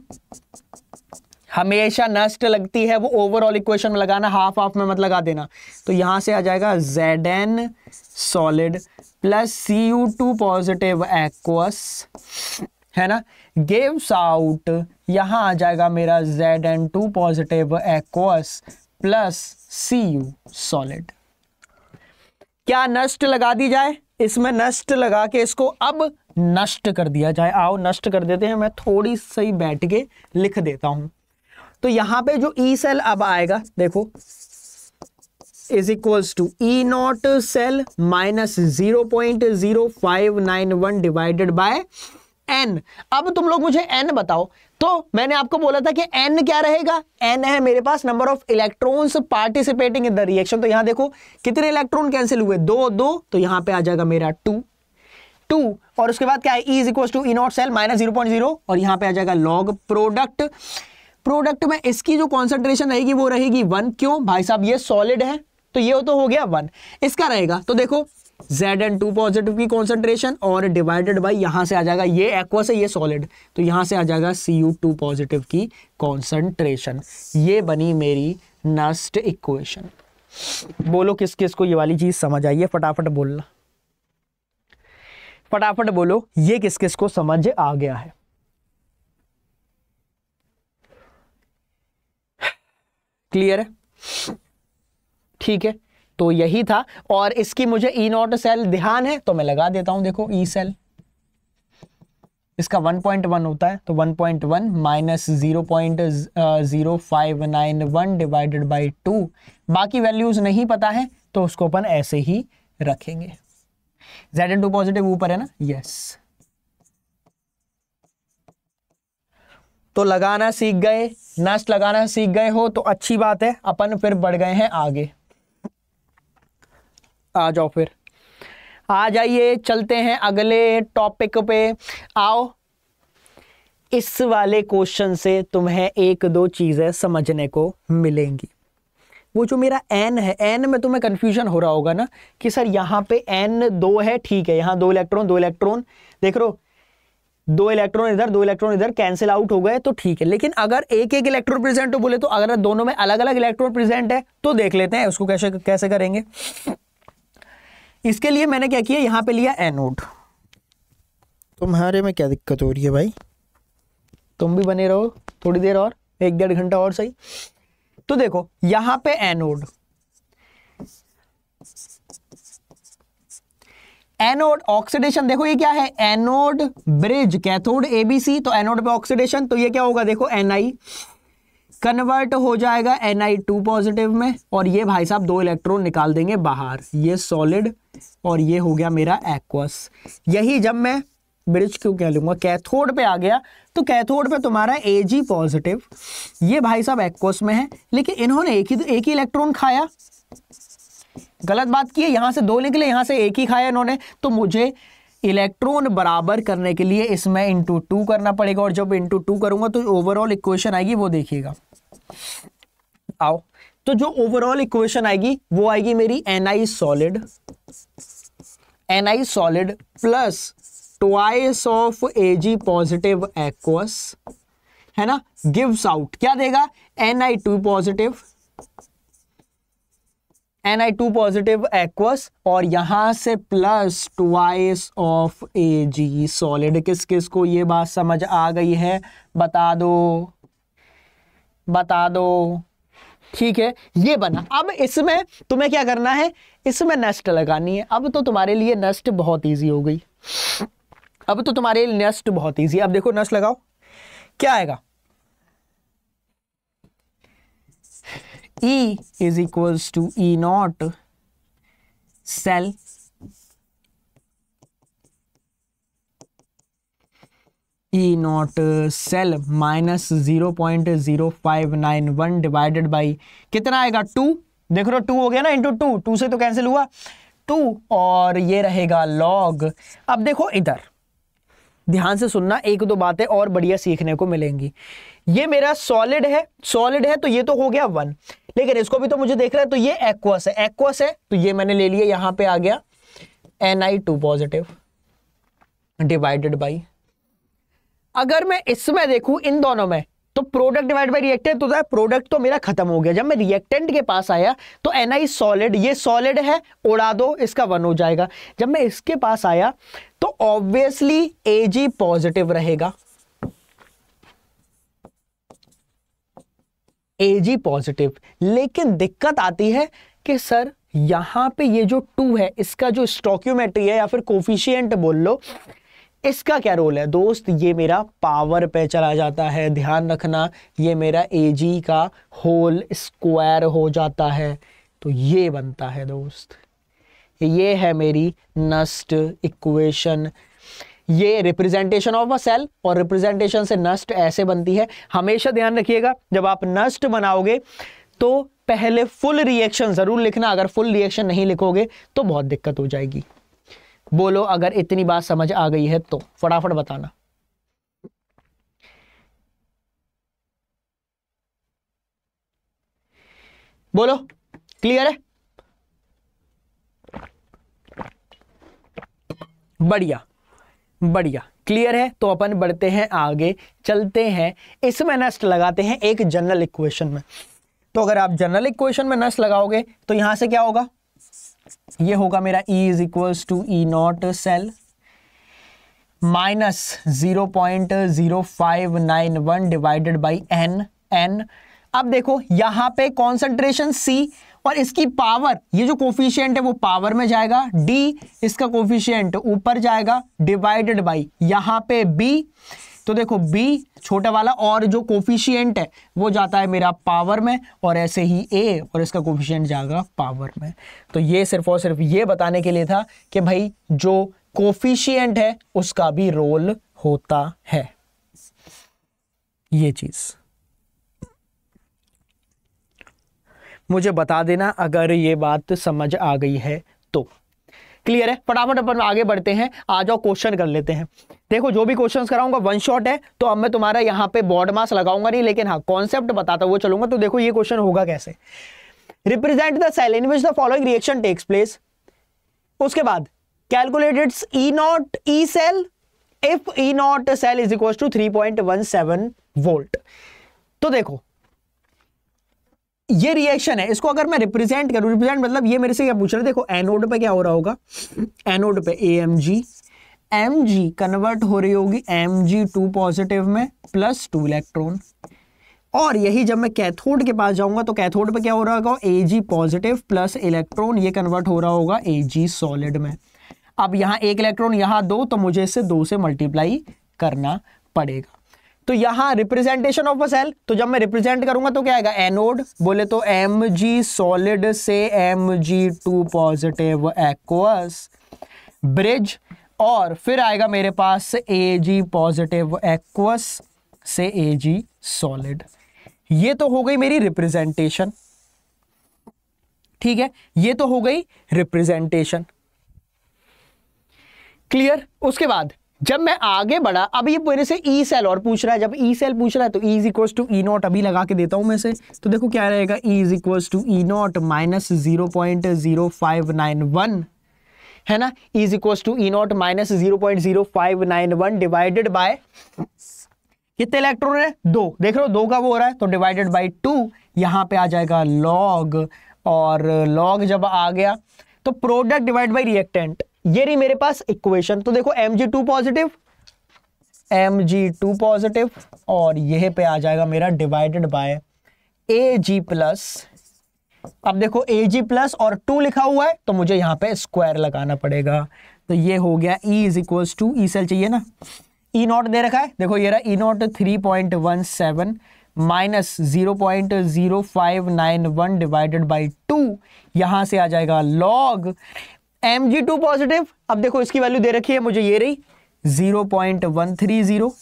हमेशा नष्ट लगती है वो ओवरऑल इक्वेशन में लगाना हाफ हाफ में मत लगा देना तो यहां से आ जाएगा Z N solid plus C U two positive aqueous है ना गेव्स आउट यहां आ जाएगा मेरा Z N two positive aqueous plus C U solid क्या नष्ट लगा दी जाए इसमें नष्ट लगा के इसको अब नष्ट कर दिया जाए आओ नष्ट कर देते हैं मैं थोड़ी सही बैठ के लिख देता हूं तो यहां पे जो ई e सेल अब आएगा देखो is equals to E naught cell minus zero point zero five nine one divided by N अब तुम लोग मुझे एन बताओ तो मैंने आपको बोला था कि एन क्या रहेगा एन है मेरे पास number of electrons participating in the reaction तो यहां देखो कितने इलेक्ट्रॉन कैंसिल हुए दो दो तो यहां पे आ जाएगा मेरा टू टू और उसके बाद क्या है E is equal to E naught cell minus zero point zero और यहां पर आ जाएगा लॉग प्रोडक्ट प्रोडक्ट में इसकी जो कॉन्सेंट्रेशन रहेगी वो रहेगी वन क्यों भाई साहब ये सॉलिड है तो ये तो हो गया वन इसका रहेगा तो देखो जेड एन टू पॉजिटिव की कॉन्सेंट्रेशन और डिवाइडेड बाई यहां से आ जाएगा ये एक्वस है ये सॉलिड तो यहां से आ जाएगा सी यू टू पॉजिटिव की कॉन्सेंट्रेशन ये बनी मेरी नस्ट इक्वेशन बोलो किस किस को ये वाली चीज समझ आई है फटाफट बोलना फटाफट बोलो ये किस किस को समझ आ गया है क्लियर है ठीक है तो यही था और इसकी मुझे ई नॉट सेल ध्यान है तो मैं लगा देता हूं देखो ई e सेल इसका 1.1 होता है तो 1.1 minus zero point zero five nine one divided by two बाकी वैल्यूज नहीं पता है तो उसको अपन ऐसे ही रखेंगे जेड एन टू पॉजिटिव ऊपर है ना यस yes. तो लगाना सीख गए नष्ट लगाना सीख गए हो तो अच्छी बात है अपन फिर बढ़ गए हैं आगे आ जाओ फिर आ जाइए चलते हैं अगले टॉपिक पे आओ इस वाले क्वेश्चन से तुम्हें एक दो चीज़ें समझने को मिलेंगी वो जो मेरा एन है एन में तुम्हें कंफ्यूजन हो रहा होगा ना कि सर यहाँ पे एन दो है ठीक है यहाँ दो इलेक्ट्रॉन दो इलेक्ट्रॉन देख रो दो इलेक्ट्रॉन इधर दो इलेक्ट्रॉन इधर कैंसिल आउट हो गए तो ठीक है लेकिन अगर एक एक इलेक्ट्रॉन प्रेजेंट हो बोले तो अगर दोनों में अलग अलग इलेक्ट्रॉन प्रेजेंट है तो देख लेते हैं उसको कैसे कैसे करेंगे इसके लिए मैंने क्या किया यहां पे लिया एनोड तुम्हारे में क्या दिक्कत हो रही है भाई तुम भी बने रहो थोड़ी देर और एक डेढ़ घंटा और सही तो देखो यहाँ पे एनोड एनोड ऑक्सीडेशन देखो ये क्या है एनोड ब्रिज कैथोड एबीसी तो एनोड पे ऑक्सीडेशन तो ये क्या होगा देखो एनआई कन्वर्ट हो जाएगा एनआई टू पॉजिटिव में और ये भाई साहब दो इलेक्ट्रॉन निकाल देंगे बाहर ये सॉलिड और ये हो गया मेरा एक्वस यही जब मैं ब्रिज क्यों कह लूंगा कैथोड पे आ गया तो कैथोड पे तुम्हारा ए जी पॉजिटिव ये भाई साहब एक्वस में है लेकिन इन्होंने एक ही एक ही इलेक्ट्रॉन खाया गलत बात की है यहां से दो निकले यहां से एक ही खाया इन्होंने तो मुझे इलेक्ट्रॉन बराबर करने के लिए इसमें इंटू टू करना पड़ेगा और जब इंटू टू करूंगा तो ओवरऑल इक्वेशन आएगी वो देखिएगा आओ तो जो ओवरऑल इक्वेशन आएगी वो आएगी मेरी N I solid N I solid plus twice of A G positive aqueous है ना गिव्स आउट क्या देगा N I two positive N I two positive aqueous और यहां से plus twice of A G solid किस किस को ये बात समझ आ गई है बता दो बता दो ठीक है ये बना अब इसमें तुम्हें क्या करना है इसमें नष्ट लगानी है अब तो तुम्हारे लिए नष्ट बहुत ईजी हो गई अब तो तुम्हारे लिए नष्ट बहुत ईजी अब देखो नस्ट लगाओ क्या आएगा E is equals to E naught cell E naught cell minus zero point zero five nine one divided by कितना आएगा टू देख रहे हो टू हो गया ना इंटू टू टू से तो कैंसिल हुआ टू और ये रहेगा लॉग अब देखो इधर ध्यान से सुनना एक दो बातें और बढ़िया सीखने को मिलेंगी ये मेरा सॉलिड है सॉलिड है तो ये तो हो गया वन लेकिन इसको भी तो मुझे देख रहा है तो ये एक्वस है एक्वस है तो ये मैंने ले लिया यहां पे आ गया N I two positive divided by अगर मैं इसमें देखूं इन दोनों में तो प्रोडक्ट डिवाइड बाई रिएक्टेंट होता है प्रोडक्ट तो मेरा खत्म हो गया जब मैं रिएक्टेंट के पास आया तो एनआई सॉलिड ये सॉलिड है उड़ा दो इसका वन हो जाएगा जब मैं इसके पास आया तो ऑब्वियसली एजी पॉजिटिव रहेगा ए जी पॉजिटिव लेकिन दिक्कत आती है कि सर यहाँ पे ये जो टू है इसका जो स्टॉक्यूमेट्री है या फिर कोफिशियंट बोल लो इसका क्या रोल है दोस्त ये मेरा पावर पे चला जाता है ध्यान रखना ये मेरा ए जी का होल स्क्वायर हो जाता है तो ये बनता है दोस्त ये है मेरी नस्ट इक्वेशन ये रिप्रेजेंटेशन ऑफ अ सेल और रिप्रेजेंटेशन से नष्ट ऐसे बनती है हमेशा ध्यान रखिएगा जब आप नष्ट बनाओगे तो पहले फुल रिएक्शन जरूर लिखना अगर फुल रिएक्शन नहीं लिखोगे तो बहुत दिक्कत हो जाएगी बोलो अगर इतनी बात समझ आ गई है तो फटाफट बताना बोलो क्लियर है बढ़िया बढ़िया क्लियर है तो अपन बढ़ते हैं आगे चलते हैं इसमें नष्ट लगाते हैं एक जनरल इक्वेशन में तो अगर आप जनरल इक्वेशन में नष्ट लगाओगे तो यहां से क्या होगा ये होगा मेरा E is equals to E naught cell minus zero point zero five nine one divided by N N अब देखो यहां पे कॉन्सेंट्रेशन सी और इसकी पावर ये जो कोफिशियंट है वो पावर में जाएगा डी इसका कोफिशियंट ऊपर जाएगा डिवाइडेड बाई यहां पे बी तो देखो बी छोटा वाला और जो कोफिशियंट है वो जाता है मेरा पावर में और ऐसे ही ए और इसका कोफिशियंट जाएगा पावर में तो ये सिर्फ और सिर्फ ये बताने के लिए था कि भाई जो कोफिशियंट है उसका भी रोल होता है ये चीज़ मुझे बता देना अगर ये बात समझ आ गई है तो क्लियर है फटाफट अपन आगे बढ़ते हैं आ जाओ क्वेश्चन कर लेते हैं देखो जो भी क्वेश्चंस कराऊंगा वन शॉट है तो अब मैं तुम्हारा यहाँ पे बॉर्ड मास लगाऊंगा नहीं लेकिन हाँ कॉन्सेप्ट बताता हुआ चलूंगा तो देखो ये क्वेश्चन होगा कैसे represent the cell in which the following reaction takes place उसके बाद calculated E naught E cell if E naught cell is equal to three point one seven volt तो देखो ये रिएक्शन है इसको अगर मैं रिप्रेजेंट करूं रिप्रेजेंट मतलब ये मेरे से क्या पूछ रहे देखो एनोड पे क्या हो रहा होगा एनोड पे A M G M G convert हो रही होगी एम जी टू पॉजिटिव में प्लस टू इलेक्ट्रॉन और यही जब मैं कैथोड के पास जाऊंगा तो कैथोड पे क्या हो रहा होगा A G positive plus electron ये कन्वर्ट हो रहा होगा ए जी सॉलिड में अब यहाँ एक इलेक्ट्रॉन यहां दो तो मुझे इसे दो से मल्टीप्लाई करना पड़ेगा तो यहां रिप्रेजेंटेशन ऑफ अ सेल तो जब मैं रिप्रेजेंट करूंगा तो क्या आएगा एनोड बोले तो एम जी सॉलिड से M G two positive aqueous bridge और फिर आएगा मेरे पास ए जी पॉजिटिव एक्वस से ए जी सॉलिड ये तो हो गई मेरी रिप्रेजेंटेशन ठीक है ये तो हो गई रिप्रेजेंटेशन क्लियर उसके बाद जब मैं आगे बढ़ा अब ये मेरे से ई e सेल और पूछ रहा है जब ई e सेल पूछ रहा है तो E is equals to E naught अभी लगा के देता हूँ मैं से तो देखो क्या रहेगा E is equals to E naught minus zero point zero five nine one है ना E is equals to E naught minus zero point zero five nine one divided by कितने इलेक्ट्रॉन है दो देख रहे हो दो का वो हो रहा है तो डिवाइडेड बाई टू यहाँ पे आ जाएगा लॉग और लॉग जब आ गया तो प्रोडक्ट डिवाइड बाई रिएक्टेंट ये रही मेरे पास इक्वेशन तो देखो M G two positive M G two positive और यह पे आ जाएगा मेरा divided by A G plus अब देखो ए जी प्लस और टू लिखा हुआ है तो मुझे यहां पे स्क्वायर लगाना पड़ेगा तो ये हो गया E is equal to E cell चाहिए ना ई e नॉट दे रखा है देखो ये रहा E naught three point one seven minus zero point zero five nine one divided by two यहां से आ जाएगा log M G two positive अब देखो इसकी वैल्यू दे रखी है मुझे ये रही zero point one three zero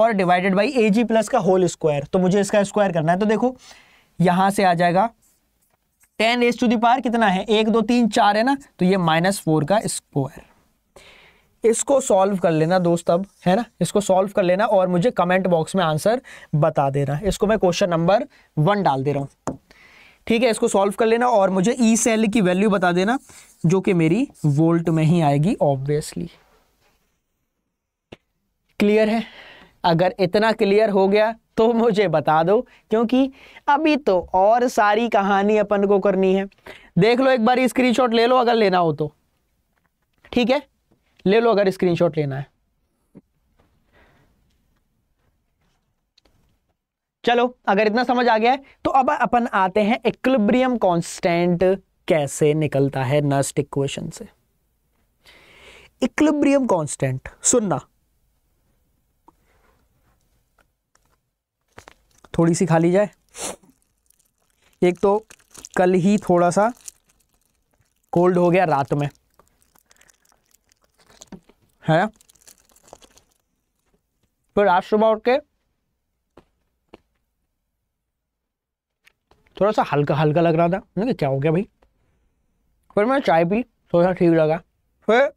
और divided by A G plus का होल स्क्वायर तो मुझे इसका स्क्वायर करना है तो देखो यहां से आ जाएगा टेन एज टू दावर कितना है एक दो तीन चार है ना तो ये माइनस फोर का स्क्वायर इसको सॉल्व कर लेना दोस्त अब है ना इसको सॉल्व कर लेना और मुझे कमेंट बॉक्स में आंसर बता देना इसको मैं क्वेश्चन नंबर वन डाल दे रहा हूं ठीक है इसको सॉल्व कर लेना और मुझे ई e सेल की वैल्यू बता देना जो कि मेरी वोल्ट में ही आएगी ऑब्वियसली क्लियर है अगर इतना क्लियर हो गया तो मुझे बता दो क्योंकि अभी तो और सारी कहानी अपन को करनी है देख लो एक बार स्क्रीनशॉट ले लो अगर लेना हो तो ठीक है ले लो अगर स्क्रीनशॉट लेना है चलो अगर इतना समझ आ गया है तो अब अपन आते हैं इक्लिब्रियम कांस्टेंट कैसे निकलता है नस्ट इक्वेशन से इक्लिब्रियम कांस्टेंट सुनना थोड़ी सी खा ली जाए एक तो कल ही थोड़ा सा कोल्ड हो गया रात में है ना फिर आज सुबह उठ के थोड़ा सा हल्का हल्का लग रहा था क्या हो गया भाई फिर मैं चाय पी थोड़ा ठीक लगा फिर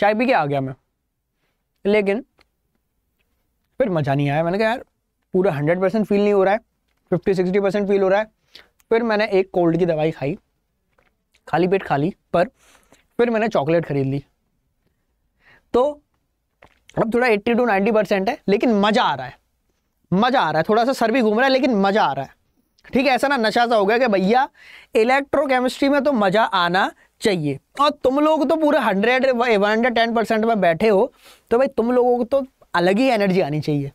चाय पी के आ गया मैं लेकिन फिर मज़ा नहीं आया मैंने कहा यार पूरा हंड्रेड परसेंट फील नहीं हो रहा है फिफ्टी सिक्सटी परसेंट फील हो रहा है फिर मैंने एक कोल्ड की दवाई खाई खाली पेट खा ली पर फिर मैंने चॉकलेट खरीद ली तो अब थोड़ा एट्टी टू नाइन्टी परसेंट है लेकिन मज़ा आ रहा है मज़ा आ रहा है थोड़ा सा सर भी घूम रहा है लेकिन मज़ा आ रहा है ठीक है ऐसा ना नशा सा हो गया कि भैया इलेक्ट्रोकेमिस्ट्री में तो मज़ा आना चाहिए और तुम लोग तो पूरे hundred one hundred ten percent में बैठे हो तो भाई तुम लोगों को तो अलग ही एनर्जी आनी चाहिए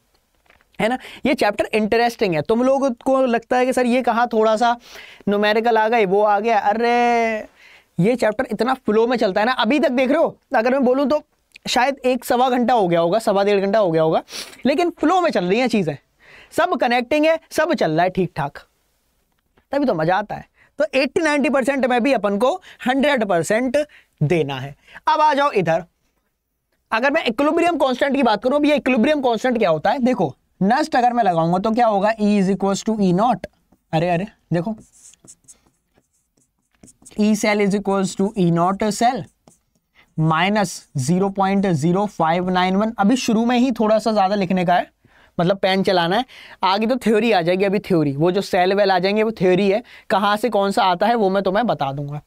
है ना ये चैप्टर इंटरेस्टिंग है तुम लोग को लगता है कि सर ये कहाँ थोड़ा सा नोमेरिकल आ गए वो आ गया अरे ये चैप्टर इतना फ्लो में चलता है ना अभी तक देख रहे हो अगर मैं बोलूँ तो शायद एक सवा घंटा हो गया होगा सवा डेढ़ घंटा हो गया होगा लेकिन फ्लो में चल रही हैं चीज़ें सब कनेक्टिंग है सब चल रहा है ठीक ठाक तभी तो मजा आता है तो 80-90 परसेंट में भी अपन को 100 परसेंट देना है अब आ जाओ इधर अगर मैं इक्विलिब्रियम कांस्टेंट की बात करूं अब ये इक्विलिब्रियम कांस्टेंट क्या होता है देखो नस्ट अगर मैं लगाऊंगा तो क्या होगा E is equal to E naught अरे अरे देखो E cell is equal to E naught cell minus zero point zero five nine one अभी शुरू में ही थोड़ा सा ज्यादा लिखने का है मतलब पेन चलाना है आगे तो थ्योरी आ जाएगी अभी थ्योरी वो जो सेल वेल आ जाएंगे वो थ्योरी है कहाँ से कौन सा आता है वो मैं तुम्हें बता दूंगा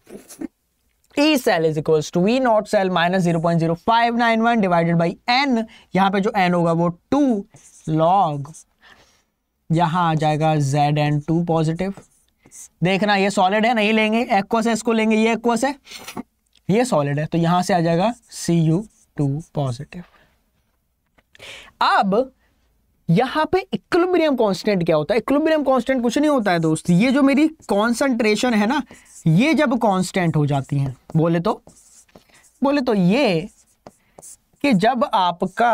E cell is equals to V not cell minus 0.0591 divided by n. यहाँ पे जो n होगा वो 2 log. यहाँ आ जाएगा जेड एन टू पॉजिटिव देखना ये solid है नहीं लेंगे Aqueous है इसको लेंगे ये aqueous है ये solid है तो यहाँ से आ जाएगा सी यू टू अब यहां पे इक्विलिब्रियम कांस्टेंट क्या होता है इक्विलिब्रियम कांस्टेंट कुछ नहीं होता है दोस्त ये जो मेरी कॉन्सेंट्रेशन है ना ये जब कांस्टेंट हो जाती है बोले तो बोले तो ये कि जब आपका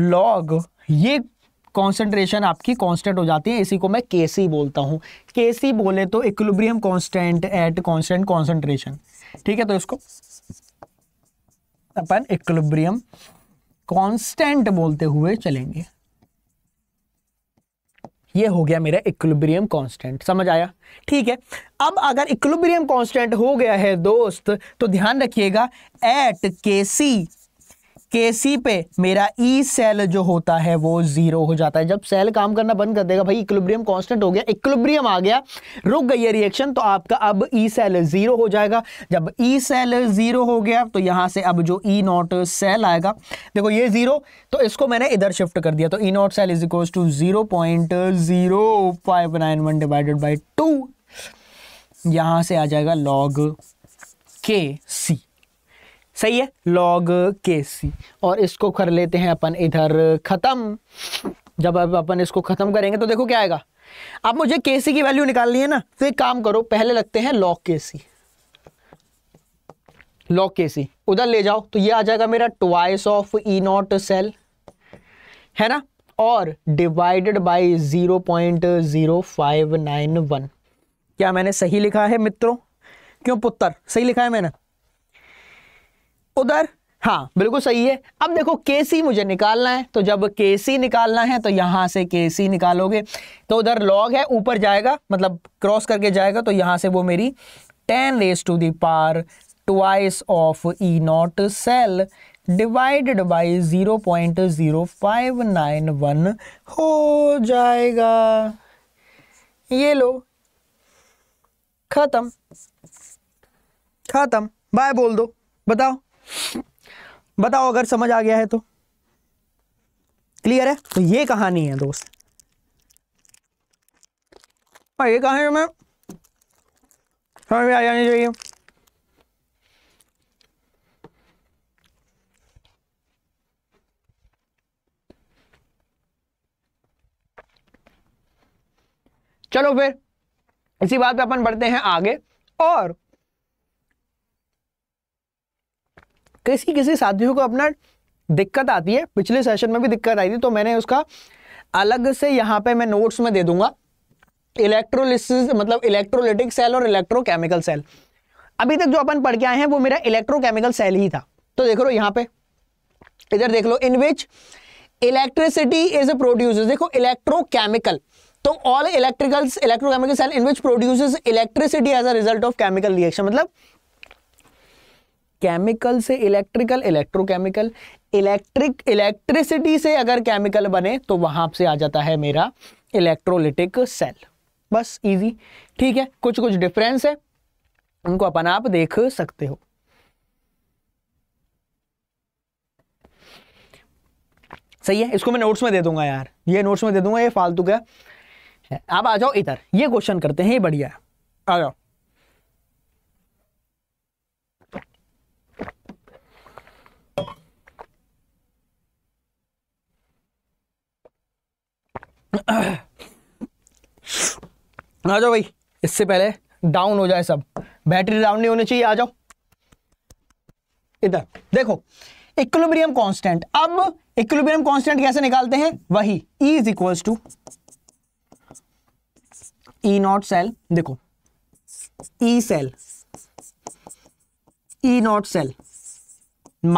लॉग ये कॉन्सेंट्रेशन आपकी कांस्टेंट हो जाती है इसी को मैं केसी बोलता हूँ केसी बोले तो equilibrium constant at constant concentration ठीक है तो इसको अपन इक्विलिब्रियम कॉन्स्टेंट बोलते हुए चलेंगे ये हो गया मेरा इक्विलिब्रियम कांस्टेंट समझ आया ठीक है अब अगर इक्विलिब्रियम कांस्टेंट हो गया है दोस्त तो ध्यान रखिएगा एट के सी के सी पे मेरा ई e सेल जो होता है वो जीरो हो जाता है जब सेल काम करना बंद कर देगा भाई इक्लुब्रियम कांस्टेंट हो गया इक्लुब्रियम आ गया रुक गई है रिएक्शन तो आपका अब ई e सेल जीरो हो जाएगा जब ई e सेल जीरो हो गया तो यहां से अब जो ई e नॉट सेल आएगा देखो ये जीरो तो इसको मैंने इधर शिफ्ट कर दिया तो E naught cell is equal to zero point zero five nine one divided by two यहां से आ जाएगा लॉग के सी सही है लॉग के सी और इसको कर लेते हैं अपन इधर ख़त्म जब अब अपन इसको ख़त्म करेंगे तो देखो क्या आएगा अब मुझे के सी की वैल्यू निकालनी है ना तो एक काम करो पहले लगते हैं लॉग के सी लॉग के सी उधर ले जाओ तो ये आ जाएगा मेरा twice of E naught cell है ना और डिवाइडेड बाय वन क्या मैंने सही लिखा है मित्रों क्यों पुत्र सही लिखा है मैंने उधर हाँ बिल्कुल सही है अब देखो के मुझे निकालना है तो जब के निकालना है तो यहां से के निकालोगे तो उधर लॉग है ऊपर जाएगा मतलब क्रॉस करके जाएगा तो यहां से वो मेरी ten raise to the power twice of E naught cell divided by zero point zero five nine one हो जाएगा ये लो खत्म खत्म बाय बोल दो बताओ बताओ अगर समझ आ गया है तो क्लियर है तो ये कहानी है दोस्त और हाँ, ये कहानी मैं समझ में आ जानी चाहिए चलो फिर इसी बात पे अपन बढ़ते हैं आगे और किसी किसी साथियों को अपना दिक्कत आती है पिछले सेशन में भी दिक्कत आई थी तो मैंने उसका अलग से यहाँ पे मैं नोट्स में दे दूंगा इलेक्ट्रोलिसिस मतलब इलेक्ट्रोलिटिक सेल और इलेक्ट्रोकेमिकल सेल अभी तक जो अपन पढ़ के आए हैं वो मेरा इलेक्ट्रोकेमिकल सेल ही था तो देख लो यहाँ पे इधर देख लो in which electricity is produce देखो इलेक्ट्रोकेमिकल तो all electricals electrochemical cell in which produce electricity as a result of chemical reaction मतलब केमिकल से इलेक्ट्रिकल इलेक्ट्रोकेमिकल इलेक्ट्रिक इलेक्ट्रिसिटी से अगर केमिकल बने तो वहां से आ जाता है मेरा इलेक्ट्रोलिटिक सेल बस इजी ठीक है कुछ कुछ डिफरेंस है उनको अपन आप देख सकते हो सही है इसको मैं नोट्स में दे दूंगा यार ये नोट्स में दे दूंगा ये फालतू का आप आ जाओ इधर ये क्वेश्चन करते हैं ये बढ़िया आ जाओ आ जाओ भाई इससे पहले डाउन हो जाए सब बैटरी डाउन नहीं होनी चाहिए आ जाओ इधर देखो इक्विलिब्रियम कांस्टेंट अब इक्विलिब्रियम कांस्टेंट कैसे निकालते हैं वही E is equals to E naught cell देखो E cell E naught cell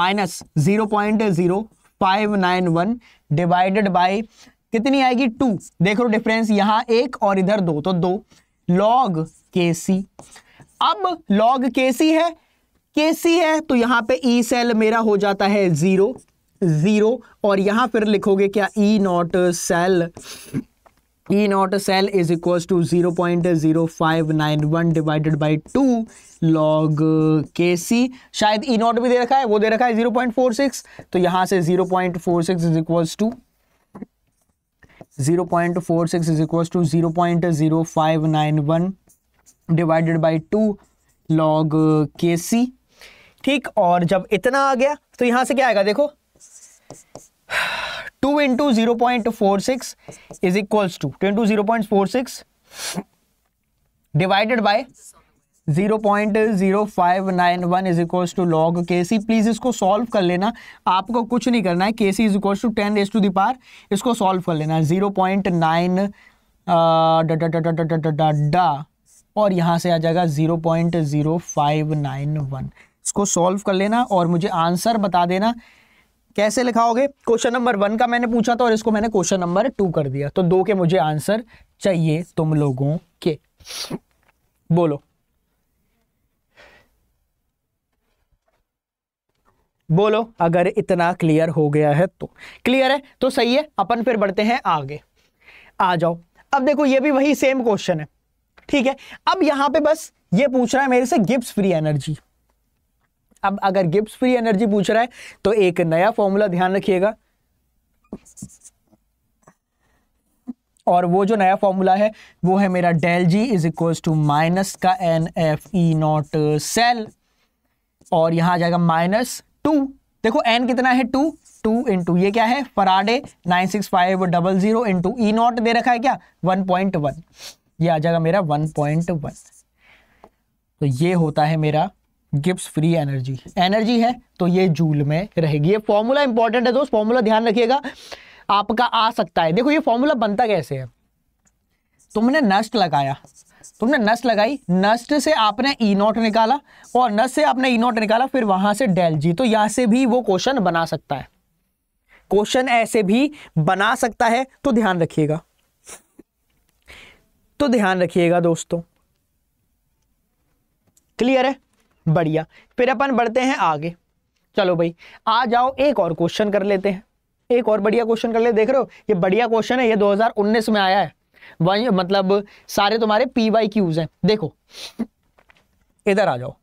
minus zero point zero five nine one divided by कितनी आएगी टू देख लो डिफरेंस यहां एक और इधर दो तो दो लॉग के सी अब लॉग के सी है के सी है तो यहां पे ई e सेल मेरा हो जाता है जीरो जीरो और यहां फिर लिखोगे क्या E naught cell E naught cell is equal to zero point zero five nine one divided by two log K C शायद ई e नॉट भी दे रखा है वो दे रखा है जीरो पॉइंट फोर सिक्स तो यहां से zero point four six is equal to zero point four six is equal to zero point zero five nine one divided by two log K C ठीक और जब इतना आ गया तो यहां से क्या आएगा देखो two into zero point four six is equals to two into zero point four six divided by zero point zero five nine one is equals to log K C please इसको सॉल्व कर लेना आपको कुछ नहीं करना है K C is equals to ten as to the power इसको solve कर लेना जीरो पॉइंट नाइन डा और यहाँ से आ जाएगा zero point zero five nine one इसको सॉल्व कर लेना और मुझे आंसर बता देना कैसे लिखाओगे क्वेश्चन नंबर वन का मैंने पूछा था और इसको मैंने क्वेश्चन नंबर टू कर दिया तो दो के मुझे आंसर चाहिए तुम लोगों के बोलो बोलो अगर इतना क्लियर हो गया है तो क्लियर है तो सही है अपन फिर बढ़ते हैं आगे आ जाओ अब देखो ये भी वही सेम क्वेश्चन है ठीक है अब यहां पे बस ये पूछ रहा है मेरे से गिब्स फ्री एनर्जी अब अगर गिब्स फ्री एनर्जी पूछ रहा है तो एक नया फॉर्मूला ध्यान रखिएगा और वो जो नया फॉर्मूला है वो है मेरा del G is equal to minus का N F E naught cell और यहां आ जाएगा माइनस टू देखो एन कितना है टू टू इंटू ये क्या है Faraday nine six five double zero into E naught दे रखा है क्या वन पॉइंट वन ये आ जाएगा मेरा वन पॉइंट वन तो ये होता है मेरा गिप्स फ्री एनर्जी एनर्जी है तो ये जूल में रहेगी ये फॉर्मूला इंपॉर्टेंट है दोस्त फॉर्मूला ध्यान रखिएगा आपका आ सकता है देखो ये फॉर्मूला बनता कैसे है तुमने नष्ट लगाया तुमने नस्ट लगाई नस्ट से आपने ई नोट निकाला और नस्ट से आपने ई नोट निकाला फिर वहां से डेल जी तो यहां से भी वो क्वेश्चन बना सकता है क्वेश्चन ऐसे भी बना सकता है तो ध्यान रखिएगा तो ध्यान रखिएगा दोस्तों क्लियर है बढ़िया फिर अपन बढ़ते हैं आगे चलो भाई आ जाओ एक और क्वेश्चन कर लेते हैं एक और बढ़िया क्वेश्चन कर ले देख रहे हो ये बढ़िया क्वेश्चन है ये 2019 में आया है वन मतलब सारे तुम्हारे पी वाई क्यूज हैं देखो इधर आ जाओ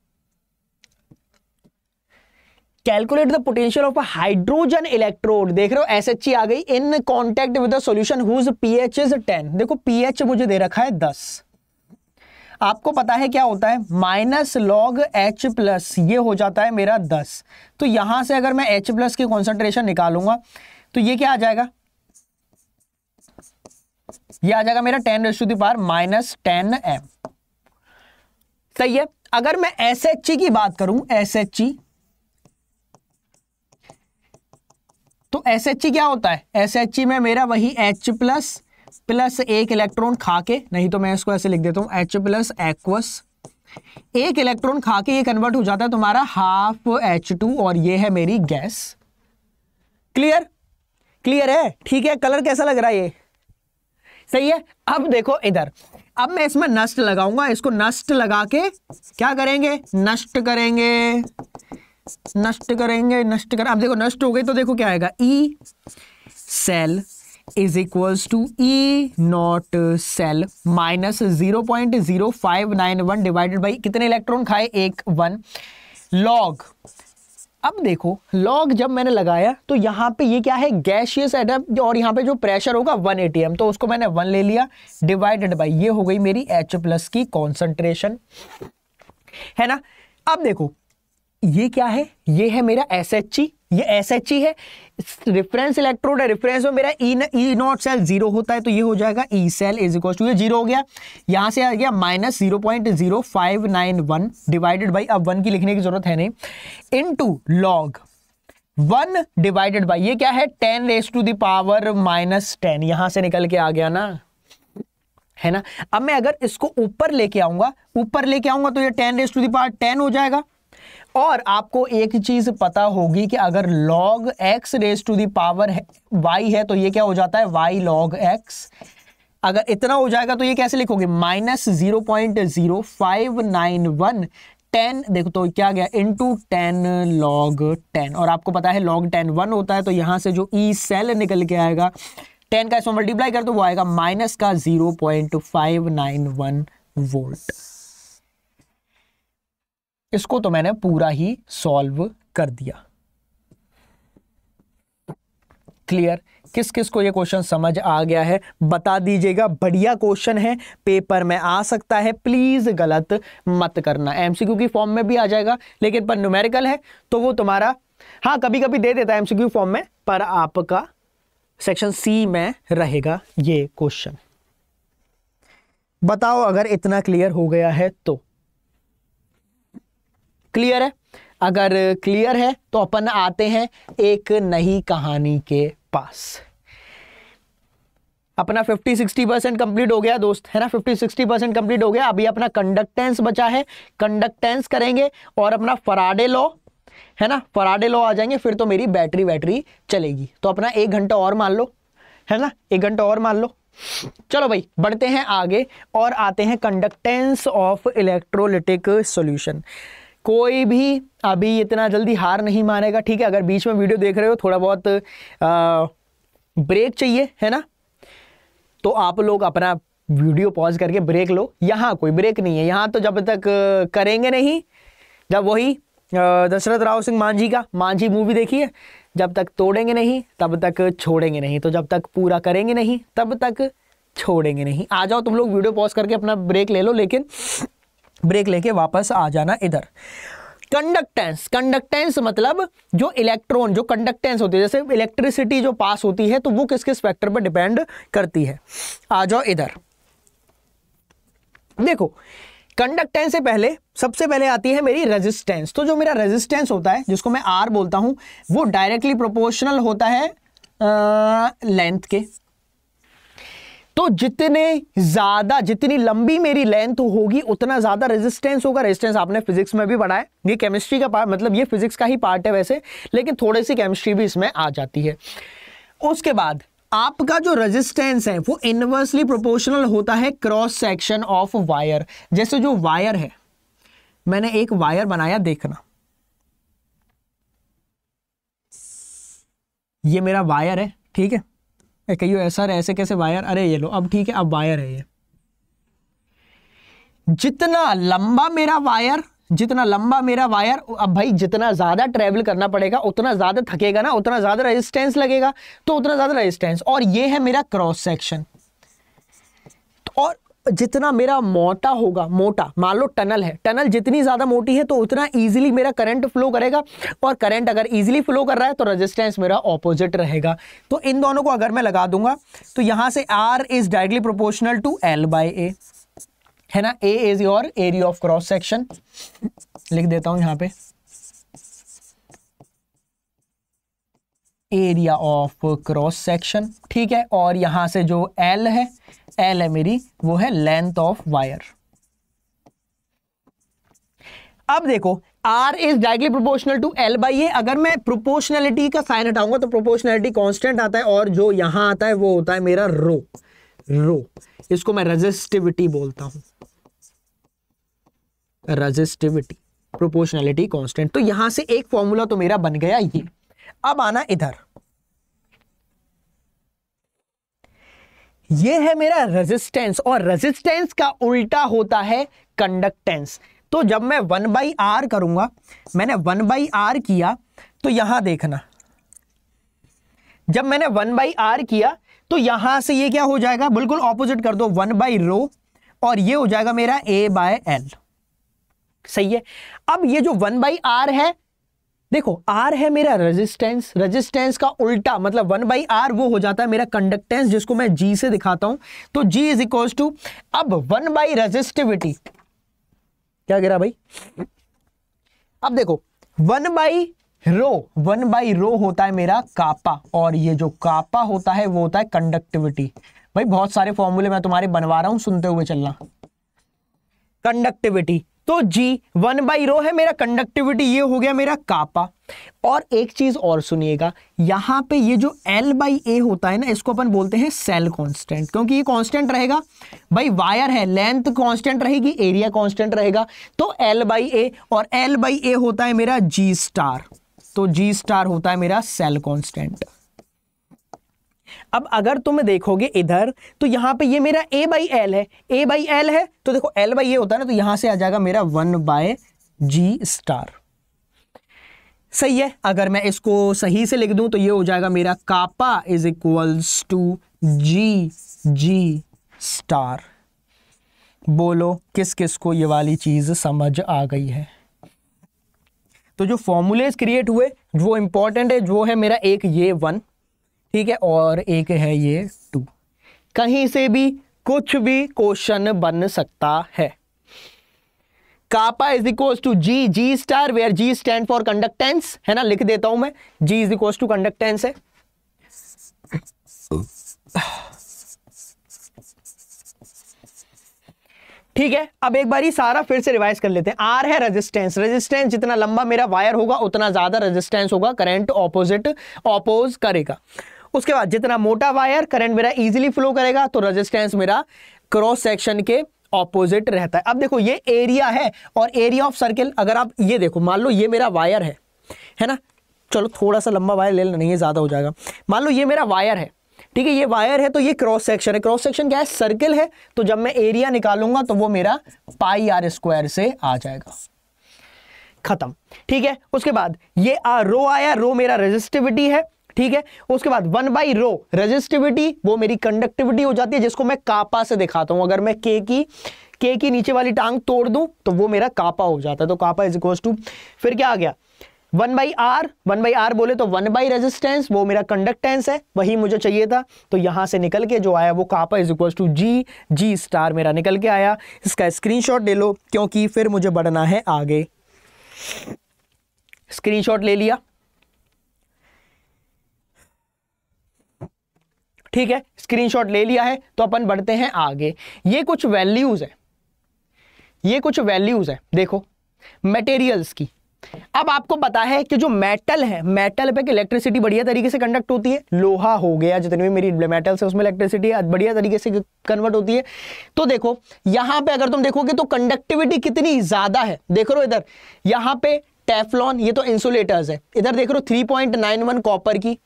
calculate the potential of a hydrogen electrode देख रहे हो एस एच e आ गई in contact with solution whose H is ten देखो एच मुझे दे रखा है दस आपको पता है क्या होता है माइनस लॉग एच प्लस ये हो जाता है मेरा दस तो यहां से अगर मैं एच प्लस की कॉन्सेंट्रेशन निकालूंगा तो ये क्या आ जाएगा ये आ जाएगा मेरा ten raise to the power minus ten M सही है अगर मैं एस एच की बात करूं एस एच तो एस एच क्या होता है एस एच में मेरा वही एच प्लस प्लस एक इलेक्ट्रॉन खा के नहीं तो मैं इसको ऐसे लिख देता हूं एच प्लस एक्वस एक इलेक्ट्रॉन खा के ये कन्वर्ट हो जाता है तुम्हारा हाफ एच टू और ये है मेरी गैस क्लियर क्लियर है ठीक है कलर कैसा लग रहा है ये सही है अब देखो इधर अब मैं इसमें नष्ट लगाऊंगा इसको नष्ट लगा के क्या करेंगे नष्ट करेंगे नष्ट करेंगे नष्ट कर अब देखो नष्ट हो गई तो देखो क्या आएगा E cell is equals to E naught cell minus zero point zero five nine one divided by कितने इलेक्ट्रॉन खाए एक वन लॉग अब देखो लॉग जब मैंने लगाया तो यहाँ पे ये क्या है गैशियस एडप और यहाँ पे जो प्रेशर होगा वन एटीएम तो उसको मैंने वन ले लिया डिवाइडेड बाई ये हो गई मेरी एच प्लस की कॉन्सेंट्रेशन है ना अब देखो ये क्या है ये है मेरा एस एच ई ये एस एच ई है रेफरेंस इलेक्ट्रोड है रेफरेंस में मेरा E E naught cell zero होता है तो ये हो जाएगा E cell is equal to ये जीरो हो गया यहाँ से आ गया minus zero point zero five nine one divided by अब वन की लिखने की जरूरत है नहीं in two log one divided by ये क्या है ten raise to the power minus ten यहां से निकल के आ गया ना है ना अब मैं अगर इसको ऊपर लेके आऊंगा ऊपर लेके आऊंगा तो ये ten raise to the power ten हो जाएगा और आपको एक चीज़ पता होगी कि अगर log x raise to the power y है तो ये क्या हो जाता है y log x अगर इतना हो जाएगा तो ये कैसे लिखोगे minus zero point zero five nine one ten देखो तो क्या गया इंटू टेन लॉग टेन और आपको पता है लॉग टेन वन होता है तो यहां से जो ई e सेल निकल के आएगा टेन का इसमें मल्टीप्लाई कर दो वो आएगा माइनस का zero point five nine one volt इसको तो मैंने पूरा ही सॉल्व कर दिया क्लियर किस किस को ये क्वेश्चन समझ आ गया है बता दीजिएगा बढ़िया क्वेश्चन है पेपर में आ सकता है प्लीज गलत मत करना एमसीक्यू की फॉर्म में भी आ जाएगा लेकिन पर न्यूमेरिकल है तो वो तुम्हारा हाँ कभी कभी दे देता है एमसीक्यू फॉर्म में पर आपका सेक्शन सी में रहेगा ये क्वेश्चन बताओ अगर इतना क्लियर हो गया है तो क्लियर है अगर क्लियर है तो अपन आते हैं एक नई कहानी के पास अपना 50 60 परसेंट कंप्लीट हो गया दोस्त है ना 50 60 परसेंट कंप्लीट हो गया अभी अपना कंडक्टेंस बचा है कंडक्टेंस करेंगे और अपना फराडे लॉ है ना फराडे लॉ आ जाएंगे फिर तो मेरी बैटरी बैटरी चलेगी तो अपना एक घंटा और मान लो है ना एक घंटा और मान लो चलो भाई बढ़ते हैं आगे और आते हैं कंडक्टेंस ऑफ इलेक्ट्रोलिटिक सोल्यूशन कोई भी अभी इतना जल्दी हार नहीं मानेगा ठीक है अगर बीच में वीडियो देख रहे हो थोड़ा बहुत आ, ब्रेक चाहिए है ना तो आप लोग अपना वीडियो पॉज करके ब्रेक लो यहाँ कोई ब्रेक नहीं है यहाँ तो जब तक करेंगे नहीं जब वही दशरथ राव सिंह मांझी का मांझी मूवी देखी है जब तक तोड़ेंगे नहीं तब तक छोड़ेंगे नहीं तो जब तक पूरा करेंगे नहीं तब तक छोड़ेंगे नहीं आ जाओ तुम लोग वीडियो पॉज करके अपना ब्रेक ले लो लेकिन ब्रेक लेके वापस आ जाना इधर कंडक्टेंस कंडक्टेंस मतलब जो इलेक्ट्रॉन जो कंडक्टेंस होती है जैसे इलेक्ट्रिसिटी जो पास होती है तो वो किस किस फैक्टर पर डिपेंड करती है आ जाओ इधर देखो कंडक्टेंस से पहले सबसे पहले आती है मेरी रेजिस्टेंस तो जो मेरा रेजिस्टेंस होता है जिसको मैं आर बोलता हूं वो डायरेक्टली प्रोपोर्शनल होता है लेंथ के तो जितने ज्यादा जितनी लंबी मेरी लेंथ होगी उतना ज्यादा रेजिस्टेंस होगा रेजिस्टेंस आपने फिजिक्स में भी पढ़ा है ये केमिस्ट्री का पार्ट मतलब ये फिजिक्स का ही पार्ट है वैसे लेकिन थोड़ी सी केमिस्ट्री भी इसमें आ जाती है उसके बाद आपका जो रेजिस्टेंस है वो इनवर्सली प्रोपोर्शनल होता है क्रॉस सेक्शन ऑफ वायर जैसे जो वायर है मैंने एक वायर बनाया देखना ये मेरा वायर है ठीक है कहो ऐसा ऐसे कैसे वायर अरे ये लो अब ठीक है अब वायर है ये जितना लंबा मेरा वायर जितना लंबा मेरा वायर अब भाई जितना ज़्यादा ट्रेवल करना पड़ेगा उतना ज़्यादा थकेगा ना उतना ज़्यादा रेजिस्टेंस लगेगा तो उतना ज़्यादा रेजिस्टेंस और ये है मेरा क्रॉस सेक्शन जितना मेरा मोटा होगा मोटा मान लो टनल है टनल जितनी ज़्यादा मोटी है तो उतना इजीली मेरा करंट फ्लो करेगा और करंट अगर इजीली फ्लो कर रहा है तो रेजिस्टेंस मेरा ऑपोजिट रहेगा तो इन दोनों को अगर मैं लगा दूंगा तो यहां से R is directly proportional to L by A है ना A is your area of cross section लिख देता हूं यहां पर एरिया ऑफ क्रॉस सेक्शन ठीक है और यहां से जो एल है एल है मेरी वो है लेंथ ऑफ वायर अब देखो R is directly proportional to L by A अगर मैं प्रोपोर्शनलिटी का साइन हटाऊंगा तो प्रोपोर्शनलिटी कांस्टेंट आता है और जो यहां आता है वो होता है मेरा रो रो इसको मैं रजिस्टिविटी बोलता हूं रजिस्टिविटी प्रोपोर्शनलिटी कांस्टेंट तो यहां से एक फॉर्मूला तो मेरा बन गया ये अब आना इधर ये है मेरा रेजिस्टेंस और रेजिस्टेंस का उल्टा होता है कंडक्टेंस तो जब मैं वन बाई आर करूंगा मैंने वन बाई आर किया तो यहां देखना जब मैंने वन बाई आर किया तो यहां से ये क्या हो जाएगा बिल्कुल ऑपोजिट कर दो वन बाई रो और ये हो जाएगा मेरा ए बाय एल सही है अब ये जो वन बाई आर है देखो आर है मेरा रेजिस्टेंस रेजिस्टेंस का उल्टा मतलब वन बाई आर वो हो जाता है मेरा कंडक्टेंस जिसको मैं जी से दिखाता हूं तो जी इज इक्वल टू अब वन बाई रेजिस्टिविटी क्या कह रहा भाई अब देखो one by rho one by rho होता है मेरा कापा और ये जो कापा होता है वो होता है कंडक्टिविटी भाई बहुत सारे फॉर्मूले मैं तुम्हारे बनवा रहा हूं सुनते हुए चलना कंडक्टिविटी तो जी वन बाई रो है मेरा कंडक्टिविटी ये हो गया मेरा कापा और एक चीज और सुनिएगा यहां पे ये जो एल बाई ए होता है ना इसको अपन बोलते हैं सेल कांस्टेंट क्योंकि ये कांस्टेंट रहेगा भाई वायर है लेंथ कांस्टेंट रहेगी एरिया कांस्टेंट रहेगा तो एल बाई ए और एल बाई ए होता है मेरा जी स्टार तो जी स्टार होता है मेरा सेल कॉन्स्टेंट अब अगर तुम देखोगे इधर तो यहां पे ये मेरा a बाई एल है a बाई एल है तो देखो l बाई ए होता है ना तो यहां से आ जाएगा मेरा वन बाय जी स्टार सही है अगर मैं इसको सही से लिख दूं तो ये हो जाएगा मेरा kappa is equals to G G star बोलो किस किस को ये वाली चीज़ समझ आ गई है तो जो फॉर्मूलेज क्रिएट हुए वो इंपॉर्टेंट है जो है मेरा एक ये वन ठीक है और एक है ये टू कहीं से भी कुछ भी क्वेश्चन बन सकता है kappa is equal to G G star where G stand for conductance है ना लिख देता हूं मैं G is equal to conductance है ठीक है अब एक बार ये सारा फिर से रिवाइज कर लेते हैं आर है रेजिस्टेंस रेजिस्टेंस जितना लंबा मेरा वायर होगा उतना ज्यादा रेजिस्टेंस होगा करंट ऑपोजिट ऑपोज करेगा उसके बाद जितना मोटा वायर करंट मेरा इजिली फ्लो करेगा तो रेजिस्टेंस मेरा क्रॉस सेक्शन के ऑपोजिट रहता है अब देखो ये एरिया है और एरिया ऑफ सर्किल अगर आप ये देखो मान लो ये मेरा वायर है है ना चलो थोड़ा सा लंबा वायर ले लेना नहीं है ज़्यादा हो जाएगा मान लो ये मेरा वायर है ठीक है ये वायर है तो ये क्रॉस सेक्शन है क्रॉस सेक्शन क्या है सर्किल है तो जब मैं एरिया निकालूंगा तो वो मेरा पाई आर स्क्वायर से आ जाएगा खत्म ठीक है उसके बाद ये आ, रो आया रो मेरा रेजिस्टिविटी है ठीक है उसके बाद वन बाई रो रजिस्टिविटी वो मेरी कंडक्टिविटी हो जाती है जिसको मैं कापा से दिखाता हूं अगर मैं के की के की नीचे वाली टांग तोड़ दूं तो वो मेरा कापा हो जाता है तो कापा इज इक्वल टू फिर क्या आ गया one by R one by R बोले तो वन बाई रेजिस्टेंस वो मेरा कंडक्टेंस है वही मुझे चाहिए था तो यहां से निकल के जो आया वो kappa is equal to G G star मेरा निकल के आया इसका स्क्रीनशॉट ले लो क्योंकि फिर मुझे बढ़ना है आगे स्क्रीनशॉट ले लिया ठीक है स्क्रीनशॉट ले लिया है तो अपन बढ़ते हैं आगे ये कुछ वैल्यूज़ है ये कुछ वैल्यूज़ है देखो मटेरियल्स की अब आपको पता है कि जो मेटल है मेटल पे इलेक्ट्रिसिटी बढ़िया तरीके से कंडक्ट होती है लोहा हो गया जितने भी मेरी मेटल्स है उसमें इलेक्ट्रिसिटी बढ़िया तरीके से कन्वर्ट होती है तो देखो यहां पे अगर तुम देखोगे तो कंडक्टिविटी कितनी ज़्यादा है देख रो इधर यहां पे टेफलॉन ये तो इंसुलेटर्स है इधर देख rho three point nine one copper की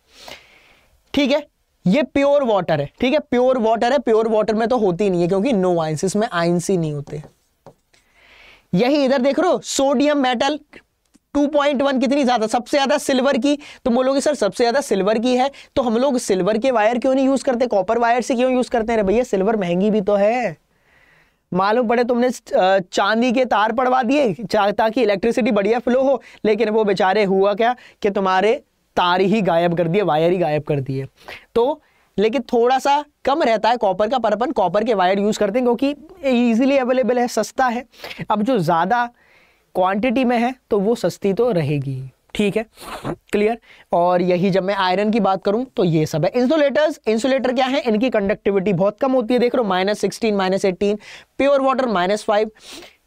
ठीक है ये प्योर वाटर है ठीक है प्योर वाटर है प्योर वाटर में तो होती नहीं है क्योंकि नो आइंस इसमें आइंस ही नहीं होते यही इधर देख रो सोडियम मेटल 2.1 कितनी ज्यादा सबसे ज्यादा सिल्वर की तो बोलोगे सर सबसे ज्यादा सिल्वर की है तो हम लोग सिल्वर के वायर क्यों नहीं यूज करते कॉपर वायर से क्यों यूज करते हैं भैया सिल्वर महंगी भी तो है मालूम पड़े तुमने चांदी के तार पड़वा दिए ताकि इलेक्ट्रिसिटी बढ़िया फ्लो हो लेकिन वो बेचारे हुआ क्या कि तुम्हारे तार ही गायब कर दिए वायर ही गायब कर दिए तो लेकिन थोड़ा सा कम रहता है कॉपर का पर अपन कॉपर के वायर यूज़ करते हैं क्योंकि ईजिली अवेलेबल है सस्ता है अब जो ज़्यादा क्वांटिटी में है तो वो सस्ती तो रहेगी ठीक है क्लियर और यही जब मैं आयरन की बात करूं तो ये सब है इंसुलेटर्स इंसुलेटर क्या है इनकी कंडक्टिविटी बहुत कम होती है देख लो minus sixteen minus eighteen pure water minus five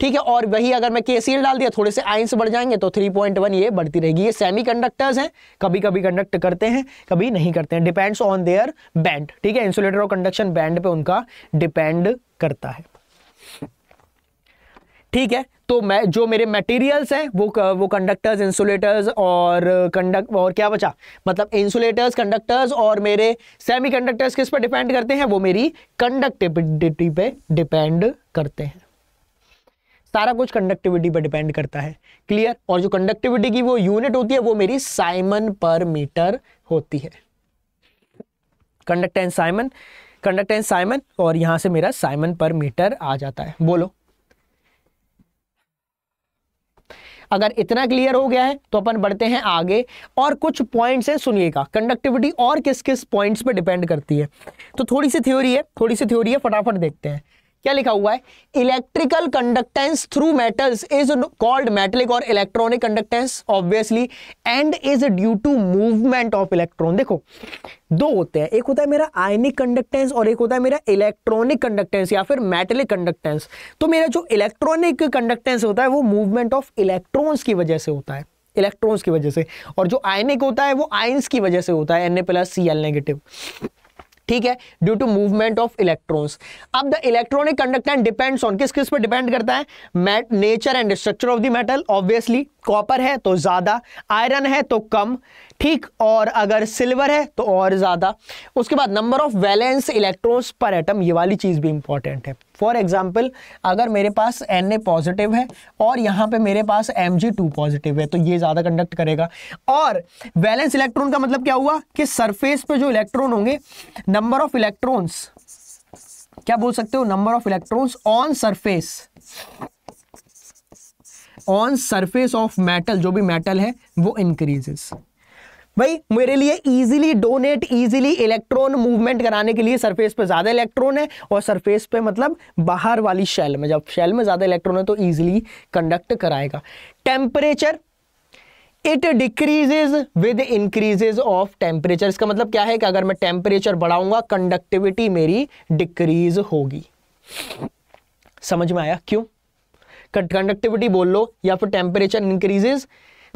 ठीक है और वही अगर मैं केसीएल डाल दिया थोड़े से आइंस बढ़ जाएंगे तो 3.1 ये बढ़ती रहेगी ये सेमी कंडक्टर्स हैं कभी कभी कंडक्ट करते हैं कभी नहीं करते हैं डिपेंड्स ऑन देयर बैंड ठीक है इंसुलेटर और कंडक्शन बैंड पे उनका डिपेंड करता है ठीक है तो मैं जो मेरे मटेरियल्स हैं वो वो कंडक्टर्स इंसुलेटर्स और कंडक्ट और क्या बचा मतलब इंसुलेटर्स कंडक्टर्स और मेरे सेमी कंडक्टर्स किस पर डिपेंड करते हैं वो मेरी कंडक्टिविटी पे डिपेंड करते हैं सारा कुछ कंडक्टिविटी पर डिपेंड करता है क्लियर और जो कंडक्टिविटी की वो यूनिट होती है वो मेरी साइमन पर मीटर होती है कंडक्टेंस साइमन कंडक्टेंस साइमन और यहां से मेरा साइमन पर मीटर आ जाता है बोलो अगर इतना क्लियर हो गया है तो अपन बढ़ते हैं आगे और कुछ पॉइंट्स हैं सुनिएगा कंडक्टिविटी और किस किस पॉइंट्स पे डिपेंड करती है तो थोड़ी सी थ्योरी है थोड़ी सी थ्योरी है फटाफट देखते हैं क्या लिखा हुआ है electrical conductance through metals is called metallic और electronic conductance obviously and is due to movement of electron देखो दो होते हैं एक होता है मेरा आयनिक कंडक्टेंस और एक होता है मेरा इलेक्ट्रॉनिक कंडक्टेंस या फिर मेटलिक कंडक्टेंस तो मेरा जो इलेक्ट्रॉनिक कंडक्टेंस होता है वो मूवमेंट ऑफ इलेक्ट्रॉन्स की वजह से होता है इलेक्ट्रॉन्स की वजह से और जो आयनिक होता है वो आयंस की वजह से होता है N A plus C L negative ठीक है due to movement of electrons अब the electronic conductance depends on किस किस पर डिपेंड करता है nature and structure of the metal obviously copper है तो ज्यादा आयरन है तो कम ठीक और अगर सिल्वर है तो और ज़्यादा उसके बाद number of valence electrons per atom ये वाली चीज़ भी इंपॉर्टेंट है फॉर एग्जाम्पल अगर मेरे पास एन ए पॉजिटिव है और यहां पे मेरे पास एम जी टू पॉजिटिव है तो ये ज़्यादा कंडक्ट करेगा और वैलेंस इलेक्ट्रॉन का मतलब क्या हुआ कि सरफेस पे जो इलेक्ट्रॉन होंगे नंबर ऑफ इलेक्ट्रॉन्स क्या बोल सकते हो number of electrons on surface on surface of metal जो भी मेटल है वो इंक्रीजेस भाई मेरे लिए easily donate easily electron movement कराने के लिए सरफेस पे ज़्यादा इलेक्ट्रॉन है और सरफेस पे मतलब बाहर वाली शेल में जब शेल में ज़्यादा इलेक्ट्रॉन है तो इजीली कंडक्ट कराएगा temperature it decreases with increases of temperature इसका मतलब क्या है कि अगर मैं टेम्परेचर बढ़ाऊंगा कंडक्टिविटी मेरी डिक्रीज होगी समझ में आया क्यों कंडक्टिविटी बोल लो या फिर टेम्परेचर इंक्रीजेज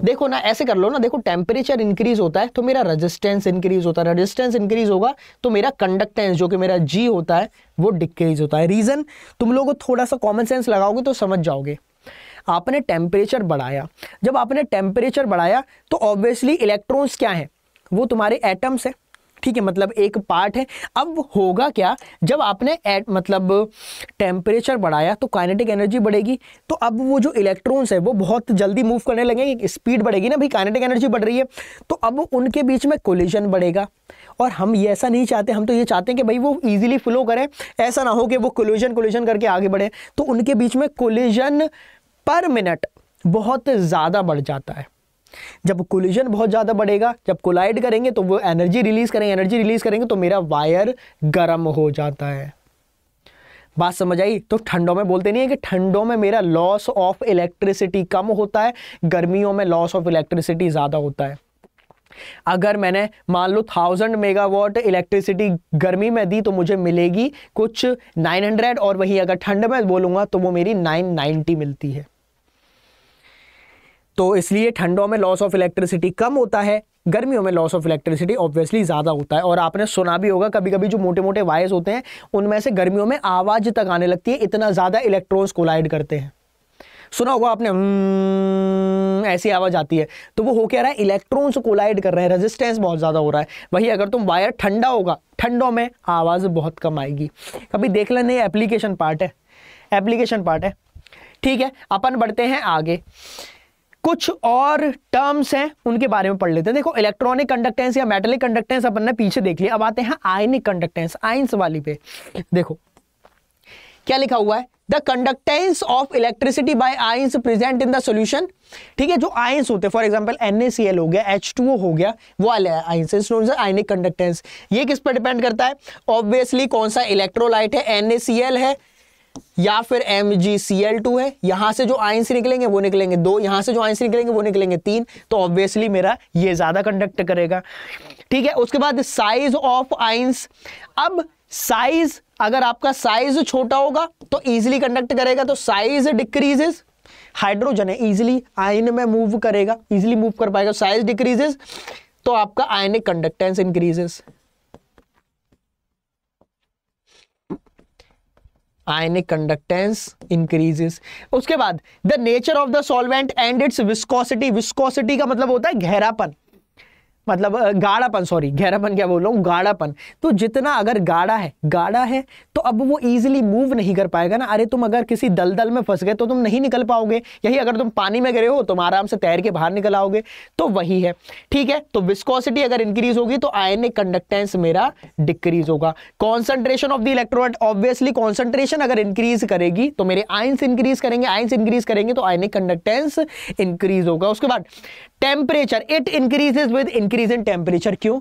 देखो ना ऐसे कर लो ना देखो टेम्परेचर इंक्रीज होता है तो मेरा रजिस्टेंस इंक्रीज होता है रजिस्टेंस इंक्रीज होगा तो मेरा कंडक्टेंस जो कि मेरा जी होता है वो डिक्रीज होता है रीज़न तुम लोग थोड़ा सा कॉमन सेंस लगाओगे तो समझ जाओगे आपने टेम्परेचर बढ़ाया जब आपने टेम्परेचर बढ़ाया तो ऑब्वियसली इलेक्ट्रॉन्स क्या हैं वो तुम्हारे एटम्स हैं ठीक है मतलब एक पार्ट है अब होगा क्या जब आपने एट मतलब टेम्परेचर बढ़ाया तो काइनेटिक एनर्जी बढ़ेगी तो अब वो जो इलेक्ट्रॉन्स है वो बहुत जल्दी मूव करने लगेंगे स्पीड बढ़ेगी ना भाई काइनेटिक एनर्जी बढ़ रही है तो अब उनके बीच में कोलिजन बढ़ेगा और हम ये ऐसा नहीं चाहते हम तो ये चाहते हैं कि भाई वो ईजिली फ्लो करें ऐसा ना हो कि वो कोलिजन कोलिजन करके आगे बढ़े तो उनके बीच में कोलिजन पर मिनट बहुत ज़्यादा बढ़ जाता है जब कोलिजन बहुत ज़्यादा बढ़ेगा जब कोलाइड करेंगे तो वो एनर्जी रिलीज़ करेंगे एनर्जी रिलीज़ करेंगे तो मेरा वायर गर्म हो जाता है बात समझ आई तो ठंडों में बोलते नहीं है कि ठंडों में मेरा लॉस ऑफ इलेक्ट्रिसिटी कम होता है गर्मियों में लॉस ऑफ इलेक्ट्रिसिटी ज़्यादा होता है अगर मैंने मान लो थाउजेंड मेगावाट इलेक्ट्रिसिटी गर्मी में दी तो मुझे मिलेगी कुछ नाइन हंड्रेड और वहीं अगर ठंड में बोलूंगा तो वो मेरी नाइन नाइनटी मिलती है तो इसलिए ठंडों में लॉस ऑफ इलेक्ट्रिसिटी कम होता है गर्मियों में लॉस ऑफ इलेक्ट्रिसिटी ऑब्वियसली ज़्यादा होता है और आपने सुना भी होगा कभी कभी जो मोटे मोटे वायर्स होते हैं उनमें से गर्मियों में आवाज़ तक आने लगती है इतना ज़्यादा इलेक्ट्रॉन्स कोलाइड करते हैं सुना होगा आपने हम्म, ऐसी आवाज़ आती है तो वो हो क्या रहा है इलेक्ट्रॉन्स कोलाइड कर रहे हैं रेजिस्टेंस बहुत ज़्यादा हो रहा है वही अगर तुम वायर ठंडा होगा ठंडों में आवाज़ बहुत कम आएगी कभी देख लेना एप्लीकेशन पार्ट है एप्लीकेशन पार्ट है ठीक है अपन बढ़ते हैं आगे कुछ और टर्म्स हैं उनके बारे में पढ़ लेते हैं देखो इलेक्ट्रॉनिक कंडक्टेंस या मेटलिक कंडक्टेंस अपन ने पीछे देख लिया अब आते हैं आयनिक कंडक्टेंस आइंस वाली पे देखो क्या लिखा हुआ है the conductance of electricity by ions present in the solution ठीक है जो आइंस होते हैं फॉर एग्जांपल NaCl हो गया H2O हो गया वो वाले आइंस आइनिक कंडक्टेंस ये किस पर डिपेंड करता है ऑब्वियसली कौन सा इलेक्ट्रोलाइट है NaCl है या फिर M G C L two है यहां से जो आइंस निकलेंगे वो निकलेंगे दो यहां से जो आइंस निकलेंगे वो निकलेंगे तीन तो ऑब्वियसली मेरा ये ज्यादा कंडक्ट करेगा ठीक है उसके बाद साइज ऑफ आइंस अब साइज अगर आपका साइज छोटा होगा तो इजिली कंडक्ट करेगा तो साइज डिक्रीजेस हाइड्रोजन है इजिली आयन में मूव करेगा इजिली मूव कर पाएगा साइज डिक्रीजेस तो आपका ionic conductance increases ionic conductance increases उसके बाद the nature of the solvent and its viscosity viscosity का मतलब होता है गहरापन मतलब गाढ़ापन सॉरी गहरापन क्या बोल रहा हूँ गाढ़ापन तो जितना अगर गाढ़ा है गाढ़ा है तो अब वो ईजिली मूव नहीं कर पाएगा ना अरे तुम अगर किसी दलदल में फंस गए तो तुम नहीं निकल पाओगे यही अगर तुम पानी में गिरे हो तुम आराम से तैर के बाहर निकल आओगे तो वही है ठीक है तो विस्कोसिटी अगर इंक्रीज होगी तो आयनिक कंडक्टेंस मेरा डिक्रीज होगा concentration of the electrolyte obviously concentration अगर इंक्रीज करेगी तो मेरे आइंस इंक्रीज करेंगे आइंस इंक्रीज करेंगे तो आयनिक कंडक्टेंस इंक्रीज होगा उसके बाद temperature it increases with increase in temperature क्यों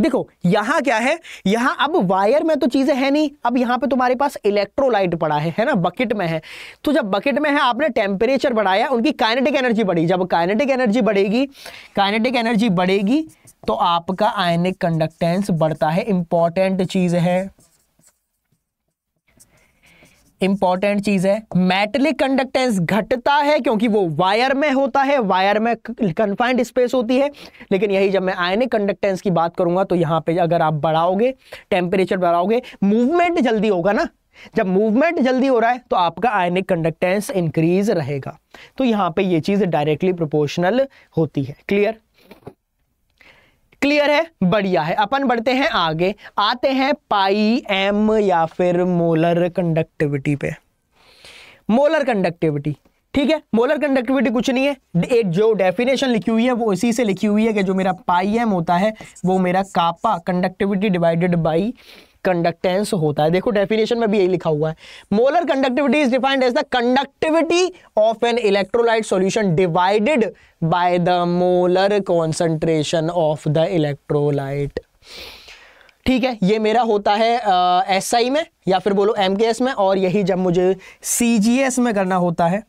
देखो यहां क्या है यहां अब वायर में तो चीजें है नहीं अब यहां पे तुम्हारे पास इलेक्ट्रोलाइट पड़ा है है ना बकेट में है तो जब बकेट में है आपने टेम्परेचर बढ़ाया उनकी काइनेटिक एनर्जी बढ़ी जब काइनेटिक एनर्जी बढ़ेगी काइनेटिक एनर्जी बढ़ेगी तो आपका आयनिक कंडक्टेंस बढ़ता है इंपॉर्टेंट चीज है इंपॉर्टेंट चीज है मेटलिक कंडक्टेंस घटता है क्योंकि वो वायर में होता है वायर में कंफाइंड स्पेस होती है लेकिन यही जब मैं आयनिक कंडक्टेंस की बात करूंगा तो यहां पे अगर आप बढ़ाओगे टेम्परेचर बढ़ाओगे मूवमेंट जल्दी होगा ना जब मूवमेंट जल्दी हो रहा है तो आपका आयनिक कंडक्टेंस इंक्रीज रहेगा तो यहां पर यह चीज डायरेक्टली प्रोपोर्शनल होती है क्लियर क्लियर है बढ़िया है अपन बढ़ते हैं आगे आते हैं पाई एम या फिर मोलर कंडक्टिविटी पे मोलर कंडक्टिविटी ठीक है मोलर कंडक्टिविटी कुछ नहीं है एक जो डेफिनेशन लिखी हुई है वो इसी से लिखी हुई है कि जो मेरा पाई एम होता है वो मेरा kappa conductivity divided by conductance होता है देखो डेफिनेशन में भी यही लिखा हुआ है molar conductivity is defined as the conductivity of an electrolyte solution divided by the molar concentration of the electrolyte ठीक है ये मेरा होता है एस uh, SI में या फिर बोलो एम में और यही जब मुझे सी में करना होता है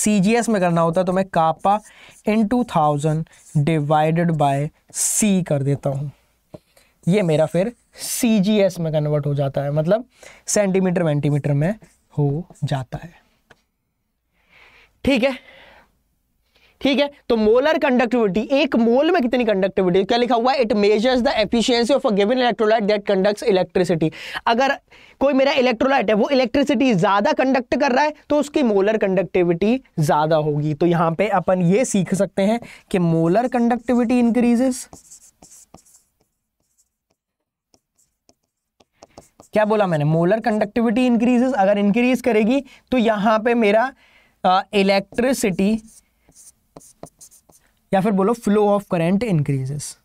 सी में करना होता है तो मैं kappa into thousand divided by C कर देता हूँ ये मेरा फिर सी में कन्वर्ट हो जाता है मतलब सेंटीमीटर वेंटीमीटर में हो जाता है ठीक है ठीक है तो मोलर कंडक्टिविटी एक मोल में कितनी कंडक्टिविटी क्या लिखा हुआ है it measures the efficiency of a given electrolyte that conducts electricity अगर कोई मेरा इलेक्ट्रोलाइट है वो इलेक्ट्रिसिटी ज्यादा कंडक्ट कर रहा है तो उसकी मोलर कंडक्टिविटी ज्यादा होगी तो यहां पे अपन ये सीख सकते हैं कि मोलर कंडक्टिविटी इंक्रीजेस क्या बोला मैंने मोलर कंडक्टिविटी इंक्रीजेस अगर इंक्रीज करेगी तो यहां पे मेरा इलेक्ट्रिसिटी या फिर बोलो flow of current increases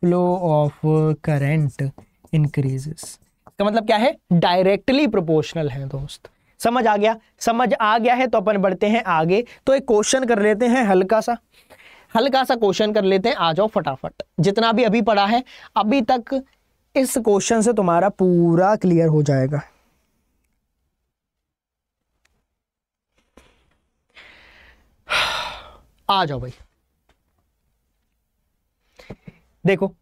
flow of current increases का मतलब क्या है डायरेक्टली प्रोपोर्शनल है दोस्त समझ आ गया समझ आ गया है तो अपन बढ़ते हैं आगे तो एक क्वेश्चन कर लेते हैं हल्का सा हल्का सा क्वेश्चन कर लेते हैं आ जाओ फटाफट जितना भी अभी पढ़ा है अभी तक इस क्वेश्चन से तुम्हारा पूरा क्लियर हो जाएगा *sighs* आ जाओ भाई देखो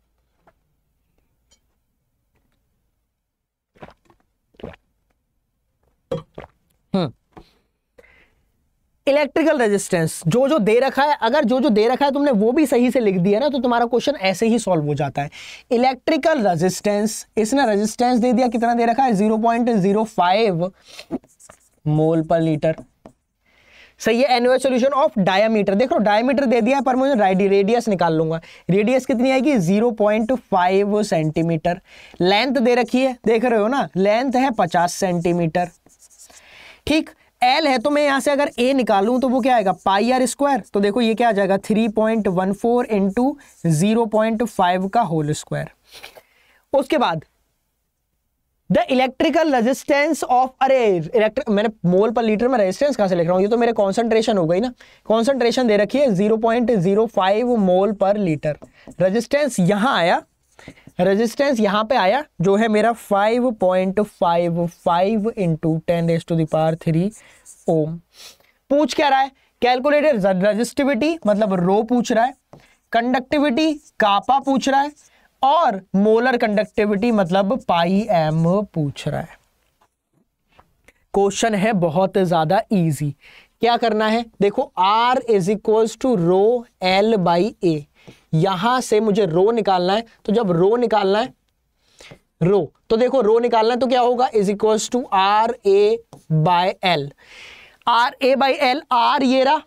इलेक्ट्रिकल रेजिस्टेंस जो जो दे रखा है अगर जो जो दे रखा है तुमने वो भी सही से लिख दिया ना तो तुम्हारा क्वेश्चन ऐसे ही सॉल्व हो जाता है इलेक्ट्रिकल रेजिस्टेंस इसने रेजिस्टेंस दे दिया कितना दे रखा है 0.05 मोल पर लीटर सही है एनुअल सोल्यूशन ऑफ देख लो डायमीटर दे दिया पर मुझे रेडियस निकाल लूंगा रेडियस कितनी आएगी 0.5 सेंटीमीटर लेंथ दे रखी है देख रहे हो ना लेंथ है 50 सेंटीमीटर ठीक एल है तो मैं यहां से अगर ए निकालू तो वो क्या आएगा पाई आर स्क्वायर तो देखो ये क्या आ जाएगा three point one four into zero point five का होल स्क्वायर उसके बाद द इलेक्ट्रिकल रेजिस्टेंस ऑफ अरे इलेक्ट्रिक मैंने मोल पर लीटर में रेजिस्टेंस कहां से लिख रहा हूं ये तो मेरे कॉन्सेंट्रेशन हो गई ना कॉन्सेंट्रेशन दे रखी है zero point zero five mole per litre resistance यहां आया रेजिस्टेंस यहाँ पे आया जो है मेरा 5.55 point five five into ten S to दार थ्री ओम पूछ क्या रहा है कैलकुलेटर रेजिस्टिविटी मतलब रो पूछ रहा है कंडक्टिविटी कापा पूछ रहा है और मोलर कंडक्टिविटी मतलब पाई एम पूछ रहा है क्वेश्चन है बहुत ज्यादा इजी क्या करना है देखो R is equals to rho L by A यहां से मुझे रो निकालना है तो जब रो निकालना है रो तो देखो रो निकालना है तो क्या होगा is equals to R A by L R A by L R ये रहा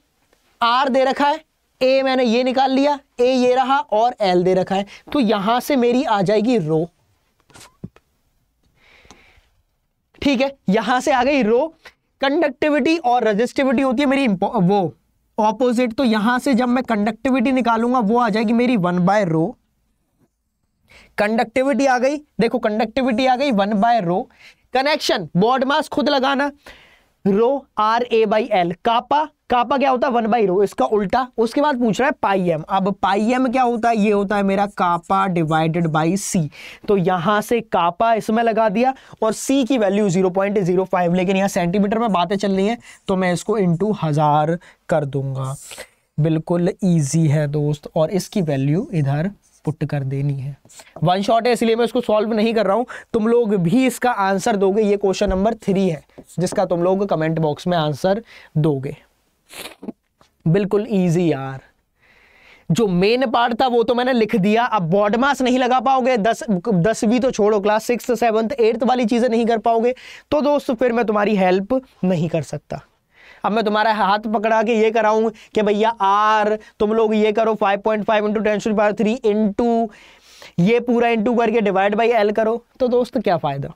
आर दे रखा है ए मैंने ये निकाल लिया ए ये रहा और एल दे रखा है तो यहां से मेरी आ जाएगी रो ठीक है यहां से आ गई रो कंडक्टिविटी और रजिस्टिविटी होती है मेरी वो ऑपोजिट तो यहां से जब मैं कंडक्टिविटी निकालूंगा वो आ जाएगी मेरी वन बाय रो कंडक्टिविटी आ गई देखो कंडक्टिविटी आ गई वन बाय रो कनेक्शन बॉड मास खुद लगाना rho R A by L kappa kappa क्या होता है वन बाई रो इसका उल्टा उसके बाद पूछ रहा है पाई एम अब पाई एम क्या होता है ये होता है मेरा कापा डिवाइडेड बाई सी तो यहां से कापा इसमें लगा दिया और सी की value zero point zero five लेकिन यहाँ सेंटीमीटर में बातें चल रही हैं तो मैं इसको इंटू हज़ार कर दूंगा बिल्कुल ईजी है दोस्त और इसकी वैल्यू इधर पुट कर देनी है वन शॉट है इसलिए मैं उसको सॉल्व नहीं कर रहा हूं तुम लोग भी इसका आंसर दोगे ये क्वेश्चन नंबर थ्री है जिसका तुम लोग कमेंट बॉक्स में आंसर दोगे बिल्कुल ईजी यार जो मेन पार्ट था वो तो मैंने लिख दिया अब बॉडमास नहीं लगा पाओगे दस दसवीं तो छोड़ो क्लास सिक्स सेवंथ एट्थ वाली चीज़ें नहीं कर पाओगे तो दोस्त फिर मैं तुम्हारी हेल्प नहीं कर सकता अब मैं तुम्हारा हाथ पकड़ा के ये कराऊं कि भैया आर तुम लोग ये करो five point five into ten power three into ये पूरा इंटू करके डिवाइड बाई एल करो तो दोस्त क्या फ़ायदा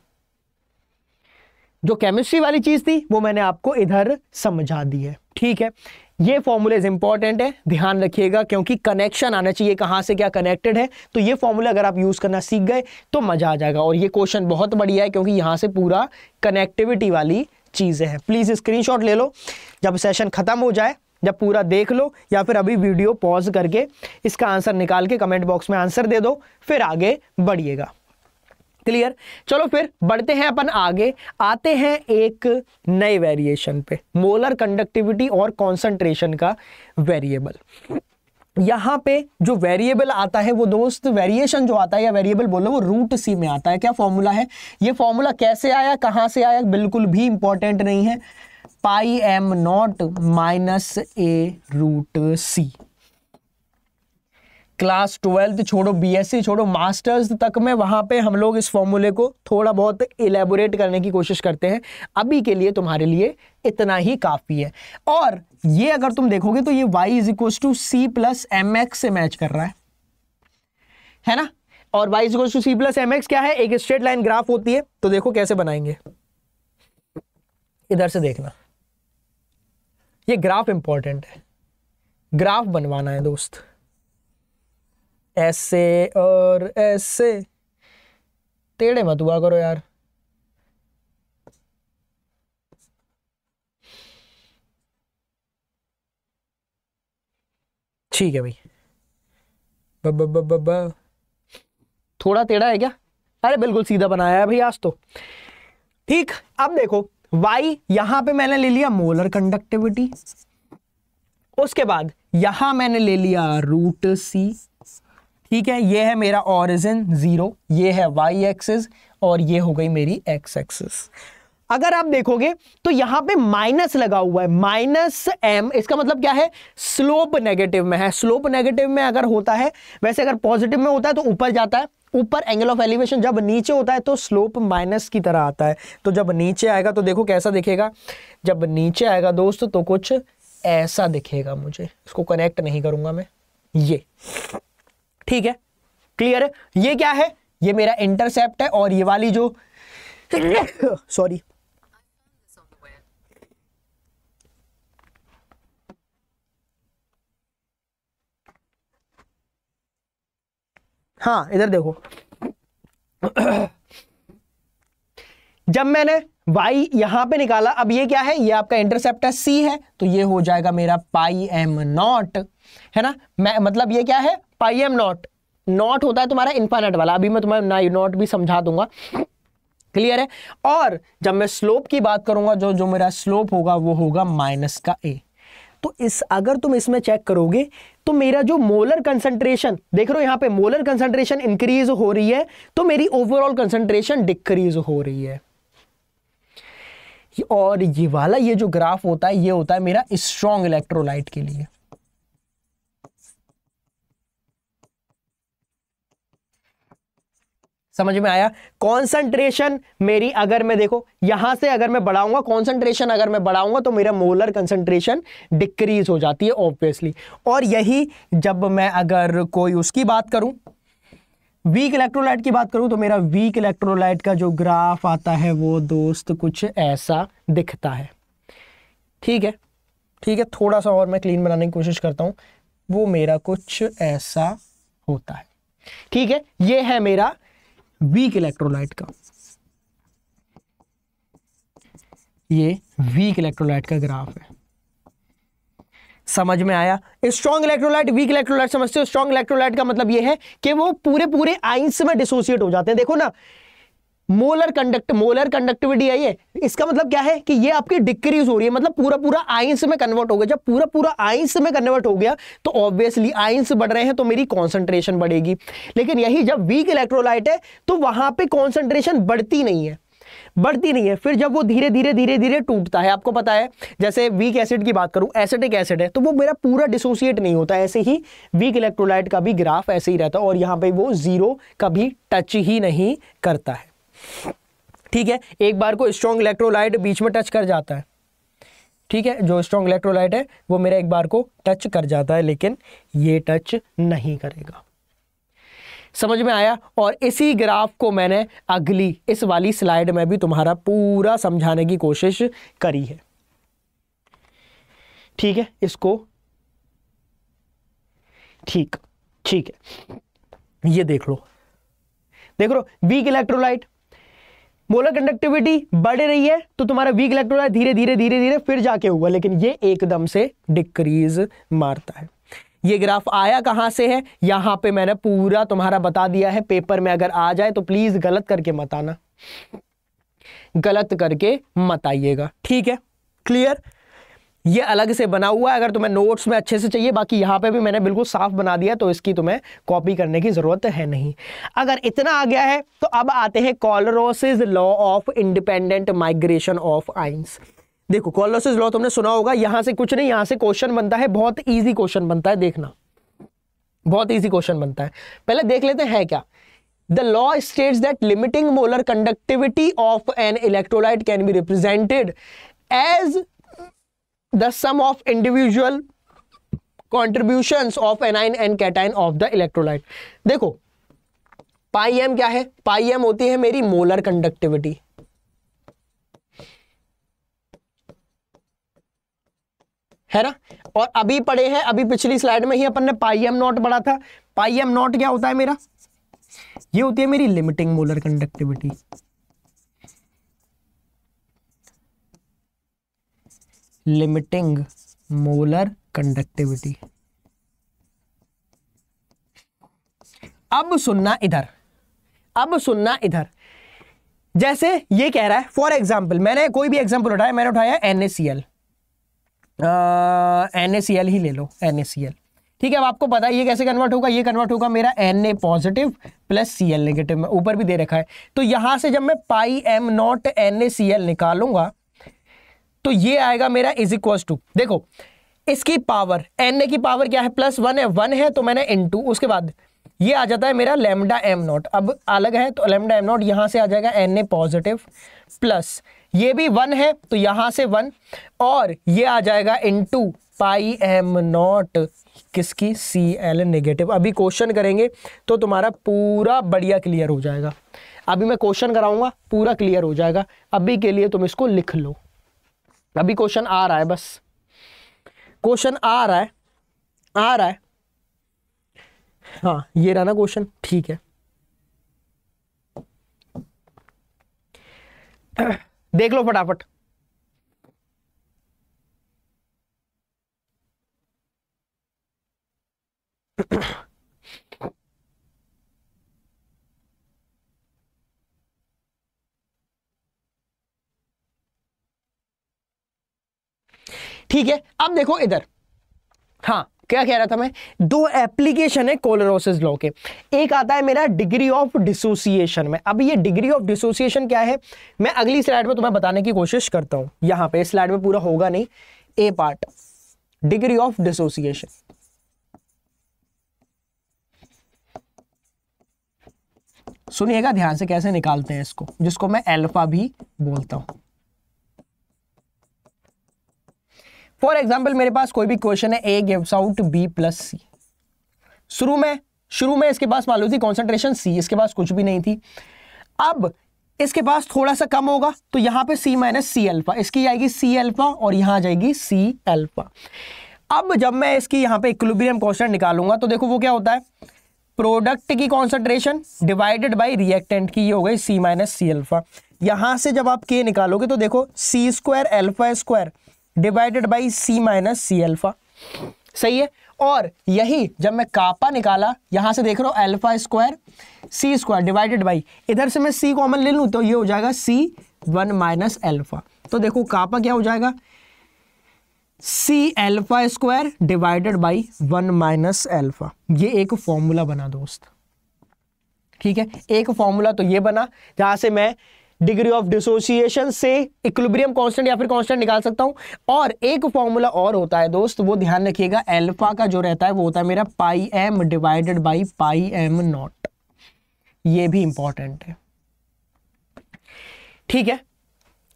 जो केमिस्ट्री वाली चीज़ थी वो मैंने आपको इधर समझा दी है ठीक है ये फॉर्मूलेज इंपॉर्टेंट है ध्यान रखिएगा क्योंकि कनेक्शन आना चाहिए कहाँ से क्या कनेक्टेड है तो ये फॉर्मूला अगर आप यूज़ करना सीख गए तो मज़ा आ जाएगा और ये क्वेश्चन बहुत बढ़िया है क्योंकि यहाँ से पूरा कनेक्टिविटी वाली चीज़ें हैं प्लीज़ स्क्रीनशॉट ले लो जब सेशन ख़त्म हो जाए जब पूरा देख लो या फिर अभी वीडियो पॉज करके इसका आंसर निकाल के कमेंट बॉक्स में आंसर दे दो फिर आगे बढ़िएगा क्लियर चलो फिर बढ़ते हैं अपन आगे आते हैं एक नए वेरिएशन पे मोलर कंडक्टिविटी और कॉन्सेंट्रेशन का वेरिएबल यहाँ पे जो वेरिएबल आता है वो दोस्त वेरिएशन जो आता है या वेरिएबल बोलो वो रूट सी में आता है क्या फॉर्मूला है ये फॉर्मूला कैसे आया कहाँ से आया बिल्कुल भी इंपॉर्टेंट नहीं है pi M not minus A root C class twelfth छोड़ो बीएससी e छोड़ो मास्टर्स तक में वहां पे हम लोग इस फॉर्मूले को थोड़ा बहुत इलेबोरेट करने की कोशिश करते हैं अभी के लिए तुम्हारे लिए इतना ही काफ़ी है और ये अगर तुम देखोगे तो ये y is equal to C plus M X से मैच कर रहा है है ना और y is equal to C plus M X क्या है एक स्ट्रेट लाइन ग्राफ होती है तो देखो कैसे बनाएंगे इधर से देखना ये ग्राफ इंपॉर्टेंट है ग्राफ बनवाना है दोस्त ऐसे और ऐसे टेढ़े मत हुआ करो यार ठीक है भाई थोड़ा टेढ़ा है क्या अरे बिल्कुल सीधा बनाया है भाई आज तो ठीक अब देखो वाई यहां पे मैंने ले लिया मोलर कंडक्टिविटी उसके बाद यहां मैंने ले लिया रूट सी ठीक है ये है मेरा ओरिजिन जीरो ये है वाई एक्सिस और ये हो गई मेरी एक्स एक्सिस अगर आप देखोगे तो यहां पे माइनस लगा हुआ है माइनस एम इसका मतलब क्या है स्लोप नेगेटिव में है स्लोप नेगेटिव में अगर होता है वैसे अगर पॉजिटिव में होता है तो ऊपर जाता है ऊपर एंगल ऑफ एलिवेशन जब नीचे होता है तो स्लोप माइनस की तरह आता है तो जब नीचे आएगा तो देखो कैसा दिखेगा जब नीचे आएगा दोस्त तो कुछ ऐसा दिखेगा मुझे इसको कनेक्ट नहीं करूंगा मैं ये ठीक है क्लियर है ये क्या है ये मेरा इंटरसेप्ट है और ये वाली जो सॉरी *coughs* हाँ इधर देखो जब मैंने y यहां पे निकाला अब ये क्या है ये आपका इंटरसेप्ट है c है तो ये हो जाएगा मेरा पाई एम नॉट है ना मैं मतलब ये क्या है पाई एम नॉट नॉट होता है तुम्हारा इंफानेट वाला अभी मैं तुम्हें ना नॉट भी समझा दूंगा क्लियर है और जब मैं स्लोप की बात करूंगा जो जो मेरा स्लोप होगा वो होगा माइनस का ए तो इस अगर तुम इसमें चेक करोगे तो मेरा जो मोलर कंसंट्रेशन देख रहे हो यहां पे मोलर कंसंट्रेशन इंक्रीज हो रही है तो मेरी ओवरऑल कंसंट्रेशन डिक्रीज हो रही है और ये वाला ये जो ग्राफ होता है ये होता है मेरा स्ट्रॉन्ग इलेक्ट्रोलाइट के लिए समझ में आया कॉन्सेंट्रेशन मेरी अगर मैं देखो यहां से अगर मैं बढ़ाऊंगा कॉन्सेंट्रेशन अगर मैं बढ़ाऊंगा तो मेरा मोलर कंसेंट्रेशन डिक्रीज हो जाती है ऑब्वियसली और यही जब मैं अगर कोई उसकी बात करूं वीक इलेक्ट्रोलाइट की बात करूं तो मेरा वीक इलेक्ट्रोलाइट का जो ग्राफ आता है वो दोस्त कुछ ऐसा दिखता है ठीक है ठीक है थोड़ा सा और मैं क्लीन बनाने की कोशिश करता हूं वो मेरा कुछ ऐसा होता है ठीक है ये है मेरा वीक इलेक्ट्रोलाइट का ये वीक इलेक्ट्रोलाइट का ग्राफ है समझ में आया स्ट्रॉन्ग इलेक्ट्रोलाइट वीक इलेक्ट्रोलाइट समझते हो स्ट्रॉन्ग इलेक्ट्रोलाइट का मतलब ये है कि वो पूरे पूरे आइंस में डिसोसिएट हो जाते हैं देखो ना मोलर कंडक्ट मोलर कंडक्टिविटी है ये इसका मतलब क्या है कि ये आपकी डिक्रीज हो रही है मतलब पूरा पूरा आइंस में कन्वर्ट हो गया जब पूरा पूरा आइंस में कन्वर्ट हो गया तो ऑब्वियसली आइंस बढ़ रहे हैं तो मेरी कॉन्सेंट्रेशन बढ़ेगी लेकिन यही जब वीक इलेक्ट्रोलाइट है तो वहां पर कॉन्सेंट्रेशन बढ़ती नहीं है बढ़ती नहीं है फिर जब वो धीरे धीरे धीरे धीरे टूटता है आपको पता है जैसे वीक एसिड की बात करूं एसिटिक एसिड है तो वो मेरा पूरा डिसोसिएट नहीं होता ऐसे ही वीक इलेक्ट्रोलाइट का भी ग्राफ ऐसे ही रहता है और यहाँ पे वो जीरो कभी टच ही नहीं करता है ठीक है एक बार को स्ट्रॉन्ग इलेक्ट्रोलाइट बीच में टच कर जाता है ठीक है जो स्ट्रॉन्ग इलेक्ट्रोलाइट है वो मेरा एक बार को टच कर जाता है लेकिन ये टच नहीं करेगा समझ में आया और इसी ग्राफ को मैंने अगली इस वाली स्लाइड में भी तुम्हारा पूरा समझाने की कोशिश करी है ठीक है इसको ठीक ठीक है ये देख लो देख लो वीक इलेक्ट्रोलाइट मोलर कंडक्टिविटी बढ़ रही है तो तुम्हारा वीक इलेक्ट्रोलाइट धीरे धीरे धीरे धीरे फिर जाके होगा लेकिन ये एकदम से डिक्रीज मारता है ये ग्राफ आया कहां से है यहां पे मैंने पूरा तुम्हारा बता दिया है पेपर में अगर आ जाए तो प्लीज गलत करके मत आना गलत करके मत आइएगा ठीक है क्लियर ये अलग से बना हुआ है अगर तुम्हें नोट्स में अच्छे से चाहिए बाकी यहाँ पे भी मैंने बिल्कुल साफ बना दिया तो इसकी तुम्हें कॉपी करने की ज़रूरत है नहीं अगर इतना आ गया है तो अब आते हैं Kohlrausch's law of independent migration of ions देखो कॉलरोसिस लॉ तुमने सुना होगा यहाँ से कुछ नहीं यहाँ से क्वेश्चन बनता है बहुत ईजी क्वेश्चन बनता है देखना बहुत ईजी क्वेश्चन बनता है पहले देख लेते हैं क्या the law states that limiting molar conductivity of an electrolyte can be represented as the sum of individual contributions of anion and cation of the electrolyte देखो पाई एम क्या है पाई एम होती है मेरी मोलर कंडक्टिविटी है ना और अभी पढ़े हैं अभी पिछली स्लाइड में ही अपन ने पाई एम नॉट पढ़ा था पाई एम नॉट क्या होता है मेरा ये होती है मेरी limiting molar conductivity limiting molar conductivity अब सुनना इधर अब सुनना इधर जैसे ये कह रहा है फॉर एग्जाम्पल मैंने कोई भी एग्जाम्पल उठाया मैंने उठाया N A C L N A C L ही ले लो एन ए सी एल ठीक है अब आपको पता है ये कैसे कन्वर्ट होगा ये कन्वर्ट होगा मेरा N A positive plus C L negative में ऊपर भी दे रखा है तो यहां से जब मैं pi M not N A C L निकालूंगा तो ये आएगा मेरा इज इक्वल टू देखो इसकी पावर एन की पावर क्या है प्लस वन है वन है तो मैंने इन टू उसके बाद ये आ जाता है मेरा लेमडा एम नॉट अब अलग है तो लेमडा एम नॉट यहाँ से आ जाएगा एन ए पॉजिटिव प्लस ये भी वन है तो यहाँ से वन और ये आ जाएगा into pi M not किसकी सी एल नेगेटिव अभी क्वेश्चन करेंगे तो तुम्हारा पूरा बढ़िया क्लियर हो जाएगा अभी मैं क्वेश्चन कराऊंगा पूरा क्लियर हो जाएगा अभी के लिए तुम इसको लिख लो अभी क्वेश्चन आ रहा है बस क्वेश्चन आ रहा है आ रहा है हाँ ये रहा ना क्वेश्चन ठीक है देख लो फटाफट ठीक है अब देखो इधर हाँ क्या कह रहा था मैं दो एप्लीकेशन है कोलोरोसिस लॉ के एक आता है मेरा डिग्री ऑफ डिसोसिएशन में अब ये डिग्री ऑफ डिसोसिएशन क्या है मैं अगली स्लाइड में तुम्हें बताने की कोशिश करता हूं यहां पे स्लाइड में पूरा होगा नहीं A part degree of dissociation सुनिएगा ध्यान से कैसे निकालते हैं इसको जिसको मैं एल्फा भी बोलता हूं फॉर एग्जाम्पल मेरे पास कोई भी क्वेश्चन है A gives out B plus C शुरू में शुरू में इसके पास मालूम थी कॉन्सेंट्रेशन सी इसके पास कुछ भी नहीं थी अब इसके पास थोड़ा सा कम होगा तो यहाँ पे C माइनस सी एल्फा इसकी आएगी C एल्फा और यहाँ जाएगी C एल्फा अब जब मैं इसकी यहाँ पे इक्विलिब्रियम कॉन्स्टेंट निकालूंगा तो देखो वो क्या होता है प्रोडक्ट की कॉन्सेंट्रेशन डिवाइडेड बाई रिएक्टेंट की ये हो गई C माइनस सी एल्फा यहाँ से जब आप K निकालोगे तो देखो C square alpha square divided by C minus C alpha सही है और यही जब मैं कापा निकाला यहां से देख रहा हूं alpha square C square divided by इधर से मैं सी कॉमन ले लू तो ये हो जाएगा सी वन माइनस एल्फा तो देखो कापा क्या हो जाएगा C alpha square divided by one minus alpha ये एक फॉर्मूला बना दोस्त ठीक है एक फॉर्मूला तो ये बना जहां से मैं डिग्री ऑफ डिसोसिएशन से इक्विलिब्रियम कांस्टेंट या फिर कांस्टेंट निकाल सकता हूं और एक फॉर्मूला और होता है दोस्त वो ध्यान रखिएगा एल्फा का जो रहता है वो होता है मेरा pi M divided by pi M not ये भी इंपॉर्टेंट है ठीक है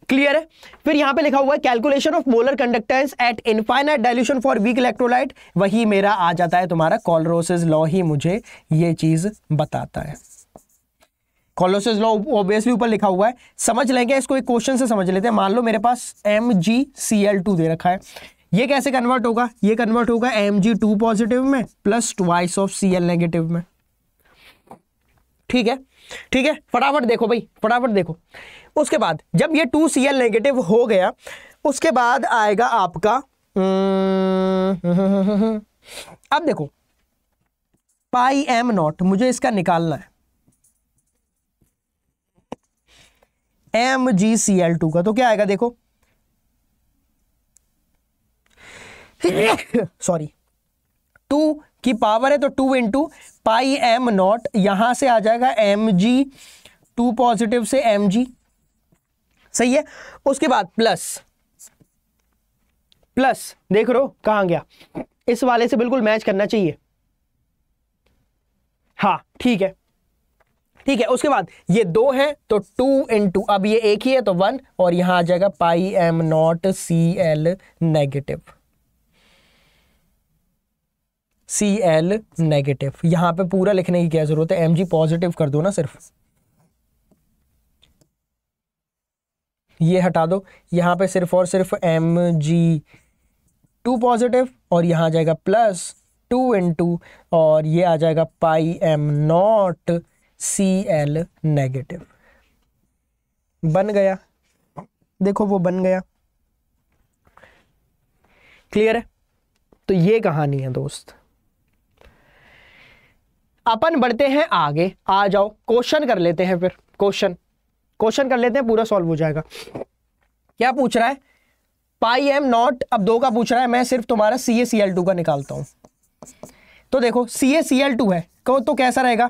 क्लियर है फिर यहां पे लिखा हुआ है calculation of molar conductance at infinite dilution for weak electrolyte वही मेरा आ जाता है तुम्हारा कॉलरोसिस लॉ ही मुझे ये चीज बताता है कॉलोसिस लॉ ऑब्वियसली ऊपर लिखा हुआ है समझ लेंगे इसको एक क्वेश्चन से समझ लेते हैं मान लो मेरे पास M G C L two दे रखा है ये कैसे कन्वर्ट होगा ये कन्वर्ट होगा एम जी टू पॉजिटिव में plus twice of C L negative में ठीक है ठीक है फटाफट देखो भाई फटाफट देखो उसके बाद जब ये टू सी एल नेगेटिव हो गया उसके बाद आएगा आपका हम्म, अब देखो पाई एम नॉट मुझे इसका निकालना है M G C L two का तो क्या आएगा देखो सॉरी *coughs* टू की पावर है तो two into pi M not यहां से आ जाएगा एम जी टू पॉजिटिव से एम जी सही है उसके बाद प्लस प्लस देख रो कहा गया इस वाले से बिल्कुल मैच करना चाहिए हाँ ठीक है ठीक है उसके बाद ये दो है तो टू इन टू अब ये एक ही है तो वन और यहां आ जाएगा pi M not C L negative C L negative यहां पे पूरा लिखने की क्या जरूरत है एम जी पॉजिटिव कर दो ना सिर्फ ये हटा दो यहां पे सिर्फ और सिर्फ एम जी टू पॉजिटिव और यहां आ जाएगा प्लस टू इन टू और ये आ जाएगा pi M not C L negative बन गया देखो वो बन गया क्लियर है तो ये कहानी है दोस्त अपन बढ़ते हैं आगे आ जाओ क्वेश्चन कर लेते हैं फिर क्वेश्चन क्वेश्चन कर लेते हैं पूरा सॉल्व हो जाएगा क्या पूछ रहा है पाई एम नॉट अब दो का पूछ रहा है मैं सिर्फ तुम्हारा सी ए सी एल टू का निकालता हूं तो देखो सी ए सी एल टू है तो कैसा रहेगा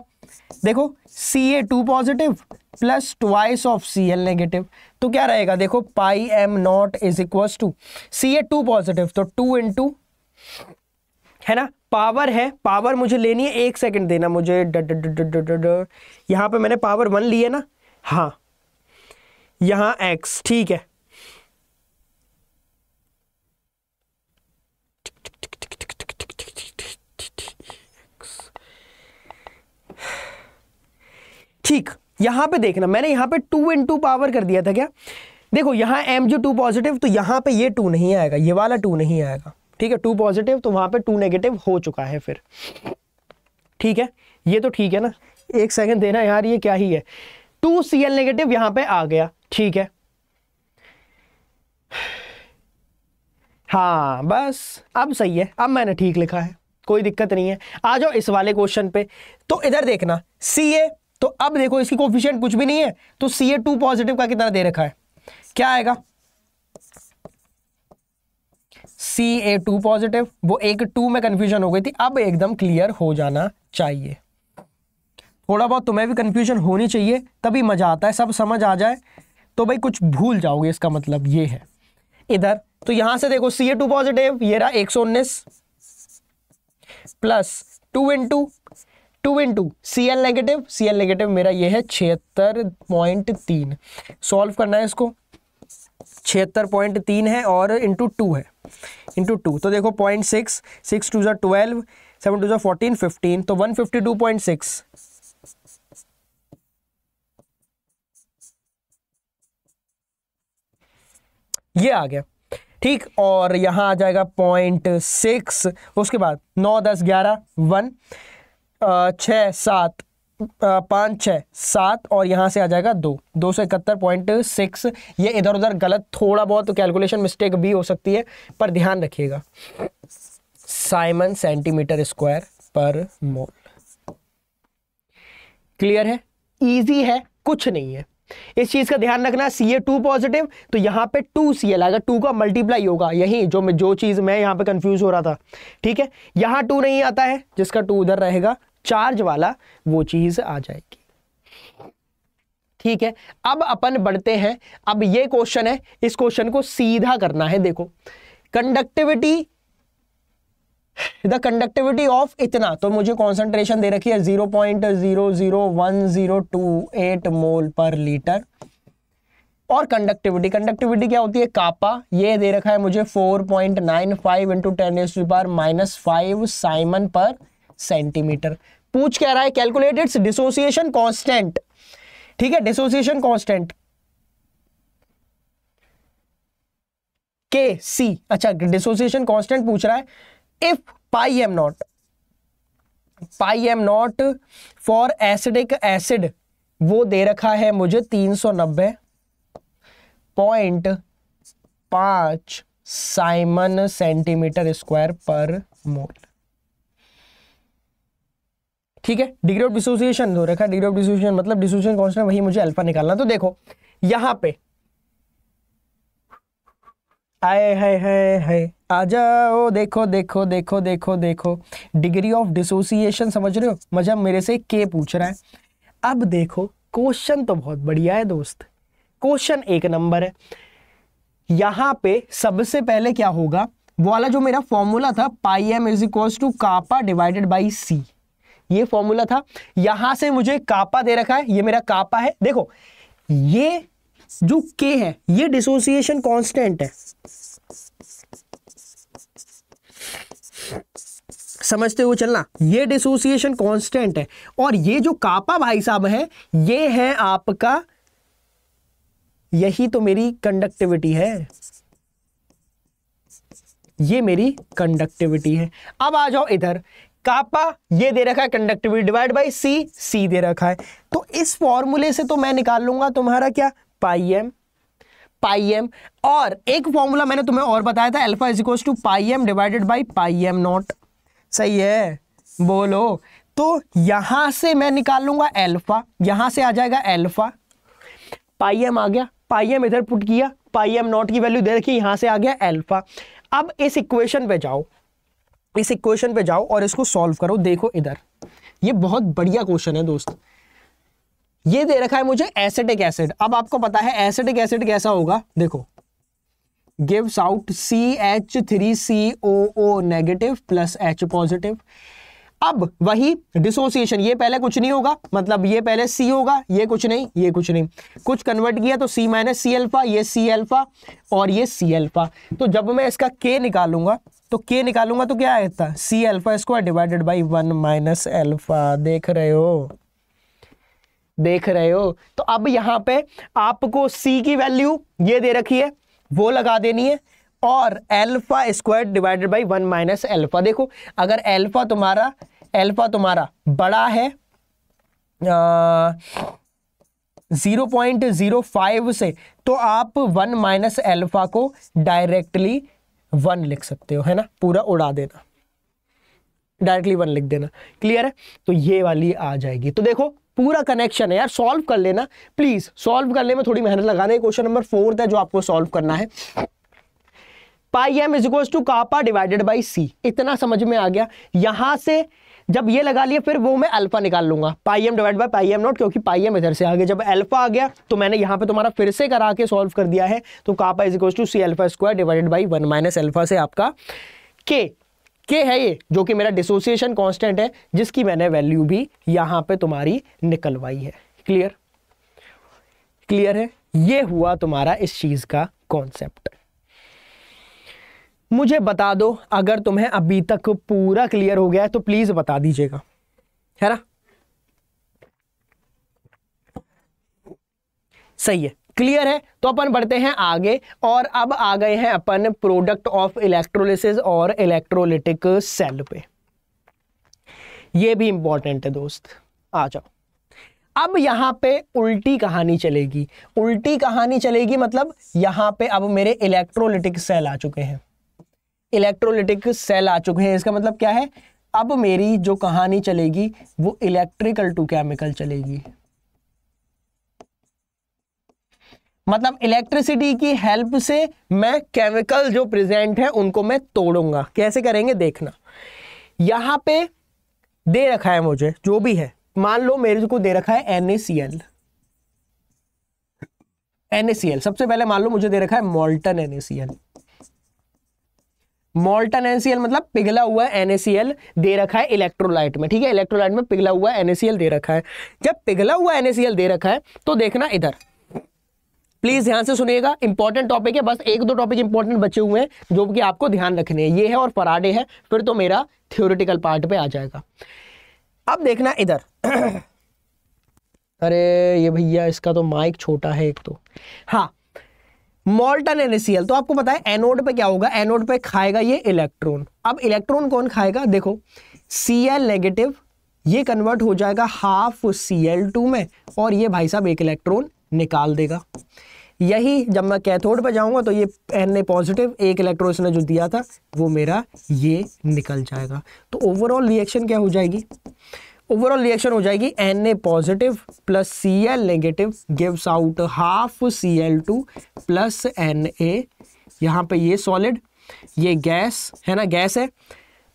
देखो C A two positive plus twice of C L negative तो क्या रहेगा देखो pi M not is equal to C A two positive तो टू इन टू है ना पावर है पावर मुझे लेनी है एक सेकंड देना मुझे यहां पे मैंने पावर वन लिया ना हाँ यहां एक्स ठीक है ठीक यहां पे देखना मैंने यहां पे टू इन टू पावर कर दिया था क्या देखो यहां एम जो टू पॉजिटिव तो यहां पे ये टू नहीं आएगा ये वाला टू नहीं आएगा ठीक है टू पॉजिटिव तो वहां पे टू नेगेटिव हो चुका है फिर ठीक है ये तो ठीक है ना एक सेकंड देना यार ये क्या ही है टू सी एल नेगेटिव यहां पर आ गया ठीक है हाँ बस अब सही है अब मैंने ठीक लिखा है कोई दिक्कत नहीं है आ जाओ इस वाले क्वेश्चन पे तो इधर देखना सी ए तो अब देखो इसकी कोफिशियंट कुछ भी नहीं है तो सी ए टू पॉजिटिव का कितना दे रखा है क्या आएगा सी ए टू पॉजिटिव वो एक टू में कंफ्यूजन हो गई थी अब एकदम क्लियर हो जाना चाहिए थोड़ा बहुत तुम्हें भी कंफ्यूजन होनी चाहिए तभी मजा आता है सब समझ आ जाए तो भाई कुछ भूल जाओगे इसका मतलब ये है इधर तो यहां से देखो सी ए टू पॉजिटिव ये रहा एक सौ उन्नीस plus two into two into C L negative C L negative मेरा ये है छिहत्तर पॉइंट तीन सॉल्व करना है इसको छिहत्तर पॉइंट तीन है और इंटू टू है इंटू टू तो देखो पॉइंट सिक्स सिक्स टू जो ट्वेल्व सेवन टू जो फोर्टीन फिफ्टीन तो one fifty two point six ये आ गया ठीक और यहाँ आ जाएगा पॉइंट सिक्स उसके बाद नौ दस ग्यारह वन छः सात पाँच छः सात और यहाँ से आ जाएगा दो दो सौ इकहत्तर पॉइंट सिक्स ये इधर उधर गलत थोड़ा बहुत तो कैलकुलेशन मिस्टेक भी हो सकती है पर ध्यान रखिएगा साइमन सेंटीमीटर स्क्वायर पर मोल क्लियर है इजी है कुछ नहीं है इस चीज का ध्यान रखना सी ए टू पॉजिटिव तो यहां पे टू सी एल आएगा टू का मल्टीप्लाई होगा यही जो जो चीज मैं यहां पे कंफ्यूज हो रहा था ठीक है यहां टू नहीं आता है जिसका टू उधर रहेगा चार्ज वाला वो चीज़ आ जाएगी ठीक है अब अपन बढ़ते हैं अब ये क्वेश्चन है इस क्वेश्चन को सीधा करना है देखो कंडक्टिविटी द कंडक्टिविटी ऑफ इतना तो मुझे कॉन्सेंट्रेशन दे रखी है zero point zero zero one zero two eight mole per litre और कंडक्टिविटी कंडक्टिविटी क्या होती है कापा ये दे रखा है मुझे four point nine five into ten S per minus five siemens per centimetre पूछ क्या रहा है कैलकुलेट इट्स डिसोसिएशन कांस्टेंट ठीक है डिसोसिएशन कांस्टेंट के सी अच्छा डिसोसिएशन कांस्टेंट पूछ रहा है if pi M not pi M not for acidic acid वो दे रखा है मुझे तीन सौ नब्बे पॉइंट पांच साइमन सेंटीमीटर स्क्वायर पर मोल ठीक है डिग्री ऑफ डिसोसिएशन दो रखा डिग्री ऑफ डिसोसिएशन मतलब डिसोसिएशन कॉन्स्टेंट वही मुझे अल्फा निकालना तो देखो यहां पे आए हाय हाय हाय आ जाओ देखो देखो देखो देखो देखो डिग्री ऑफ डिसोसिएशन समझ रहे हो मजा मतलब मेरे से के पूछ रहा है अब देखो क्वेश्चन तो बहुत बढ़िया है दोस्त क्वेश्चन एक नंबर है यहां पे सबसे पहले क्या होगा वो वाला जो मेरा फॉर्मूला था pi M is equals to kappa divided by C ये फॉर्मूला था यहां से मुझे कापा दे रखा है ये मेरा कापा है देखो ये जो के है ये डिसोसिएशन कांस्टेंट है समझते हुए चलना ये डिसोसिएशन कांस्टेंट है और ये जो कापा भाई साहब है ये है आपका यही तो मेरी कंडक्टिविटी है ये मेरी कंडक्टिविटी है अब आ जाओ इधर कापा ये दे रखा है conductivity divide by C C दे रखा है तो इस फॉर्मूले से तो मैं निकाल लूंगा तुम्हारा क्या पाई एम पाई एम और एक फॉर्मूला मैंने तुम्हें और बताया था alpha is equal to pi M divided by pi M not सही है बोलो तो यहां से मैं निकाल लूंगा एल्फा यहां से आ जाएगा एल्फा पाई एम आ गया पाई एम इधर पुट किया पाई एम नॉट की वैल्यू दे रखी यहां से आ गया एल्फा अब इस इक्वेशन पे जाओ इस इक्वेशन पे जाओ और इसको सॉल्व करो देखो इधर ये बहुत बढ़िया क्वेश्चन है दोस्त ये दे रखा है मुझे एसिडिक एसिड अब आपको पता है एसिडिक एसिड कैसा होगा देखो gives out C H three C O O negative plus H positive अब वही डिसोसिएशन ये पहले कुछ नहीं होगा मतलब ये पहले सी होगा ये कुछ नहीं ये कुछ नहीं कुछ कन्वर्ट किया तो सी माइनस सी एल्फा ये सी एल्फा और ये सी एल्फा तो जब मैं इसका के निकालूंगा तो के निकालूंगा तो क्या आता C alpha square divided by one minus alpha देख रहे हो देख रहे हो तो अब यहां पे आपको सी की वैल्यू ये दे रखी है वो लगा देनी है और alpha square divided by one minus alpha देखो अगर एल्फा तुम्हारा एल्फा तुम्हारा बड़ा है जीरो पॉइंट जीरो फाइव से तो आप वन माइनस एल्फा को डायरेक्टली वन लिख सकते हो है ना पूरा उड़ा देना डायरेक्टली वन लिख देना क्लियर है तो ये वाली आ जाएगी तो देखो पूरा कनेक्शन है यार सॉल्व कर लेना प्लीज सॉल्व करने में थोड़ी मेहनत लगाना है क्वेश्चन नंबर फोर्थ है जो आपको सॉल्व करना है pi M is equal to kappa divided by C इतना समझ में आ गया यहां से जब ये लगा लिया फिर वो मैं अल्फा निकाल लूंगा pi M divide by pi M nought क्योंकि पाई एम इधर से आ गया जब अल्फा आ गया तो मैंने यहाँ पे तुम्हारा फिर से करा के सॉल्व कर दिया है तो kappa is equal to C alpha square divided by one minus alpha से आपका के के है ये जो कि मेरा डिसोसिएशन कॉन्स्टेंट है जिसकी मैंने वैल्यू भी यहाँ पे तुम्हारी निकलवाई है क्लियर क्लियर है ये हुआ तुम्हारा इस चीज़ का कॉन्सेप्ट मुझे बता दो अगर तुम्हें अभी तक पूरा क्लियर हो गया है तो प्लीज बता दीजिएगा है ना सही है क्लियर है तो अपन बढ़ते हैं आगे और अब आ गए हैं अपन प्रोडक्ट ऑफ इलेक्ट्रोलिसिस और इलेक्ट्रोलिटिक सेल पे ये भी इंपॉर्टेंट है दोस्त आ जाओ अब यहां पे उल्टी कहानी चलेगी उल्टी कहानी चलेगी मतलब यहां पे अब मेरे इलेक्ट्रोलिटिक सेल आ चुके हैं इलेक्ट्रोलिटिक सेल आ चुके हैं इसका मतलब क्या है अब मेरी जो कहानी चलेगी वो इलेक्ट्रिकल टू केमिकल चलेगी मतलब इलेक्ट्रिसिटी की हेल्प से मैं केमिकल जो प्रेजेंट है उनको मैं तोड़ूंगा कैसे करेंगे देखना यहां पे दे रखा है मुझे जो भी है मान लो मेरे को दे रखा है एनएसीएल एनएसीएल सबसे पहले मान लो मुझे दे रखा है मोल्टन एनएसीएल मोल्टन एनसीएल मतलब पिघला हुआ एनएसीएल दे रखा है इलेक्ट्रोलाइट में ठीक है इलेक्ट्रोलाइट में पिघला हुआ एनएसीएल दे रखा है जब पिघला हुआ एनएसीएल दे रखा है तो देखना इधर प्लीज ध्यान से सुनिएगा इंपॉर्टेंट टॉपिक है बस एक दो टॉपिक इंपॉर्टेंट बचे हुए हैं जो कि आपको ध्यान रखने हैं ये है और फराडे है फिर तो मेरा थ्योरिटिकल पार्ट पे आ जाएगा अब देखना इधर *clears throat* अरे ये भैया इसका तो माइक छोटा है एक तो हाँ मोल्टन एनएसीएल तो आपको पता है एनोड पे क्या होगा एनोड पे खाएगा ये इलेक्ट्रॉन अब इलेक्ट्रॉन कौन खाएगा देखो सीएल नेगेटिव ये कन्वर्ट हो जाएगा हाफ सीएल टू में और ये भाई साहब एक इलेक्ट्रॉन निकाल देगा यही जब मैं कैथोड पे जाऊंगा तो ये एन ए पॉजिटिव एक इलेक्ट्रॉन इसने जो दिया था वो मेरा ये निकल जाएगा तो ओवरऑल रिएक्शन क्या हो जाएगी ओवरऑल रिएक्शन हो जाएगी N A positive plus C L negative gives out half C L two plus N A यहाँ पर ये सॉलिड ये गैस है ना गैस है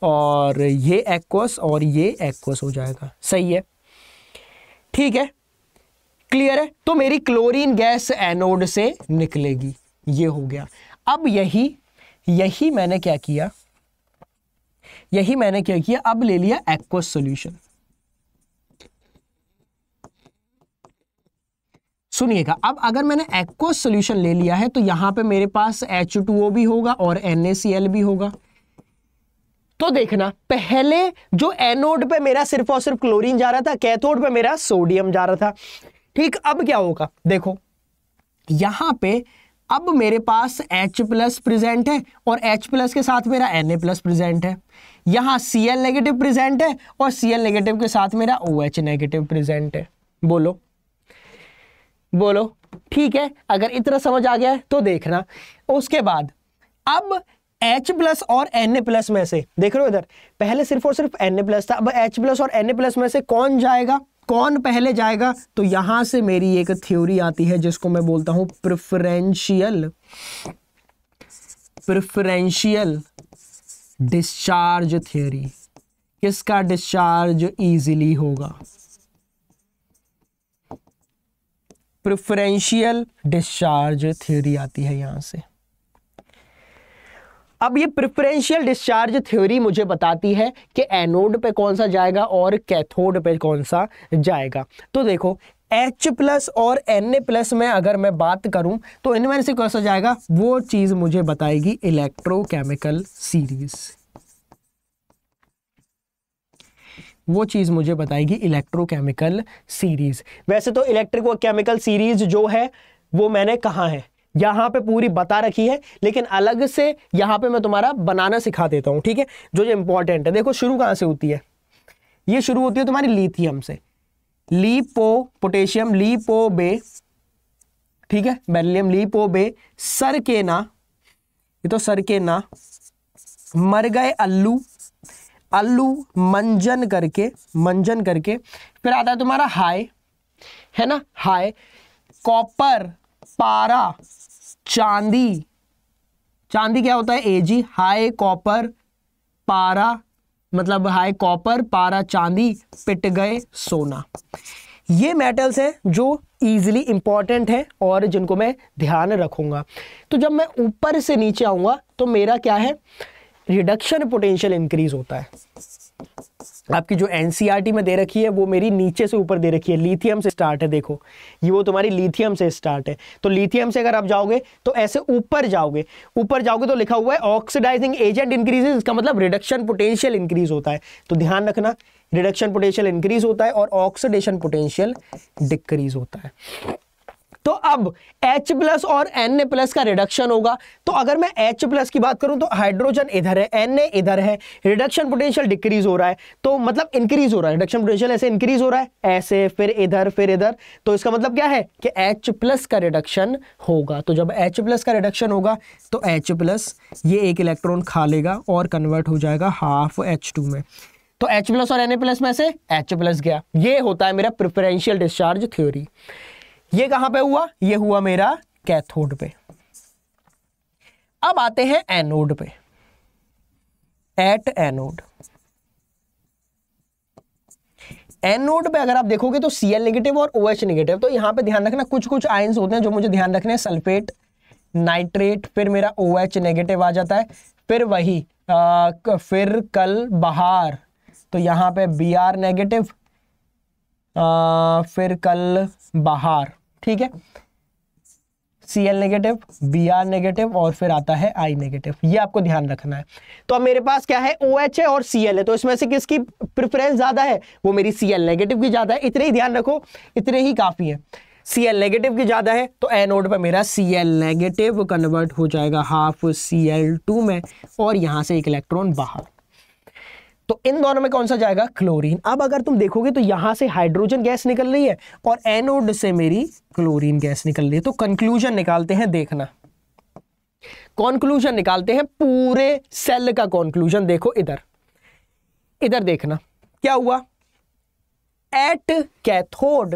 और ये एक्वस और ये एक्वस हो जाएगा सही है ठीक है क्लियर है तो मेरी क्लोरीन गैस एनोड से निकलेगी ये हो गया अब यही यही मैंने क्या किया यही मैंने क्या किया अब ले लिया एक्वस सॉल्यूशन सुनिएगा अब अगर मैंने एक्व सोल्यूशन ले लिया है तो यहां पे मेरे पास एच भी होगा और एन भी होगा तो देखना पहले जो एनोड पे मेरा सिर्फ और सिर्फ क्लोरीन जा रहा था कैथोड पे मेरा सोडियम जा रहा था ठीक अब क्या होगा देखो यहां पे अब मेरे पास H प्लस प्रेजेंट है और H प्लस के साथ मेरा Na प्लस प्रेजेंट है यहाँ Cl नेगेटिव प्रेजेंट है और Cl नेगेटिव के साथ मेरा OH नेगेटिव प्रेजेंट है बोलो बोलो ठीक है अगर इतना समझ आ गया है तो देखना उसके बाद अब H प्लस और एन ए प्लस में से देख रहे हो इधर पहले सिर्फ और सिर्फ एन ए प्लस था अब H प्लस और एन ए प्लस में से कौन जाएगा कौन पहले जाएगा तो यहां से मेरी एक थ्योरी आती है जिसको मैं बोलता हूं प्रिफरेंशियल प्रिफरेंशियल डिस्चार्ज थ्योरी किसका डिस्चार्ज इजीली होगा प्रिफरेंशियल डिस्चार्ज थ्योरी आती है यहां से अब ये प्रिफरेंशियल डिस्चार्ज थ्योरी मुझे बताती है कि एनोड पे कौन सा जाएगा और कैथोड पे कौन सा जाएगा तो देखो H प्लस और Na प्लस में अगर मैं बात करूं तो इनमें से कौन सा जाएगा वो चीज़ मुझे बताएगी इलेक्ट्रोकेमिकल सीरीज़ वो चीज़ मुझे बताएगी इलेक्ट्रोकेमिकल सीरीज वैसे तो इलेक्ट्रिको केमिकल सीरीज जो है वो मैंने कहा है यहां पे पूरी बता रखी है लेकिन अलग से यहां पे मैं तुम्हारा बनाना सिखा देता हूं ठीक है जो जो इंपॉर्टेंट है देखो शुरू कहां से होती है ये शुरू होती है तुम्हारी लिथियम से लीपो पोटेशियम लीपो बे ठीक है बेरिलियम लीपो बे सर के ना ये तो सर के ना मर गए अल्लू अल्लू मंजन करके मंजन करके फिर आता है तुम्हारा हाय है ना हाय कॉपर पारा चांदी चांदी क्या होता है एजी हाय कॉपर पारा मतलब हाई कॉपर पारा चांदी पिट गए सोना ये मेटल्स हैं जो इजिली इंपॉर्टेंट हैं और जिनको मैं ध्यान रखूंगा तो जब मैं ऊपर से नीचे आऊंगा तो मेरा क्या है रिडक्शन पोटेंशियल इंक्रीज होता है आपकी जो एनसीआरटी e में दे रखी है वो मेरी नीचे से ऊपर दे रखी है लिथियम से स्टार्ट है देखो ये वो तुम्हारी लिथियम से स्टार्ट है तो लिथियम से अगर आप जाओगे तो ऐसे ऊपर जाओगे ऊपर जाओगे तो लिखा हुआ है ऑक्सीडाइजिंग एजेंट इंक्रीज इसका मतलब रिडक्शन पोटेंशियल इंक्रीज होता है तो ध्यान रखना रिडक्शन पोटेंशियल इंक्रीज होता है और ऑक्सीडेशन पोटेंशियल डिक्रीज होता है तो अब H प्लस और एन ए प्लस का रिडक्शन होगा तो अगर मैं H प्लस की बात करूं तो हाइड्रोजन इधर है एन ए इधर है रिडक्शन पोटेंशियल डिक्रीज हो रहा है तो मतलब इंक्रीज हो रहा है रिडक्शन पोटेंशियल ऐसे इंक्रीज हो रहा है ऐसे फिर इधर फिर इधर तो इसका मतलब क्या है कि एच प्लस का रिडक्शन होगा तो जब एच प्लस का रिडक्शन होगा तो एच प्लस ये एक इलेक्ट्रॉन खा लेगा और कन्वर्ट हो जाएगा हाफ एच टू में तो H प्लस और Na प्लस में से H प्लस गया ये होता है मेरा प्रिफरेंशियल डिस्चार्ज थ्योरी ये कहां पे हुआ ये हुआ मेरा कैथोड पे अब आते हैं एनोड पे एट एनोड एनोड पे अगर आप देखोगे तो सीएल नेगेटिव और ओ एच नेगेटिव तो यहां पे ध्यान रखना कुछ कुछ आयंस होते हैं जो मुझे ध्यान रखने हैं सल्फेट नाइट्रेट फिर मेरा ओ एच नेगेटिव आ जाता है फिर वही आ, फिर कल बहार तो यहां पे बी आर नेगेटिव फिर कल बहार ठीक है C L negative B R negative और फिर आता है आई नेगेटिव ये आपको ध्यान रखना है तो अब मेरे पास क्या है ओ OH है और सी एल है तो इसमें से किसकी प्रिफरेंस ज़्यादा है वो मेरी सी एल नेगेटिव की ज़्यादा है इतने ही ध्यान रखो इतने ही काफ़ी है सी एल नेगेटिव की ज़्यादा है तो एनोड पर मेरा सी एल नेगेटिव कन्वर्ट हो जाएगा हाफ सी एल टू में और यहाँ से एक इलेक्ट्रॉन बाहर तो इन दोनों में कौन सा जाएगा क्लोरीन अब अगर तुम देखोगे तो यहां से हाइड्रोजन गैस निकल रही है और एनोड से मेरी क्लोरीन गैस निकल रही है तो कंक्लूजन निकालते हैं देखना कॉन्क्लूजन निकालते हैं पूरे सेल का कॉन्क्लूजन देखो इधर इधर देखना क्या हुआ एट कैथोड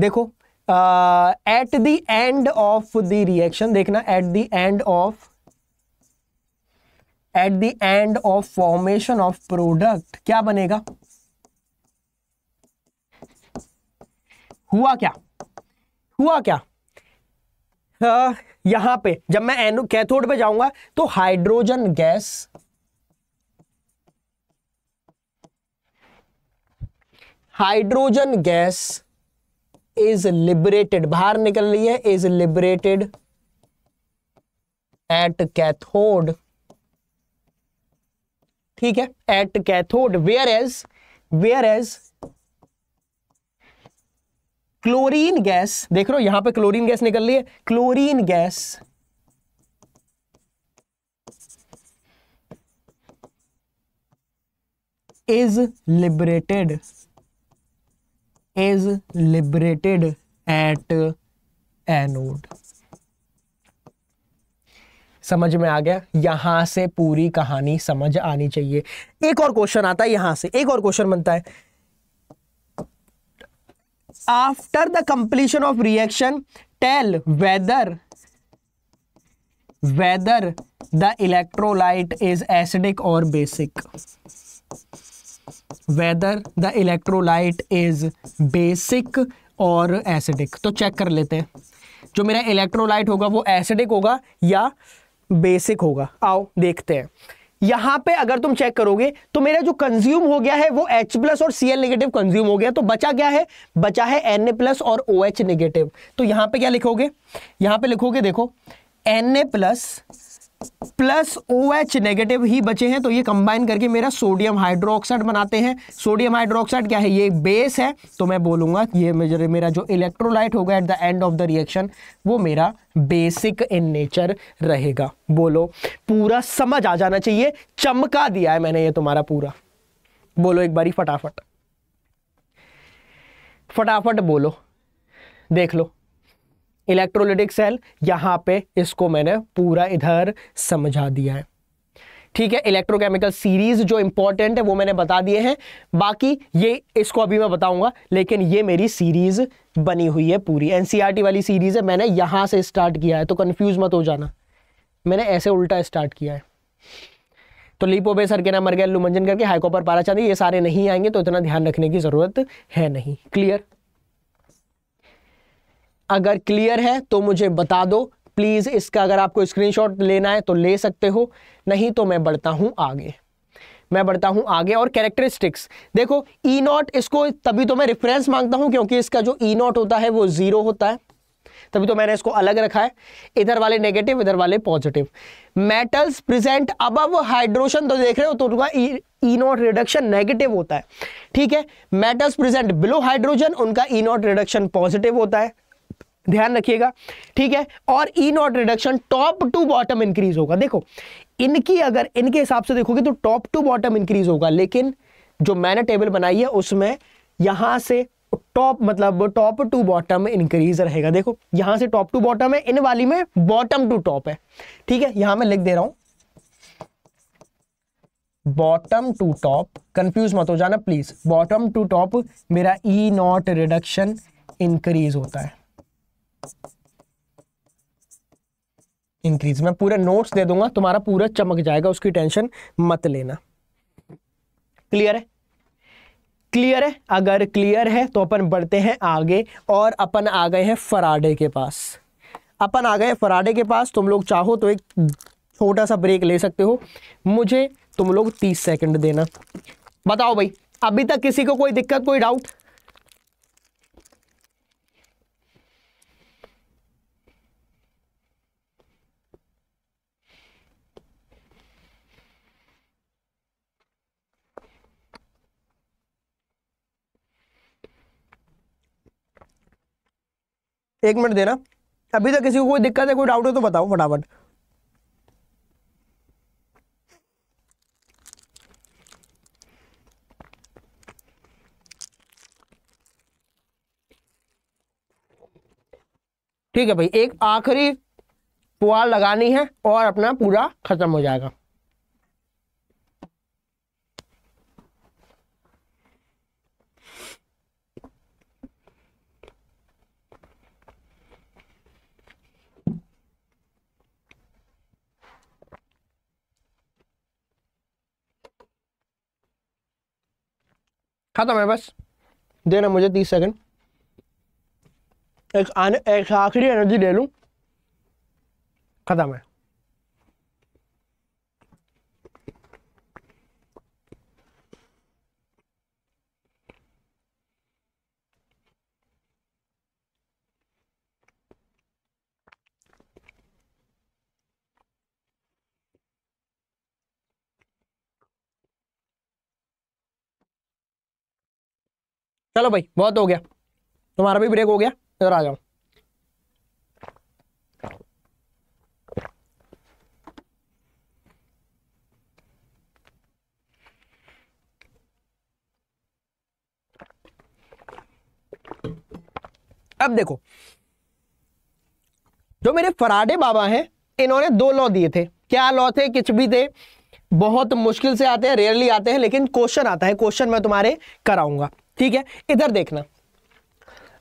देखो at the end of the reaction देखना at the end of at the end of formation of product क्या बनेगा हुआ क्या हुआ क्या आ, यहां पे जब मैं एनो कैथोड पे जाऊंगा तो hydrogen gas hydrogen gas is liberated बाहर निकल रही है इज लिबरेटेड एट कैथोड ठीक है at cathode whereas whereas chlorine gas देख रहे हो यहां पे क्लोरीन गैस निकल रही है chlorine gas is liberated is liberated at anode समझ में आ गया यहां से पूरी कहानी समझ आनी चाहिए एक और क्वेश्चन आता है यहां से एक और क्वेश्चन बनता है after the completion of reaction tell whether whether the electrolyte is acidic और basic whether the electrolyte is basic और एसिडिक तो चेक कर लेते हैं जो मेरा इलेक्ट्रोलाइट होगा वो एसिडिक होगा या बेसिक होगा आओ देखते हैं यहां पे अगर तुम चेक करोगे तो मेरा जो कंज्यूम हो गया है वो H प्लस और Cl नेगेटिव कंज्यूम हो गया तो बचा क्या है बचा है Na प्लस और OH नेगेटिव तो यहां पे क्या लिखोगे यहां पे लिखोगे देखो Na plus plus O H negative ही बचे हैं तो ये कंबाइन करके मेरा सोडियम हाइड्रोक्साइड बनाते हैं सोडियम हाइड्रोक्साइड क्या है ये बेस है तो मैं बोलूंगा ये मेरा जो इलेक्ट्रोलाइट होगा at the end of the reaction वो मेरा बेसिक इन नेचर रहेगा बोलो पूरा समझ आ जाना चाहिए चमका दिया है मैंने ये तुम्हारा पूरा बोलो एक बारी फटाफट फटाफट बोलो देख लो इलेक्ट्रोलिटिक सेल यहाँ पे इसको मैंने पूरा इधर समझा दिया है ठीक है इलेक्ट्रोकेमिकल सीरीज जो इंपॉर्टेंट है वो मैंने बता दिए हैं बाकी ये इसको अभी मैं बताऊंगा लेकिन ये मेरी सीरीज बनी हुई है पूरी एनसीईआरटी e वाली सीरीज है मैंने यहां से स्टार्ट किया है तो कंफ्यूज मत हो जाना मैंने ऐसे उल्टा स्टार्ट किया है तो लिपोबे सरकेना मरगैल लुमंजन करके हाइकोपर पारा चांदी ये सारे नहीं आएंगे तो इतना ध्यान रखने की ज़रूरत है नहीं क्लियर अगर क्लियर है तो मुझे बता दो प्लीज़ इसका अगर आपको स्क्रीनशॉट लेना है तो ले सकते हो नहीं तो मैं बढ़ता हूं आगे मैं बढ़ता हूं आगे और कैरेक्टरिस्टिक्स देखो ई e नॉट इसको तभी तो मैं रेफरेंस मांगता हूं क्योंकि इसका जो ई e नॉट होता है वो ज़ीरो होता है तभी तो मैंने इसको अलग रखा है इधर वाले नेगेटिव इधर वाले positive metals present above hydrogen तो देख रहे हो तो उनका ई नॉट रिडक्शन नेगेटिव होता है ठीक है मेटल्स प्रेजेंट बिलो हाइड्रोजन उनका ई नॉट रिडक्शन पॉजिटिव होता है ध्यान रखिएगा ठीक है और E nought reduction top to bottom increase होगा देखो इनकी अगर इनके हिसाब से देखोगे तो टॉप टू बॉटम इंक्रीज होगा लेकिन जो मैंने टेबल बनाई है उसमें यहां से टॉप मतलब टॉप टू बॉटम इंक्रीज रहेगा देखो यहां से टॉप टू बॉटम है इन वाली में बॉटम टू टॉप है ठीक है यहां मैं लिख दे रहा हूं बॉटम टू टॉप कंफ्यूज मत हो जाना प्लीज बॉटम टू टॉप मेरा ई नॉट रिडक्शन इंक्रीज होता है इंक्रीज मैं पूरे नोट्स दे दूंगा तुम्हारा पूरा चमक जाएगा उसकी टेंशन मत लेना क्लियर है क्लियर है अगर क्लियर है तो अपन बढ़ते हैं आगे और अपन आ गए हैं फराडे के पास अपन आ गए फराडे के पास तुम लोग चाहो तो एक छोटा सा ब्रेक ले सकते हो मुझे तुम लोग तीस सेकंड देना बताओ भाई अभी तक किसी को कोई दिक्कत कोई डाउट एक मिनट देना अभी तक किसी को कोई दिक्कत है कोई डाउट है तो बताओ फटाफट ठीक है भाई एक आखिरी पुआल लगानी है और अपना पूरा खत्म हो जाएगा खत्म है बस देना मुझे तीस सेकंड एक आने एक आखिरी एनर्जी ले लूँ ख़त्म है चलो भाई बहुत हो गया तुम्हारा भी ब्रेक हो गया इधर आ जाओ अब देखो जो मेरे फराडे बाबा हैं इन्होंने दो लॉ दिए थे क्या लॉ थे किच भी थे बहुत मुश्किल से आते हैं रेयरली आते हैं लेकिन क्वेश्चन आता है क्वेश्चन मैं तुम्हारे कराऊंगा ठीक है इधर देखना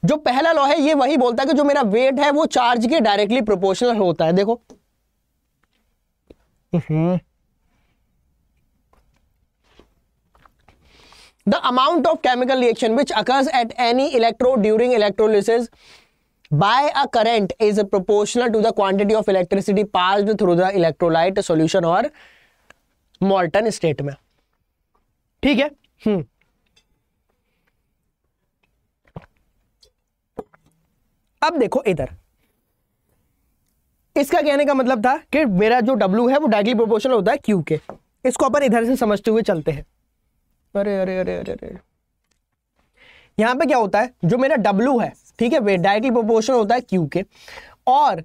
जो पहला लॉ है ये वही बोलता है कि जो मेरा वेट है वो चार्ज के डायरेक्टली प्रोपोर्शनल होता है देखो the amount of chemical reaction which occurs at any electro during electrolysis by a current is proportional to the quantity of electricity passed through the electrolyte solution or molten state में ठीक है हम्म अब देखो इधर इसका कहने का मतलब था कि मेरा जो W है वो डायरेक्टली प्रोपोर्शनल होता है Q के इसको अपन इधर से समझते हुए चलते हैं अरे अरे अरे अरे अरे यहां पे क्या होता है जो मेरा W है ठीक है वे डायरेक्टली प्रोपोर्शनल होता है Q के और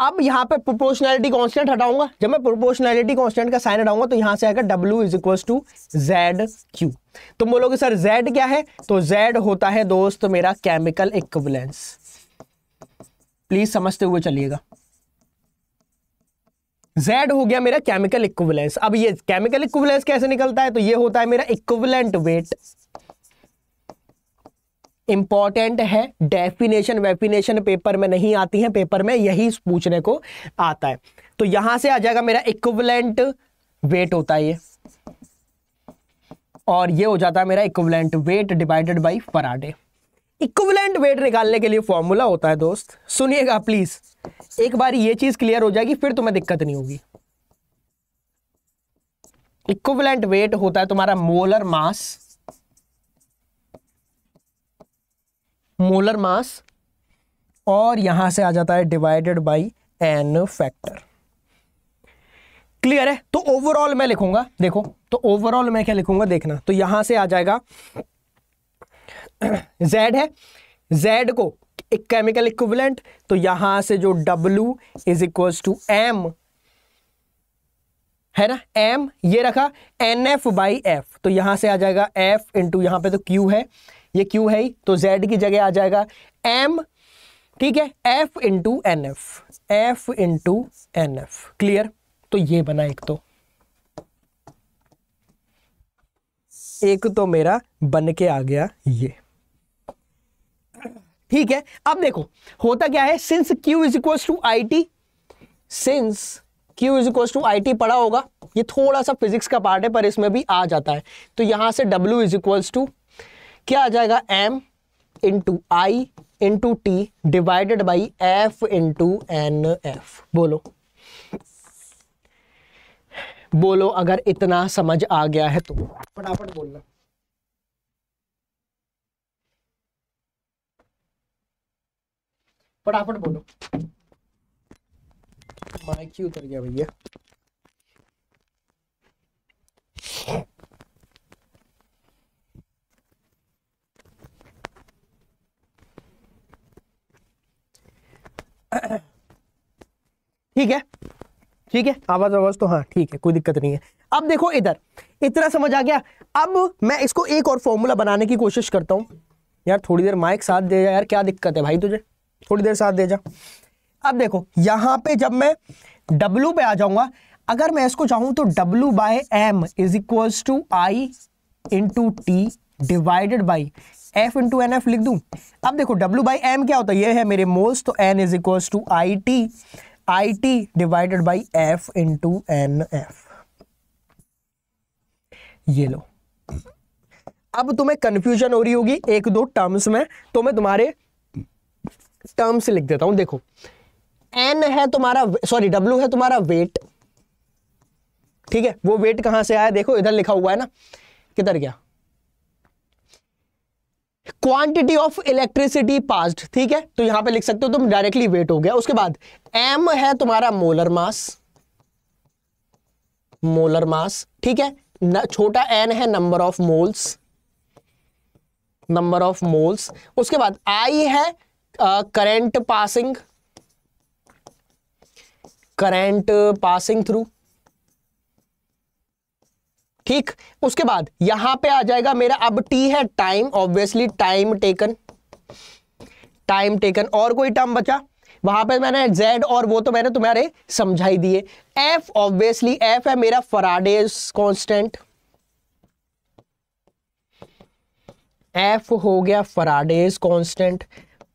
अब यहां पे प्रोपोर्शनैलिटी कांस्टेंट हटाऊंगा जब मैं प्रोपोर्शनैलिटी कांस्टेंट का साइन हटाऊंगा तो यहां से आएगा W is equal to Z Q तुम बोलोगे सर Z क्या है तो Z होता है दोस्त मेरा केमिकल इक्वलेंस प्लीज समझते हुए चलिएगा जेड हो गया मेरा केमिकल इक्विवेलेंस अब ये केमिकल इक्विवेलेंस कैसे निकलता है तो ये होता है मेरा इक्विवेलेंट वेट इंपॉर्टेंट है डेफिनेशन वेफिनेशन पेपर में नहीं आती है पेपर में यही पूछने को आता है तो यहां से आ जाएगा मेरा इक्विवेलेंट वेट होता है ये और ये हो जाता है मेरा equivalent weight divided by Faraday equivalent weight निकालने के लिए फॉर्मूला होता है दोस्त सुनिएगा प्लीज एक बार ये चीज क्लियर हो जाएगी फिर तुम्हें दिक्कत नहीं होगी इक्विवेलेंट वेट होता है तुम्हारा मोलर मास मोलर मास और यहां से आ जाता है divided by N factor clear है तो ओवरऑल मैं लिखूंगा देखो तो ओवरऑल मैं क्या लिखूंगा देखना तो यहां से आ जाएगा जेड *coughs* है जेड को एक केमिकल इक्विवेलेंट तो यहां से जो W is equal to M है ना एम ये रखा एन एफ बाई एफ तो यहां से आ जाएगा एफ इंटू यहां पर तो क्यू है ये क्यू है ही तो जेड की जगह आ जाएगा एम ठीक है F into N F F into N F clear तो ये बना एक तो एक तो मेरा बन के आ गया ये ठीक है अब देखो होता क्या है since Q is equal to I T since Q is equal to I T पढ़ा होगा ये थोड़ा सा फिजिक्स का पार्ट है पर इसमें भी आ जाता है तो यहां से डब्ल्यू इज इक्वल्स टू क्या आ जाएगा M into I into T divided by F into N F बोलो बोलो अगर इतना समझ आ गया है तो फटाफट बोलना फटाफट बोलो माइक ही उतर गया भैया ठीक है ठीक है आवाज आवाज तो हाँ ठीक है कोई दिक्कत नहीं है अब देखो इधर इतना समझ आ गया अब मैं इसको एक और फॉर्मूला बनाने की कोशिश करता हूं यार थोड़ी देर माइक साथ दे यार क्या दिक्कत है भाई तुझे थोड़ी देर साथ दे जा अब देखो यहां पे जब मैं W पे आ जाऊंगा अगर मैं इसको चाहूं तो W by M is equals to I into T divided by F into N F लिख दू अब देखो W बाई एम क्या होता है ये है मेरे मोल्स तो N is equals to I T I T divided by F into N F ये लो अब तुम्हें कंफ्यूजन हो रही होगी एक दो टर्म्स में तो मैं तुम्हारे टर्म से लिख देता हूं देखो एन है तुम्हारा सॉरी डब्ल्यू है तुम्हारा वेट ठीक है वो वेट कहां से आया देखो इधर लिखा हुआ है ना किधर गया क्वांटिटी ऑफ इलेक्ट्रिसिटी पास्ड ठीक है तो यहां पे लिख सकते हो तुम डायरेक्टली वेट हो गया उसके बाद एम है तुम्हारा मोलर मास मोलर मास ठीक है न, छोटा एन है number of moles number of moles उसके बाद आई है current passing current passing through ठीक उसके बाद यहां पे आ जाएगा मेरा अब टी है time obviously time taken time taken और कोई टर्म बचा वहां पे मैंने जेड और वो तो मैंने तुम्हारे समझाई दिए एफ ऑब्वियसली एफ है मेरा फराडेज कांस्टेंट एफ हो गया फराडेज कांस्टेंट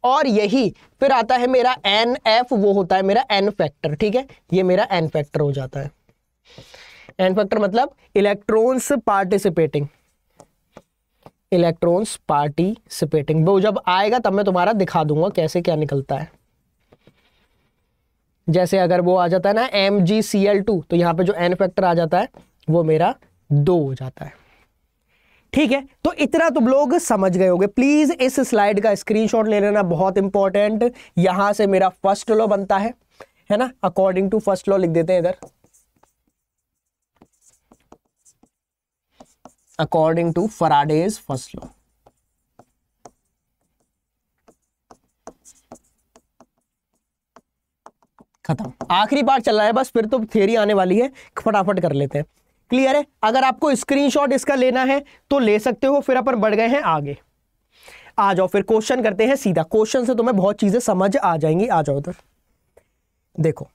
और यही फिर आता है मेरा एन एफ वो होता है मेरा एन फैक्टर ठीक है ये मेरा एन फैक्टर हो जाता है एन फैक्टर मतलब इलेक्ट्रॉन्स पार्टिसिपेटिंग इलेक्ट्रॉन्स पार्टिसिपेटिंग वो जब आएगा तब मैं तुम्हारा दिखा दूंगा कैसे क्या निकलता है जैसे अगर वो आ जाता है ना M G C L two तो यहां पर जो एन फैक्टर आ जाता है वो मेरा दो हो जाता है ठीक है तो इतना तुम लोग समझ गए होगे प्लीज इस स्लाइड का स्क्रीनशॉट ले लेना बहुत इंपॉर्टेंट यहां से मेरा फर्स्ट लॉ बनता है है ना अकॉर्डिंग टू फर्स्ट लॉ लिख देते हैं इधर according to Faraday's first law खत्म आखिरी पार्ट चल रहा है बस फिर तो थेरी आने वाली है फटाफट कर लेते हैं क्लियर है अगर आपको स्क्रीनशॉट इसका लेना है तो ले सकते हो फिर अपन बढ़ गए हैं आगे आ जाओ फिर क्वेश्चन करते हैं सीधा क्वेश्चन से तुम्हें बहुत चीजें समझ आ जाएंगी आ जाओ उधर देखो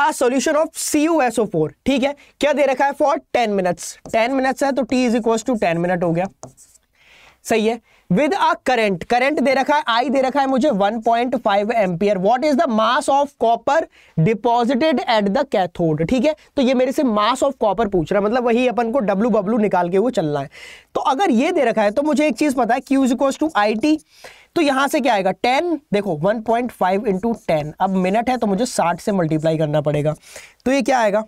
a solution of C U S O four ठीक है क्या दे रखा है for ten minutes ten minutes है तो T is equal to ten minute हो गया सही है विद अ करेंट करेंट दे रखा है आई दे रखा है मुझे 1.5 point ampere what is the mass of copper deposited at the cathode ठीक है तो ये मेरे से मास ऑफ कॉपर पूछ रहा है मतलब वही अपन को डब्लू बब्लू निकाल के वो चलना है तो अगर ये दे रखा है तो मुझे एक चीज पता है Q is equal to I T तो यहां से क्या आएगा 10 देखो 1.5 पॉइंट फाइव इंटू टेन अब मिनट है तो मुझे 60 से मल्टीप्लाई करना पड़ेगा तो ये क्या आएगा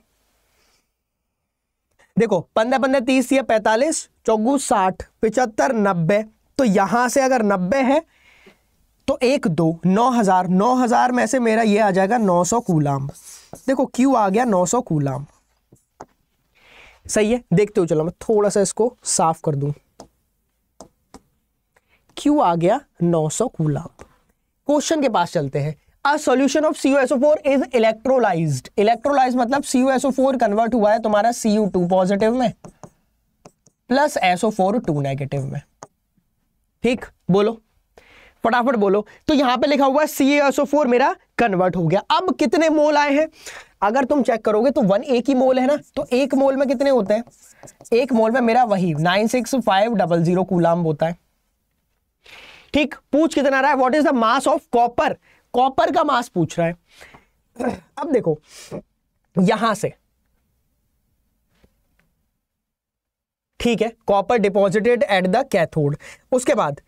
देखो पंद्रह पंद्रह तीस या पैंतालीस चौगू साठ पिचहत्तर नब्बे तो यहां से अगर नब्बे है तो एक दो नौ हज़ार नौ हज़ार में से मेरा ये आ जाएगा नौ सौ कूलाम देखो क्यू आ गया नौ सौ कूलाम सही है देखते हो चलो मैं थोड़ा सा इसको साफ कर दू क्यू आ गया नौ सौ कूलाम क्वेश्चन के पास चलते हैं a solution of four is electrolysed electrolyse मतलब सी फोर कन्वर्ट हुआ है तुम्हारा टू पॉजिटिव में plus S O four two negative में ठीक बोलो फटाफट बोलो तो यहां पे लिखा हुआ सी एसओ फोर मेरा कन्वर्ट हो गया अब कितने मोल आए हैं अगर तुम चेक करोगे तो वन एक ही मोल है ना तो एक मोल में कितने होते हैं एक मोल में मेरा वही nine six five double zero coulomb होता है ठीक पूछ कितना रहा है what is the mass of copper copper का मास पूछ रहा है अब देखो यहां से ठीक है copper deposited at the cathode उसके बाद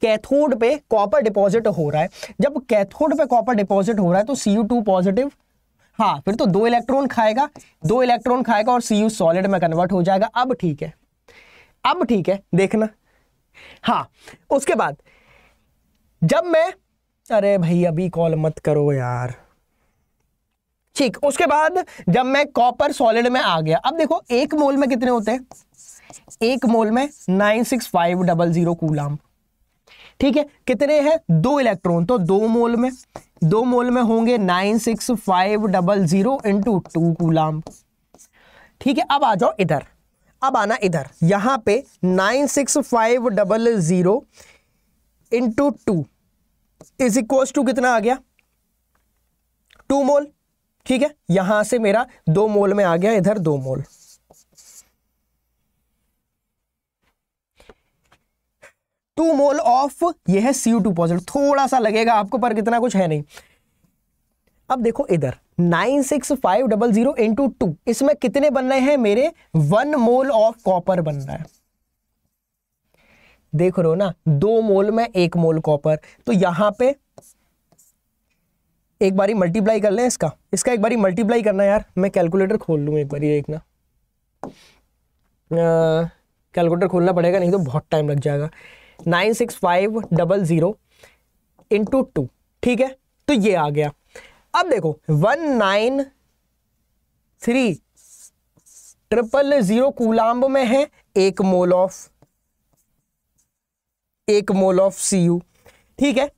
कैथोड पे कॉपर डिपॉजिट हो रहा है जब कैथोड पे कॉपर डिपॉजिट हो रहा है तो सी टू पॉजिटिव हाँ फिर तो दो इलेक्ट्रॉन खाएगा दो इलेक्ट्रॉन खाएगा और सी यू सॉलिड में कन्वर्ट हो जाएगा अब ठीक है अब ठीक है देखना हाँ उसके बाद जब मैं अरे भाई अभी कॉल मत करो यार ठीक उसके बाद जब मैं कॉपर सॉलिड में आ गया अब देखो एक मोल में कितने होते हैं एक मोल में nine six five double zero coulomb ठीक है कितने हैं दो इलेक्ट्रॉन तो दो मोल में दो मोल में होंगे nine six five double zero into two coulomb ठीक है अब आ जाओ इधर अब आना इधर यहां पे nine six five double zero into two is equals to कितना आ गया टू मोल ठीक है यहां से मेरा दो मोल में आ गया इधर दो मोल टू मोल ऑफ ये है सीयू टू पॉजिटिव थोड़ा सा लगेगा आपको पर कितना कुछ है नहीं अब देखो इधर nine six five double zero into two इसमें कितने बन रहे हैं मेरे वन मोल ऑफ कॉपर बन रहा है देख रहे हो ना दो मोल में एक मोल कॉपर तो यहां पे एक बारी मल्टीप्लाई कर लें इसका इसका एक बारी मल्टीप्लाई करना यार मैं कैलकुलेटर खोल लूँ एक बारी देखना कैलकुलेटर खोलना पड़ेगा नहीं तो बहुत टाइम लग जाएगा nine six five double zero into two ठीक है तो ये आ गया अब देखो one nine three triple zero coulomb में है एक मोल ऑफ एक मोल ऑफ सी यू ठीक है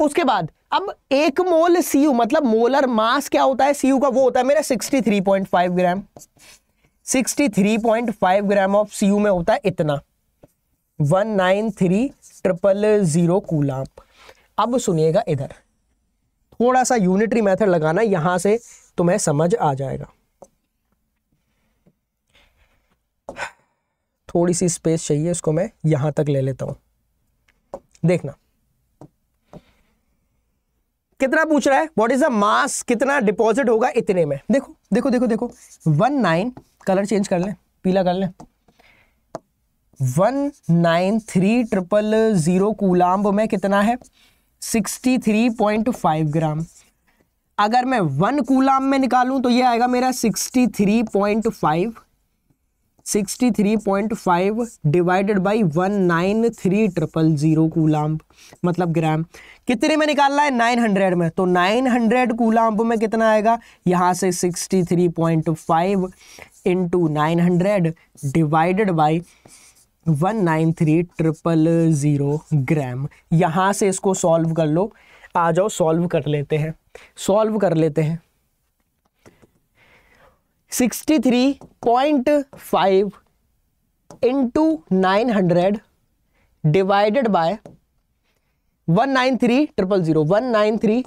उसके बाद अब एक मोल यू मतलब मोलर मास क्या होता है सीयू का वो होता है मेरा 63.5 ग्राम 63.5 ग्राम ऑफ यू में होता है इतना 193 ट्रिपल जीरो कूलाम अब सुनिएगा इधर थोड़ा सा यूनिटरी मेथड लगाना यहां से तुम्हें समझ आ जाएगा थोड़ी सी स्पेस चाहिए इसको मैं यहां तक ले लेता हूं देखना कितना पूछ रहा है वॉट इज द मास कितना डिपॉजिट होगा इतने में देखो देखो देखो देखो वन नाइन कलर चेंज कर लें पीला कर लें one nine three triple zero coulomb में कितना है sixty three point five gram अगर मैं वन कूलाम में निकालूं तो ये आएगा मेरा sixty three point five sixty three point five divided by one nine three triple zero coulomb मतलब ग्राम कितने में निकालना है नाइन हंड्रेड में तो नाइन हंड्रेड में कितना आएगा यहाँ से sixty three point five into nine hundred divided by one nine three triple zero gram यहाँ से इसको सॉल्व कर लो आ जाओ सॉल्व कर लेते हैं सॉल्व कर लेते हैं sixty three point five into nine hundred divided by one nine three triple zero one nine three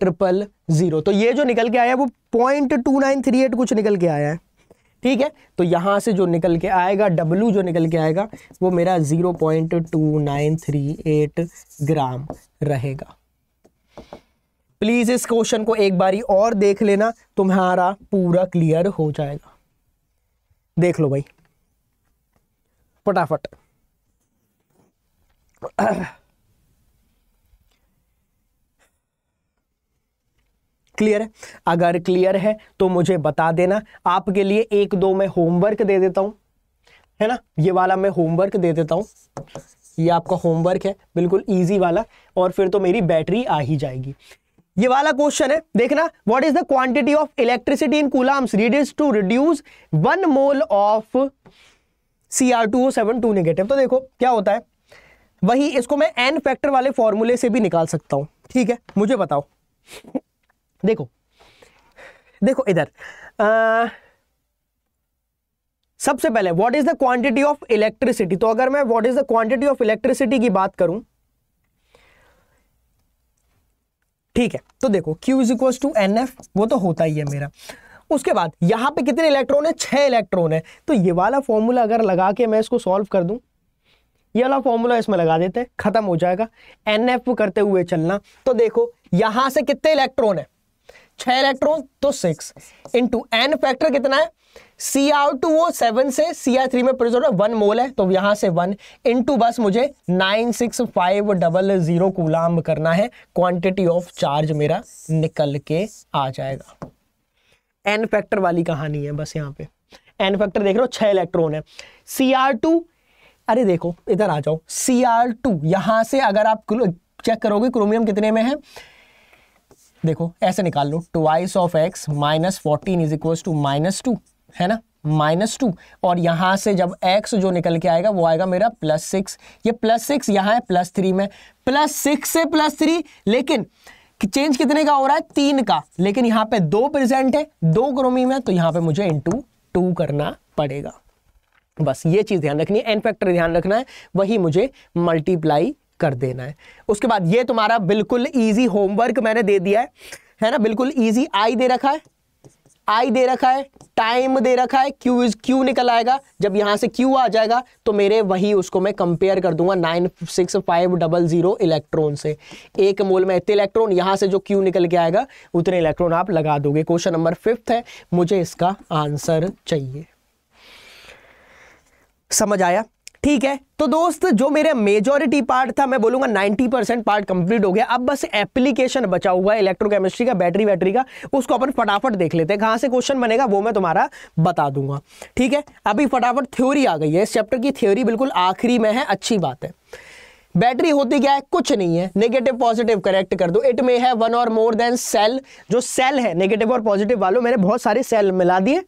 triple zero तो ये जो निकल के आया वो point two nine three eight कुछ निकल के आया है ठीक है तो यहाँ से जो निकल के आएगा डब्लू जो निकल के आएगा वो मेरा zero point two nine three eight gram रहेगा प्लीज इस क्वेश्चन को एक बारी और देख लेना तुम्हारा पूरा क्लियर हो जाएगा देख लो भाई फटाफट क्लियर है अगर क्लियर है तो मुझे बता देना आपके लिए एक दो मैं होमवर्क दे देता हूं है ना ये वाला मैं होमवर्क दे देता हूं ये आपका होमवर्क है बिल्कुल इजी वाला और फिर तो मेरी बैटरी आ ही जाएगी ये वाला क्वेश्चन है देखना what is the quantity of electricity in coulombs read is to reduce one mole of C R two seven two negative तो देखो क्या होता है वही इसको मैं एन फैक्टर वाले फॉर्मूले से भी निकाल सकता हूं ठीक है मुझे बताओ देखो देखो इधर सबसे पहले what is the quantity of electricity तो अगर मैं what is the quantity of electricity की बात करूं ठीक है तो देखो Q is equal to N F वो तो होता ही है मेरा उसके बाद यहाँ पे कितने इलेक्ट्रॉन है छह इलेक्ट्रॉन है तो ये वाला फॉर्मूला अगर लगा के मैं इसको सॉल्व कर दूं ये वाला फॉर्मूला इसमें लगा देते हैं खत्म हो जाएगा एन एफ करते हुए चलना तो देखो यहां से कितने इलेक्ट्रॉन है छह इलेक्ट्रॉन तो सिक्स इंटू एन फैक्टर कितना है सी आउट टू वो सेवन से सी आर थ्री में प्रिजर्व है वन मोल है तो यहां से वन इनटू बस मुझे nine six five double zero coulomb करना है क्वांटिटी ऑफ चार्ज मेरा निकल के आ जाएगा एन फैक्टर वाली कहानी है बस यहां पे एन फैक्टर देख रहे हो छह इलेक्ट्रॉन है सी आर टू अरे देखो इधर आ जाओ सी आर टू यहां से अगर आप चेक करोगे क्रोमियम कितने में है देखो ऐसे निकाल लो twice of X minus fourteen is equal to minus two है ना माइनस टू और यहां से जब एक्स जो निकल के आएगा वो आएगा मेरा प्लस सिक्स ये प्लस सिक्स यहां है प्लस थ्री में प्लस सिक्स से प्लस थ्री लेकिन चेंज कितने का हो रहा है तीन का लेकिन यहां पे दो प्रेजेंट है दो क्रोमी में तो यहां पे मुझे इंटू टू करना पड़ेगा बस ये चीज़ ध्यान रखनी है एन फैक्टर ध्यान रखना है वही मुझे मल्टीप्लाई कर देना है उसके बाद ये तुम्हारा बिल्कुल ईजी होमवर्क मैंने दे दिया है है ना बिल्कुल ईजी आई दे रखा है आई दे रखा है टाइम दे रखा है क्यू इज क्यू निकल आएगा जब यहां से क्यू आ जाएगा तो मेरे वही उसको मैं कंपेयर कर दूंगा nine six five double zero electron से एक मोल में इतने इलेक्ट्रॉन यहां से जो क्यू निकल के आएगा उतने इलेक्ट्रॉन आप लगा दोगे क्वेश्चन नंबर फिफ्थ है मुझे इसका आंसर चाहिए समझ आया ठीक है तो दोस्त जो मेरे मेजोरिटी पार्ट था मैं बोलूंगा 90 परसेंट पार्ट कंप्लीट हो गया अब बस एप्लीकेशन बचा हुआ है इलेक्ट्रोकेमिस्ट्री का बैटरी बैटरी का उसको अपन फटाफट देख लेते हैं कहां से क्वेश्चन बनेगा वो मैं तुम्हारा बता दूंगा ठीक है अभी फटाफट थ्योरी आ गई है इस चैप्टर की थ्योरी बिल्कुल आखिरी में है अच्छी बात है बैटरी होती क्या है कुछ नहीं है नेगेटिव पॉजिटिव करेक्ट कर दो इट मे है वन और मोर देन सेल जो सेल है नेगेटिव और पॉजिटिव वालों मैंने बहुत सारे सेल मिला दिए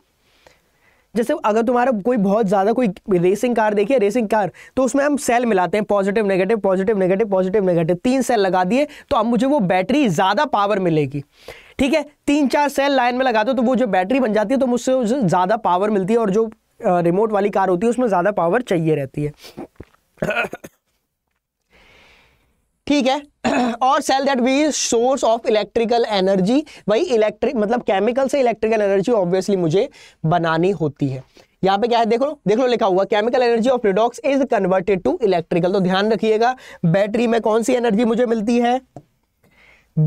जैसे अगर तुम्हारा कोई बहुत ज़्यादा कोई रेसिंग कार देखिए रेसिंग कार तो उसमें हम सेल मिलाते हैं positive negative positive negative positive negative तीन सेल लगा दिए तो अब मुझे वो बैटरी ज़्यादा पावर मिलेगी ठीक है तीन चार सेल लाइन में लगा दो तो वो जो बैटरी बन जाती है तो मुझसे ज़्यादा पावर मिलती है और जो रिमोट वाली कार होती है उसमें ज़्यादा पावर चाहिए रहती है ठीक है *clears throat* और cell that we source of electrical energy वही इलेक्ट्रिक मतलब केमिकल से इलेक्ट्रिकल एनर्जी ऑब्वियसली मुझे बनानी होती है यहाँ पे क्या है देख लो देख लो लिखा हुआ chemical energy of redox is converted to electrical तो ध्यान रखिएगा बैटरी में कौन सी एनर्जी मुझे मिलती है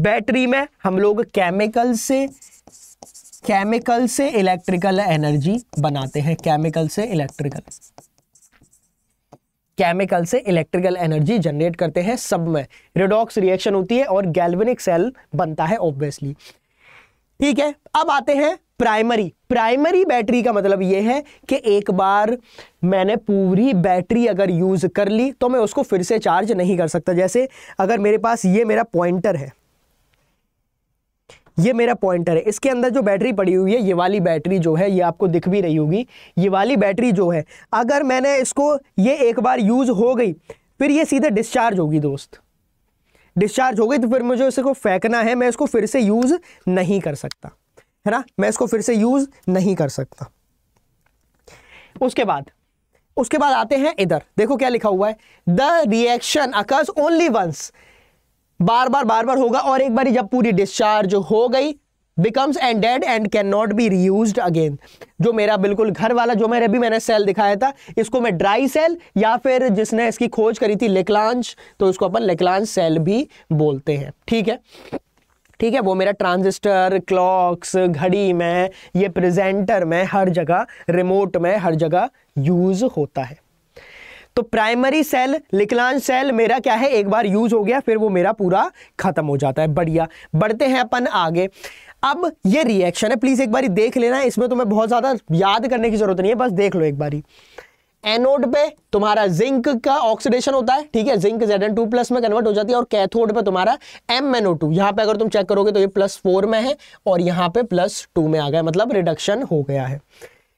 बैटरी में हम लोग केमिकल से केमिकल से इलेक्ट्रिकल एनर्जी बनाते हैं केमिकल से इलेक्ट्रिकल केमिकल से इलेक्ट्रिकल एनर्जी जनरेट करते हैं सब में रेडॉक्स रिएक्शन होती है और गैल्वेनिक सेल बनता है ऑब्वियसली ठीक है अब आते हैं प्राइमरी प्राइमरी बैटरी का मतलब यह है कि एक बार मैंने पूरी बैटरी अगर यूज कर ली तो मैं उसको फिर से चार्ज नहीं कर सकता जैसे अगर मेरे पास ये मेरा पॉइंटर है ये मेरा पॉइंटर है इसके अंदर जो बैटरी पड़ी हुई है ये वाली बैटरी जो है ये आपको दिख भी रही होगी ये वाली बैटरी जो है अगर मैंने इसको ये एक बार यूज़ हो गई फिर ये सीधे डिस्चार्ज होगी दोस्त डिस्चार्ज हो गई तो फिर मुझे इसको फेंकना है मैं इसको फिर से यूज़ नहीं कर सकता है ना मैं इसको फिर से यूज़ नहीं कर सकता उसके बाद उसके बाद आते हैं इधर देखो क्या लिखा हुआ है the reaction occurs only once बार बार बार बार होगा और एक बार जब पूरी डिस्चार्ज हो गई becomes and dead and can not be reuse again जो मेरा बिल्कुल घर वाला जो मेरे अभी मैंने सेल दिखाया था इसको मैं ड्राई सेल या फिर जिसने इसकी खोज करी थी लेकलांच तो इसको अपन लेकलांच सेल भी बोलते हैं ठीक है ठीक है वो मेरा ट्रांजिस्टर क्लॉक्स घड़ी में ये प्रेजेंटर में हर जगह रिमोट में हर जगह यूज होता है तो प्राइमरी सेल लिकलान सेल मेरा क्या है एक बार यूज हो गया फिर वो मेरा पूरा खत्म हो जाता है बढ़िया बढ़ते हैं अपन आगे अब ये रिएक्शन है प्लीज एक बार देख लेना इसमें तुम्हें बहुत ज्यादा याद करने की जरूरत नहीं है बस देख लो एक बार एनोड पे तुम्हारा जिंक का ऑक्सीडेशन होता है ठीक है जिंक जेड टू प्लस में कन्वर्ट हो जाती है और कैथोड पे तुम्हारा एम एनओ टू यहां पर अगर तुम चेक करोगे तो ये प्लस फोर में है और यहां पे प्लस टू में आ गया मतलब रिडक्शन हो गया है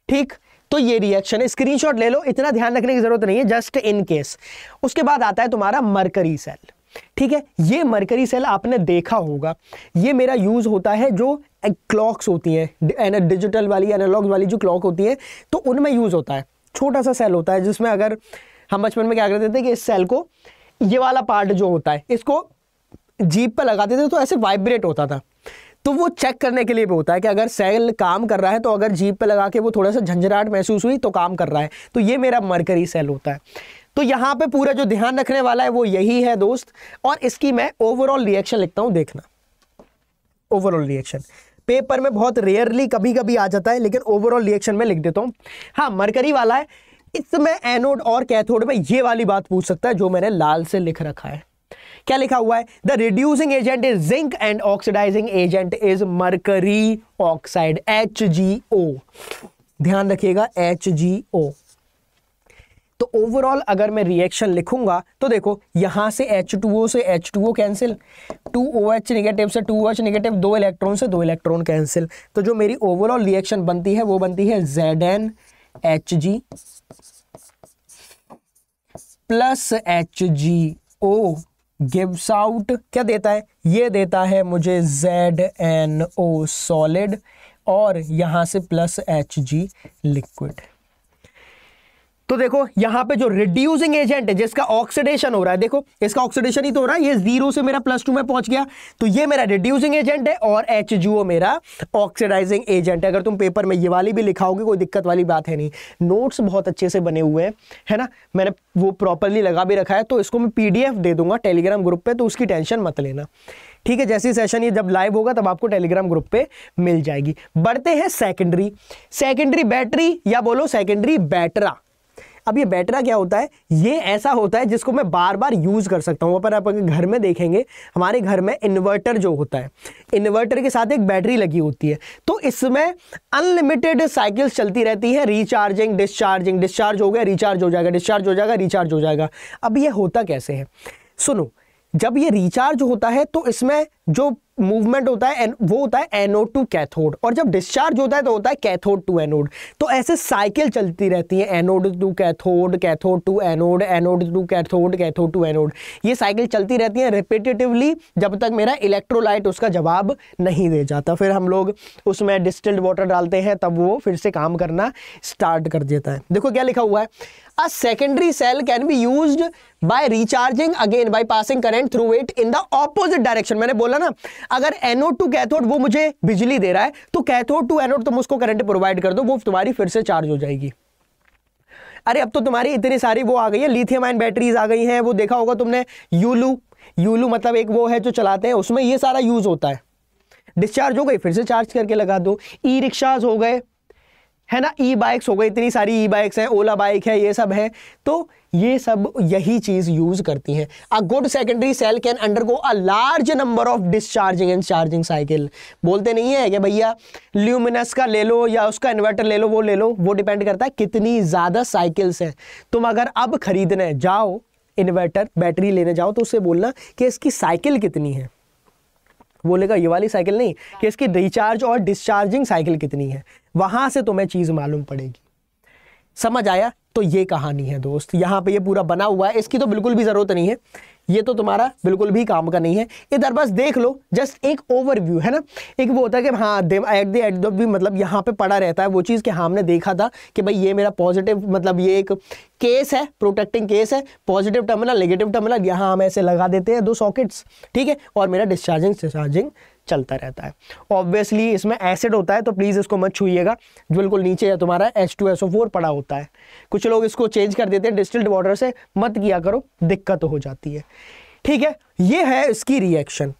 ठीक तो ये रिएक्शन है स्क्रीनशॉट ले लो इतना ध्यान रखने की जरूरत नहीं है जस्ट इन केस उसके बाद आता है तुम्हारा मरकरी सेल ठीक है ये मरकरी सेल आपने देखा होगा ये मेरा यूज़ होता है जो क्लॉक्स होती हैं डिजिटल वाली एनालॉग वाली जो क्लॉक होती है तो उनमें यूज़ होता है छोटा सा सेल होता है जिसमें अगर हम बचपन में क्या करते थे कि इस सेल को ये वाला पार्ट जो होता है इसको जीप पर लगाते थे तो ऐसे वाइब्रेट होता था तो वो चेक करने के लिए भी होता है कि अगर सेल काम कर रहा है तो अगर जीप पे लगा के वो थोड़ा सा झंझराहट महसूस हुई तो काम कर रहा है तो ये मेरा मरकरी सेल होता है तो यहां पे पूरा जो ध्यान रखने वाला है वो यही है दोस्त और इसकी मैं ओवरऑल रिएक्शन लिखता हूँ देखना ओवरऑल रिएक्शन पेपर में बहुत रेयरली कभी कभी आ जाता है लेकिन ओवरऑल रिएक्शन में लिख देता हूँ हाँ मरकरी वाला है इसमें एनोड और कैथोड में ये वाली बात पूछ सकता है जो मैंने लाल से लिख रखा है क्या लिखा हुआ है the reducing agent is zinc and oxidizing agent is mercury oxide H G O ध्यान रखिएगा एच जी ओ तो ओवरऑल अगर मैं रिएक्शन लिखूंगा तो देखो यहां से H2O से H2O कैंसिल 2OH नेगेटिव से 2OH नेगेटिव दो इलेक्ट्रॉन से दो इलेक्ट्रॉन कैंसिल तो जो मेरी ओवरऑल रिएक्शन बनती है वो बनती है Zn HG plus HGO gives out क्या देता है ये देता है मुझे जेड एन ओ सॉलिड और यहाँ से प्लस एच जी लिक्विड तो देखो यहां पे जो रिड्यूसिंग एजेंट है जिसका ऑक्सीडेशन हो रहा है देखो इसका ऑक्सीडेशन ही तो हो रहा है ये जीरो से मेरा प्लस टू में पहुंच गया तो ये मेरा रिड्यूसिंग एजेंट है और एच मेरा ऑक्सीडाइजिंग एजेंट है अगर तुम पेपर में ये वाली भी लिखाओगे कोई दिक्कत वाली बात है नहीं नोट्स बहुत अच्छे से बने हुए हैं है ना मैंने वो प्रॉपरली लगा भी रखा है तो इसको मैं पी दे दूंगा टेलीग्राम ग्रुप पर तो उसकी टेंशन मत लेना ठीक है जैसे सेशन ये जब लाइव होगा तब आपको टेलीग्राम ग्रुप पे मिल जाएगी बढ़ते हैं सेकेंडरी सेकेंडरी बैटरी या बोलो सेकेंडरी बैटरा अब ये बैटरा क्या होता है ये ऐसा होता है जिसको मैं बार बार यूज़ कर सकता हूँ पर आप अगर घर में देखेंगे हमारे घर में इन्वर्टर जो होता है इन्वर्टर के साथ एक बैटरी लगी होती है तो इसमें अनलिमिटेड साइकिल्स चलती रहती है रिचार्जिंग डिस्चार्जिंग डिस्चार्ज हो गया रिचार्ज हो जाएगा डिस्चार्ज हो जाएगा रिचार्ज हो जाएगा अब ये होता कैसे है सुनो जब ये रिचार्ज होता है तो इसमें जो मूवमेंट होता है वो होता है एनोड टू कैथोड और जब डिस्चार्ज होता है तो होता है कैथोड टू एनोड तो ऐसे साइकिल चलती रहती है anode to cathode cathode to anode anode to cathode cathode to anode ये साइकिल चलती रहती है रिपीटेटिवली जब तक मेरा इलेक्ट्रोलाइट उसका जवाब नहीं दे जाता फिर हम लोग उसमें डिस्टिल्ड वाटर डालते हैं तब वो फिर से काम करना स्टार्ट कर देता है देखो क्या लिखा हुआ है a secondary cell can be use by recharging again by passing current through it in the opposite direction मैंने बोला ना अगर एनोड टू कैथोड वो मुझे बिजली दे रहा है तो कैथोड टू एनोड तुम उसको करंट प्रोवाइड कर दो वो तुम्हारी फिर से चार्ज हो जाएगी अरे अब तो तुम्हारी इतनी सारी वो आ गई है लिथियम आइन बैटरीज आ गई हैं वो देखा होगा तुमने यूलू यूलू मतलब एक वो है जो चलाते हैं उसमें ये सारा यूज होता है डिस्चार्ज हो गई फिर से चार्ज करके लगा दो ई रिक्शाज हो गए है ना ई बाइक्स हो गए इतनी सारी ई बाइक्स हैं ओला बाइक है ये सब है तो ये सब यही चीज़ यूज़ करती है a good secondary cell can under a large number of discharging and charging cycle बोलते नहीं है कि भैया ल्यूमिनस का ले लो या उसका इन्वर्टर ले लो वो ले लो वो डिपेंड करता है कितनी ज़्यादा साइकिल्स हैं तुम अगर अब खरीदने जाओ इन्वर्टर बैटरी लेने जाओ तो उससे बोलना कि इसकी साइकिल कितनी है बोलेगा ये वाली साइकिल नहीं कि इसकी रिचार्ज और डिस्चार्जिंग साइकिल कितनी है वहां से तुम्हें चीज मालूम पड़ेगी समझ आया तो ये कहानी है दोस्त यहाँ पे ये पूरा बना हुआ है इसकी तो बिल्कुल भी ज़रूरत नहीं है ये तो तुम्हारा बिल्कुल भी काम का नहीं है इधर बस देख लो जस्ट एक ओवरव्यू है ना एक वो होता है कि हाँ एट द एट भी मतलब यहाँ पे पड़ा रहता है वो चीज़ कि हमने देखा था कि भाई ये मेरा पॉजिटिव मतलब ये एक केस है प्रोटेक्टिंग केस है पॉजिटिव टर्मिनल नेगेटिव टर्मिनल यहाँ हम ऐसे लगा देते हैं दो सॉकेट्स ठीक है और मेरा डिस्चार्जिंग डिस्चार्जिंग चलता रहता है ऑब्वियसली इसमें एसिड होता है तो प्लीज़ इसको मत छूएगा बिल्कुल नीचे या तुम्हारा H two S O four पड़ा होता है कुछ लोग इसको चेंज कर देते हैं डिस्टिल्ड वाटर से मत किया करो दिक्कत हो जाती है ठीक है ये है इसकी रिएक्शन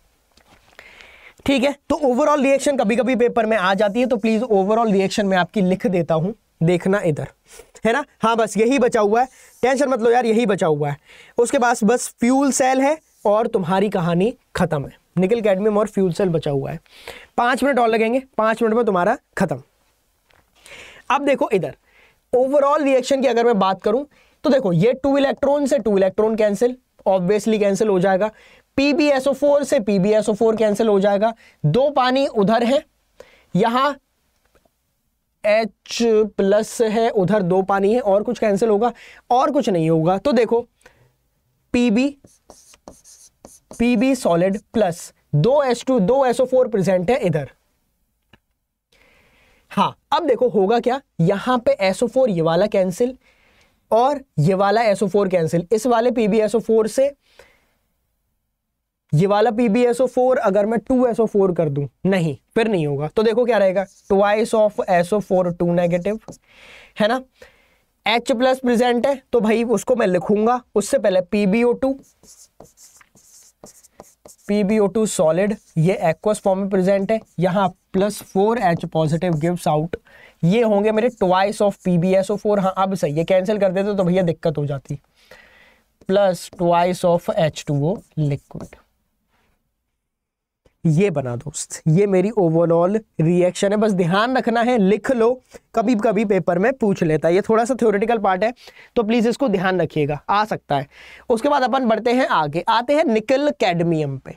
ठीक है तो ओवरऑल रिएक्शन कभी कभी पेपर में आ जाती है तो प्लीज़ ओवरऑल रिएक्शन में आपकी लिख देता हूँ देखना इधर है ना हाँ बस यही बचा हुआ है टेंशन मत लो यार यही बचा हुआ है उसके पास बस फ्यूल सेल है और तुम्हारी कहानी खत्म है निकल कैडमियम और फ्यूल सेल बचा हुआ है पांच मिनट और लगेंगे पांच मिनट में तुम्हारा खत्म अब देखो इधर ओवरऑल रिएक्शन की अगर मैं बात करूं तो देखो ये टू इलेक्ट्रॉन से two electron cancel obviously cancel हो जाएगा फोर से फोर कैंसिल हो जाएगा दो पानी उधर है यहां एच प्लस है उधर दो पानी है और कुछ कैंसिल होगा और कुछ नहीं होगा तो देखो PB P B solid plus दो एस टू दो एसओ फोर प्रेजेंट है इधर हाँ अब देखो होगा क्या यहां पे एसओ फोर ये वाला कैंसिल और ये वाला एसओ फोर कैंसिल इस वाले एसओ फोर से ये वाला एसओ फोर अगर मैं टू एसओ फोर कर दूं नहीं फिर नहीं होगा तो देखो क्या रहेगा twice of SO four two negative है ना एच प्लस प्रेजेंट है तो भाई उसको मैं लिखूंगा उससे पहले पीबीओ टू PbO2 सॉलिड ये एक्वस फॉर्म में प्रेजेंट है यहाँ plus four H positive gives out ये होंगे मेरे twice of P B S O four हाँ अब सही है कैंसिल कर देते तो भैया दिक्कत हो जाती plus twice of H two O liquid ये बना दोस्त ये मेरी ओवरऑल रिएक्शन है बस ध्यान रखना है लिख लो कभी कभी पेपर में पूछ लेता है ये थोड़ा सा थ्योरेटिकल पार्ट है तो प्लीज़ इसको ध्यान रखिएगा आ सकता है उसके बाद अपन बढ़ते हैं आगे आते हैं निकल कैडमियम पे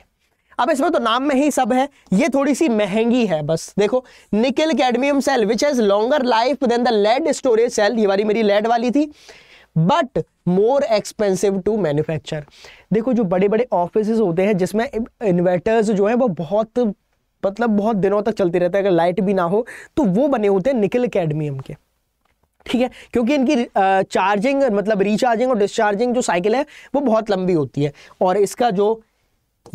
अब इसमें तो नाम में ही सब है ये थोड़ी सी महंगी है बस देखो nickel cadmium cell which has longer life than the lead storage cell ये वाली मेरी लेड वाली थी but more expensive to manufacture देखो जो बड़े बड़े ऑफिस होते हैं जिसमें इन्वर्टर्स जो है वो बहुत मतलब बहुत दिनों तक चलते रहते हैं अगर लाइट भी ना हो तो वो बने होते हैं निकल अकेडमियम के ठीक है क्योंकि इनकी चार्जिंग मतलब रिचार्जिंग और डिस्चार्जिंग जो साइकिल है वो बहुत लंबी होती है और इसका जो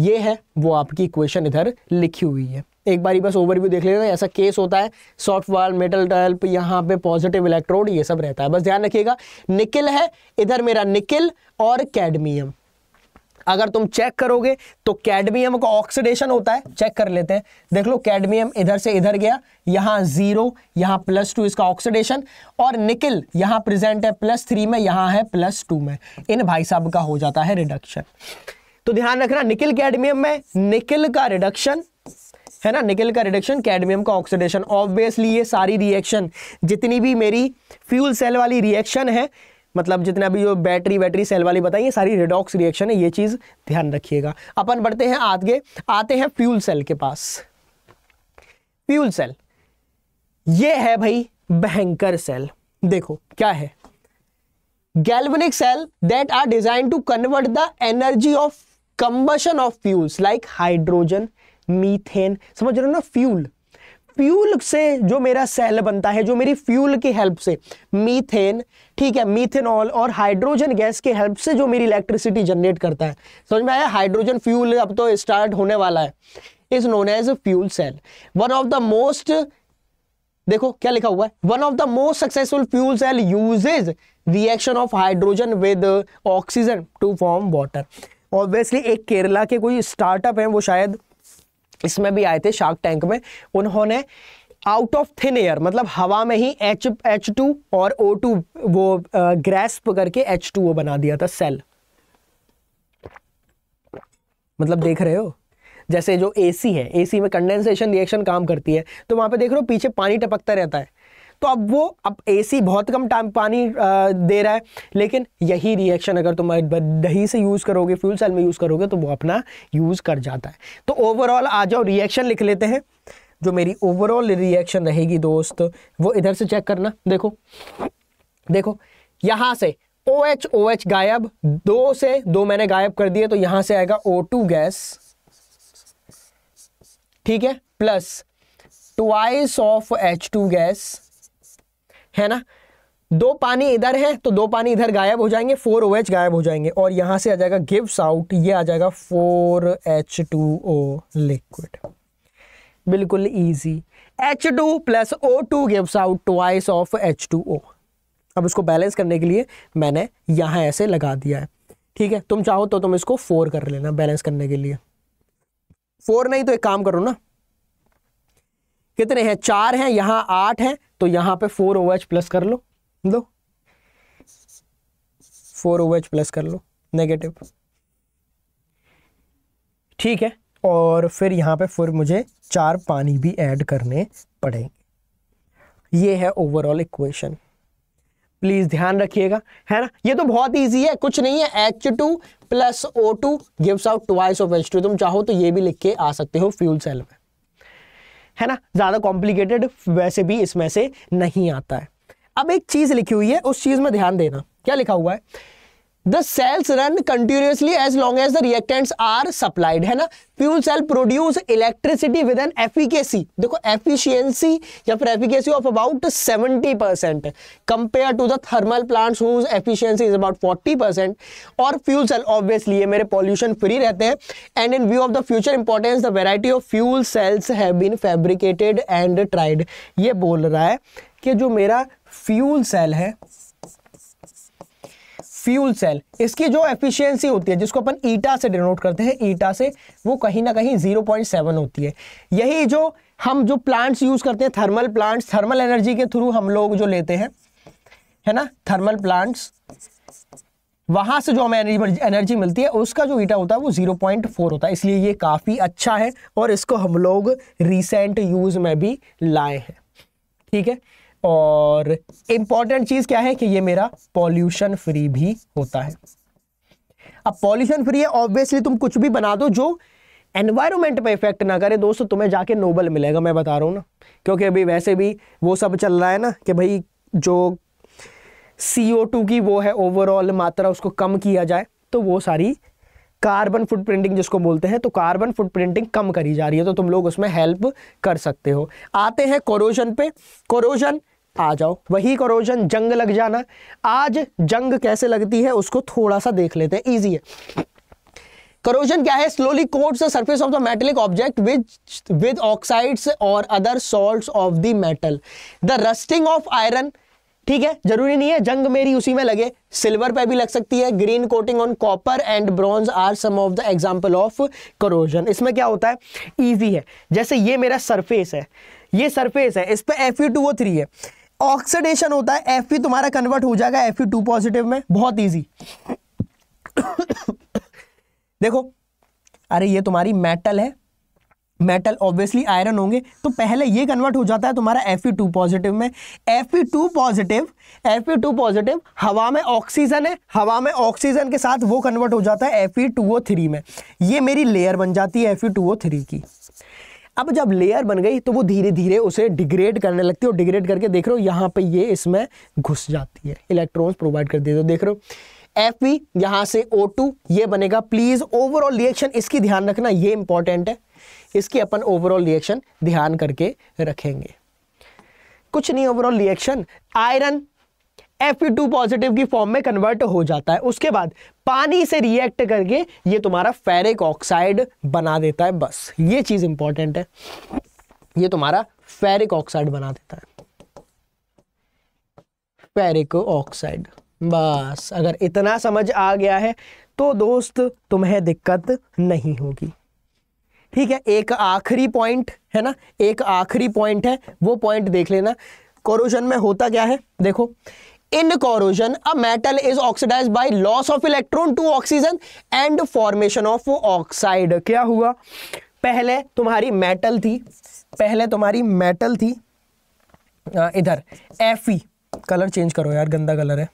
ये है वो आपकी इक्वेशन इधर लिखी हुई है एक बार बस ओवरव्यू देख लेना ऐसा केस होता है सॉफ्ट वाल मेटल टल्प यहाँ पे पॉजिटिव इलेक्ट्रोड ये सब रहता है बस ध्यान रखिएगा निकिल है इधर मेरा निकिल और कैडमियम अगर तुम चेक करोगे तो कैडमियम का ऑक्सीडेशन होता है चेक कर लेते हैं देख लो कैडमियम इधर से इधर गया यहां जीरो यहां प्लस टू इसका ऑक्सीडेशन और निकिल यहां प्रेजेंट है प्लस थ्री में यहां है प्लस टू में इन भाई साहब का हो जाता है रिडक्शन तो ध्यान रखना निकिल कैडमियम में निकिल का रिडक्शन है ना निकल का रिडक्शन कैडमियम का ऑक्सीडेशन ऑब्वियसली ये सारी रिएक्शन जितनी भी मेरी फ्यूल सेल वाली रिएक्शन है मतलब जितना भी जो बैटरी बैटरी सेल वाली बताई सारी रेडॉक्स रिएक्शन है ये चीज़ ध्यान रखिएगा अपन बढ़ते हैं आगे आते हैं फ्यूल सेल के पास फ्यूल सेल ये है भाई भयंकर सेल देखो क्या है galvanic cell that are design to convert the energy of combustion of fuels like hydrogen methane समझ रहे हो ना फ्यूल फ्यूल से जो मेरा सेल बनता है जो मेरी फ्यूल की हेल्प से मीथेन ठीक है मीथेनॉल और हाइड्रोजन गैस के हेल्प से जो मेरी इलेक्ट्रिसिटी जनरेट करता है समझ में आया हाइड्रोजन फ्यूल अब तो स्टार्ट होने वाला है is known as fuel cell one of the most देखो क्या लिखा हुआ है one of the most successful fuel cell uses reaction of hydrogen with oxygen to form water obviously एक केरला के कोई स्टार्टअप है वो शायद इसमें भी आए थे शार्क टैंक में उन्होंने आउट ऑफ थिन एयर मतलब हवा में ही एच एच टू और ओ टू वो ग्रेस्प करके एच टू ओ बना दिया था सेल मतलब देख रहे हो जैसे जो एसी है एसी में कंडेंसेशन रिएक्शन काम करती है तो वहां पे देख रहे हो पीछे पानी टपकता रहता है तो अब वो अब एसी बहुत कम टाइम पानी दे रहा है लेकिन यही रिएक्शन अगर तुम दही से यूज़ करोगे फ्यूल सेल में यूज़ करोगे तो वो अपना यूज़ कर जाता है तो ओवरऑल आ जाओ रिएक्शन लिख लेते हैं जो मेरी ओवरऑल रिएक्शन रहेगी दोस्त वो इधर से चेक करना देखो देखो यहाँ से ओ एच ओ एच गायब दो से दो मैंने गायब कर दिए तो यहां से आएगा ओ टू गैस ठीक है plus twice of H two gas है ना दो पानी इधर है तो दो पानी इधर गायब हो जाएंगे फोर ओ एच गायब हो जाएंगे और यहां से आ जाएगा गिव्स आउट ये आ जाएगा four H two O liquid बिल्कुल easy H two plus O two gives out twice of H two O अब इसको बैलेंस करने के लिए मैंने यहां ऐसे लगा दिया है ठीक है तुम चाहो तो तुम इसको फोर कर लेना बैलेंस करने के लिए फोर नहीं तो एक काम करो ना कितने हैं चार हैं यहाँ आठ हैं तो यहां पे फोर ओ एच प्लस कर लो लो फोर ओ एच प्लस कर लो नेगेटिव ठीक है और फिर यहां पे फिर मुझे चार पानी भी ऐड करने पड़ेंगे ये है ओवरऑल इक्वेशन प्लीज़ ध्यान रखिएगा है ना ये तो बहुत इजी है कुछ नहीं है H two plus O two gives out twice of H two तुम चाहो तो ये भी लिख के आ सकते हो फ्यूल सेल में है ना ज़्यादा कॉम्प्लिकेटेड वैसे भी इसमें से नहीं आता है अब एक चीज़ लिखी हुई है उस चीज़ में ध्यान देना क्या लिखा हुआ है the cells run continuously as long as the reactants are supplied है ना fuel cell produce electricity with an efficacy देखो एफिशियंसी या फिर efficacy of about 70 percent compare to the thermal plants whose efficiency is about 40 percent और fuel cell obviously ये मेरे pollution free रहते हैं and in view of the future importance the variety of fuel cells have been fabricated and tried ये बोल रहा है कि जो मेरा फ्यूल सेल है फ्यूल सेल इसकी जो एफिशिएंसी होती है जिसको अपन ईटा से डिनोट करते हैं ईटा से वो कहीं ना कहीं 0.7 होती है यही जो हम जो प्लांट्स यूज़ करते हैं थर्मल प्लांट्स थर्मल एनर्जी के थ्रू हम लोग जो लेते हैं है ना थर्मल प्लांट्स वहां से जो हमें एनर्जी एनर्जी मिलती है उसका जो ईटा होता है वो फोर होता है इसलिए ये काफ़ी अच्छा है और इसको हम लोग रिसेंट यूज़ में भी लाए हैं ठीक है और इम्पॉर्टेंट चीज़ क्या है कि ये मेरा पॉल्यूशन फ्री भी होता है अब पॉल्यूशन फ्री है ऑब्वियसली तुम कुछ भी बना दो जो एनवायरमेंट पे इफेक्ट ना करे दोस्तों तुम्हें जाके नोबल मिलेगा मैं बता रहा हूँ ना क्योंकि अभी वैसे भी वो सब चल रहा है ना कि भाई जो सी की वो है ओवरऑल मात्रा उसको कम किया जाए तो वो सारी कार्बन फुट प्रिंटिंग जिसको बोलते हैं तो कार्बन फुट प्रिंटिंग कम करी जा रही है तो तुम लोग उसमें हेल्प कर सकते हो आते हैं कोरोजन पे कोरोजन आ जाओ वही करोजन जंग लग जाना आज जंग कैसे लगती है उसको थोड़ा सा देख लेते हैं ईजी है करोजन क्या है slowly coats the surface of the metallic object with with oxides और other salt of the metal the rusting of iron ठीक है जरूरी नहीं है जंग मेरी उसी में लगे सिल्वर पे भी लग सकती है green coating on copper and bronze are some of the example of corrosion इसमें क्या होता है इजी है जैसे ये मेरा सरफेस है ये सरफेस है इस पर एफ यू टू थ्री है ऑक्सीडेशन होता है एफ तुम्हारा कन्वर्ट हो जाएगा एफ टू पॉजिटिव में बहुत ईजी देखो अरे ये तुम्हारी मेटल है मेटल ऑब्वियसली आयरन होंगे तो पहले ये कन्वर्ट हो जाता है तुम्हारा एफ टू पॉजिटिव में F two positive F two positive हवा में ऑक्सीजन है हवा में ऑक्सीजन के साथ वो कन्वर्ट हो जाता है एफ टू ओ थ्री में ये मेरी लेयर बन जाती है एफ टू ओ थ्री की अब जब लेयर बन गई तो वो धीरे धीरे उसे डिग्रेड करने लगती है और डिग्रेड करके देख रहे हो यहाँ पे ये इसमें घुस जाती है इलेक्ट्रॉन्स प्रोवाइड कर देते हो देख रहे हो एफ पी यहाँ से ओ टू ये बनेगा प्लीज ओवरऑल रिएक्शन इसकी ध्यान रखना ये इंपॉर्टेंट है इसकी अपन ओवरऑल रिएक्शन ध्यान करके रखेंगे कुछ नहीं overall reaction iron F two positive की फॉर्म में कन्वर्ट हो जाता है उसके बाद पानी से रिएक्ट करके ये तुम्हारा फेरिक ऑक्साइड बना देता है बस ये चीज इंपॉर्टेंट है ये तुम्हारा फेरिक ऑक्साइड बना देता है फेरिक ऑक्साइड बस अगर इतना समझ आ गया है तो दोस्त तुम्हें दिक्कत नहीं होगी ठीक है एक आखिरी पॉइंट है ना एक आखिरी पॉइंट है वो पॉइंट देख लेना कोरोशन में होता क्या है देखो in corrosion a metal is oxidize by loss of electron to oxygen and formation of oxide क्या हुआ पहले तुम्हारी मेटल थी पहले तुम्हारी मेटल थी आ, हाँ, इधर एफ कलर चेंज करो यार गंदा कलर है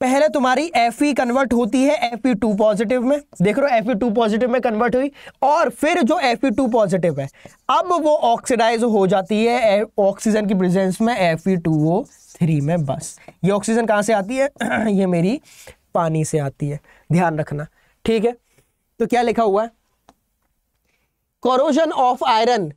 पहले तुम्हारी एफ कन्वर्ट होती है एफ टू पॉजिटिव में देख रहे हो एफ टू पॉजिटिव में कन्वर्ट हुई और फिर जो एफ टू पॉजिटिव है अब वो ऑक्सीडाइज हो जाती है ऑक्सीजन की प्रेजेंस में एफ टू ओ थ्री में बस ये ऑक्सीजन कहाँ से आती है *clears throat* ये मेरी पानी से आती है ध्यान रखना ठीक है तो क्या लिखा हुआ है corrosion of iron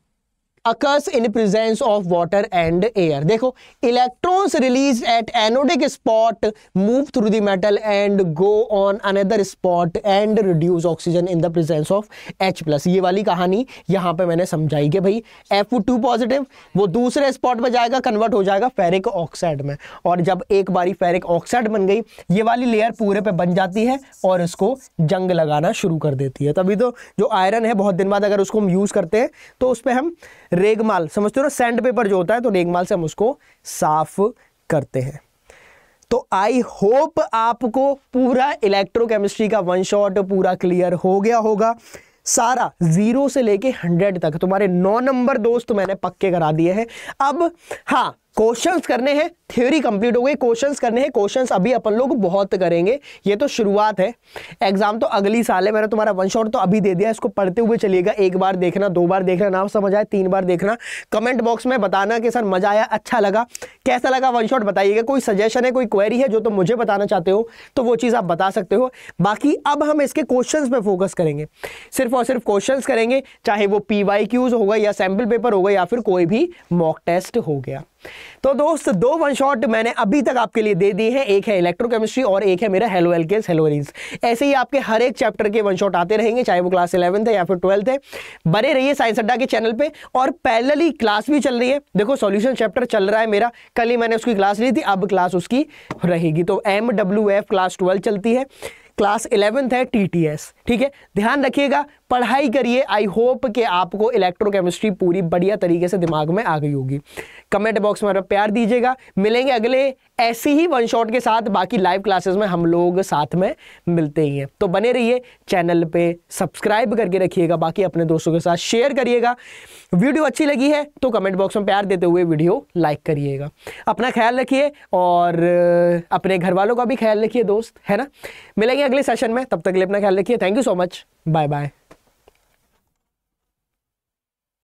occurs in presence of water and air देखो electrons release at anodic spot move through the metal and go on another spot and reduce oxygen in the presence of H plus ये वाली कहानी यहाँ पे मैंने समझाई कि भाई एफ टू पॉजिटिव वो दूसरे स्पॉट पे जाएगा कन्वर्ट हो जाएगा फेरिक ऑक्साइड में और जब एक बारी फेरिक ऑक्साइड बन गई ये वाली लेयर पूरे पे बन जाती है और इसको जंग लगाना शुरू कर देती है तभी तो जो आयरन है बहुत दिन बाद अगर उसको हम यूज़ करते हैं तो उस पर हम रेगमाल समझते हो ना सैंड पेपर जो होता है तो रेगमाल से हम उसको साफ करते हैं तो आई होप आपको पूरा इलेक्ट्रोकेमिस्ट्री का वन शॉट पूरा क्लियर हो गया होगा सारा जीरो से लेके हंड्रेड तक तुम्हारे नौ नंबर दोस्त मैंने पक्के करा दिए हैं अब हाँ क्वेश्चंस करने हैं थ्योरी कंप्लीट हो गई क्वेश्चंस करने हैं क्वेश्चंस अभी अपन लोग बहुत करेंगे ये तो शुरुआत है एग्जाम तो अगली साल है मैंने तुम्हारा वन शॉट तो अभी दे दिया इसको पढ़ते हुए चलिएगा एक बार देखना दो बार देखना ना समझ आए तीन बार देखना कमेंट बॉक्स में बताना कि सर मजा आया अच्छा लगा कैसा लगा वन शॉट बताइएगा कोई सजेशन है कोई क्वेरी है जो तुम तो मुझे बताना चाहते हो तो वो चीज़ आप बता सकते हो बाकी अब हम इसके क्वेश्चन पर फोकस करेंगे सिर्फ और सिर्फ क्वेश्चन करेंगे चाहे वो पी होगा या सैम्पल पेपर होगा या फिर कोई भी मॉक टेस्ट हो गया तो दोस्त दो वन शॉट मैंने अभी तक आपके लिए दे दिए हैं एक है इलेक्ट्रोकेमिस्ट्री और एक है मेरा हेलो एल्केस हेलोइंस ऐसे ही आपके हर एक चैप्टर के वन शॉट आते रहेंगे चाहे वो क्लास इलेवंथ है या फिर ट्वेल्थ है बने रहिए साइंस अड्डा के चैनल पे और पैरेलली क्लास भी चल रही है देखो सॉल्यूशन चैप्टर चल रहा है मेरा कल ही मैंने उसकी क्लास ली थी अब क्लास उसकी रहेगी तो एम क्लास ट्वेल्थ चलती है क्लास इलेवंथ है टी ठीक है ध्यान रखिएगा पढ़ाई करिए आई होप कि आपको इलेक्ट्रोकेमिस्ट्री पूरी बढ़िया तरीके से दिमाग में आ गई होगी कमेंट बॉक्स में प्यार दीजिएगा मिलेंगे अगले ऐसी ही वन शॉट के साथ बाकी लाइव क्लासेस में हम लोग साथ में मिलते ही हैं तो बने रहिए चैनल पे सब्सक्राइब करके रखिएगा बाकी अपने दोस्तों के साथ शेयर करिएगा वीडियो अच्छी लगी है तो कमेंट बॉक्स में प्यार देते हुए वीडियो लाइक करिएगा अपना ख्याल रखिए और अपने घर वालों का भी ख्याल रखिए दोस्त है ना मिलेंगे अगले सेशन में तब तक के लिए अपना ख्याल रखिए thank you so much bye bye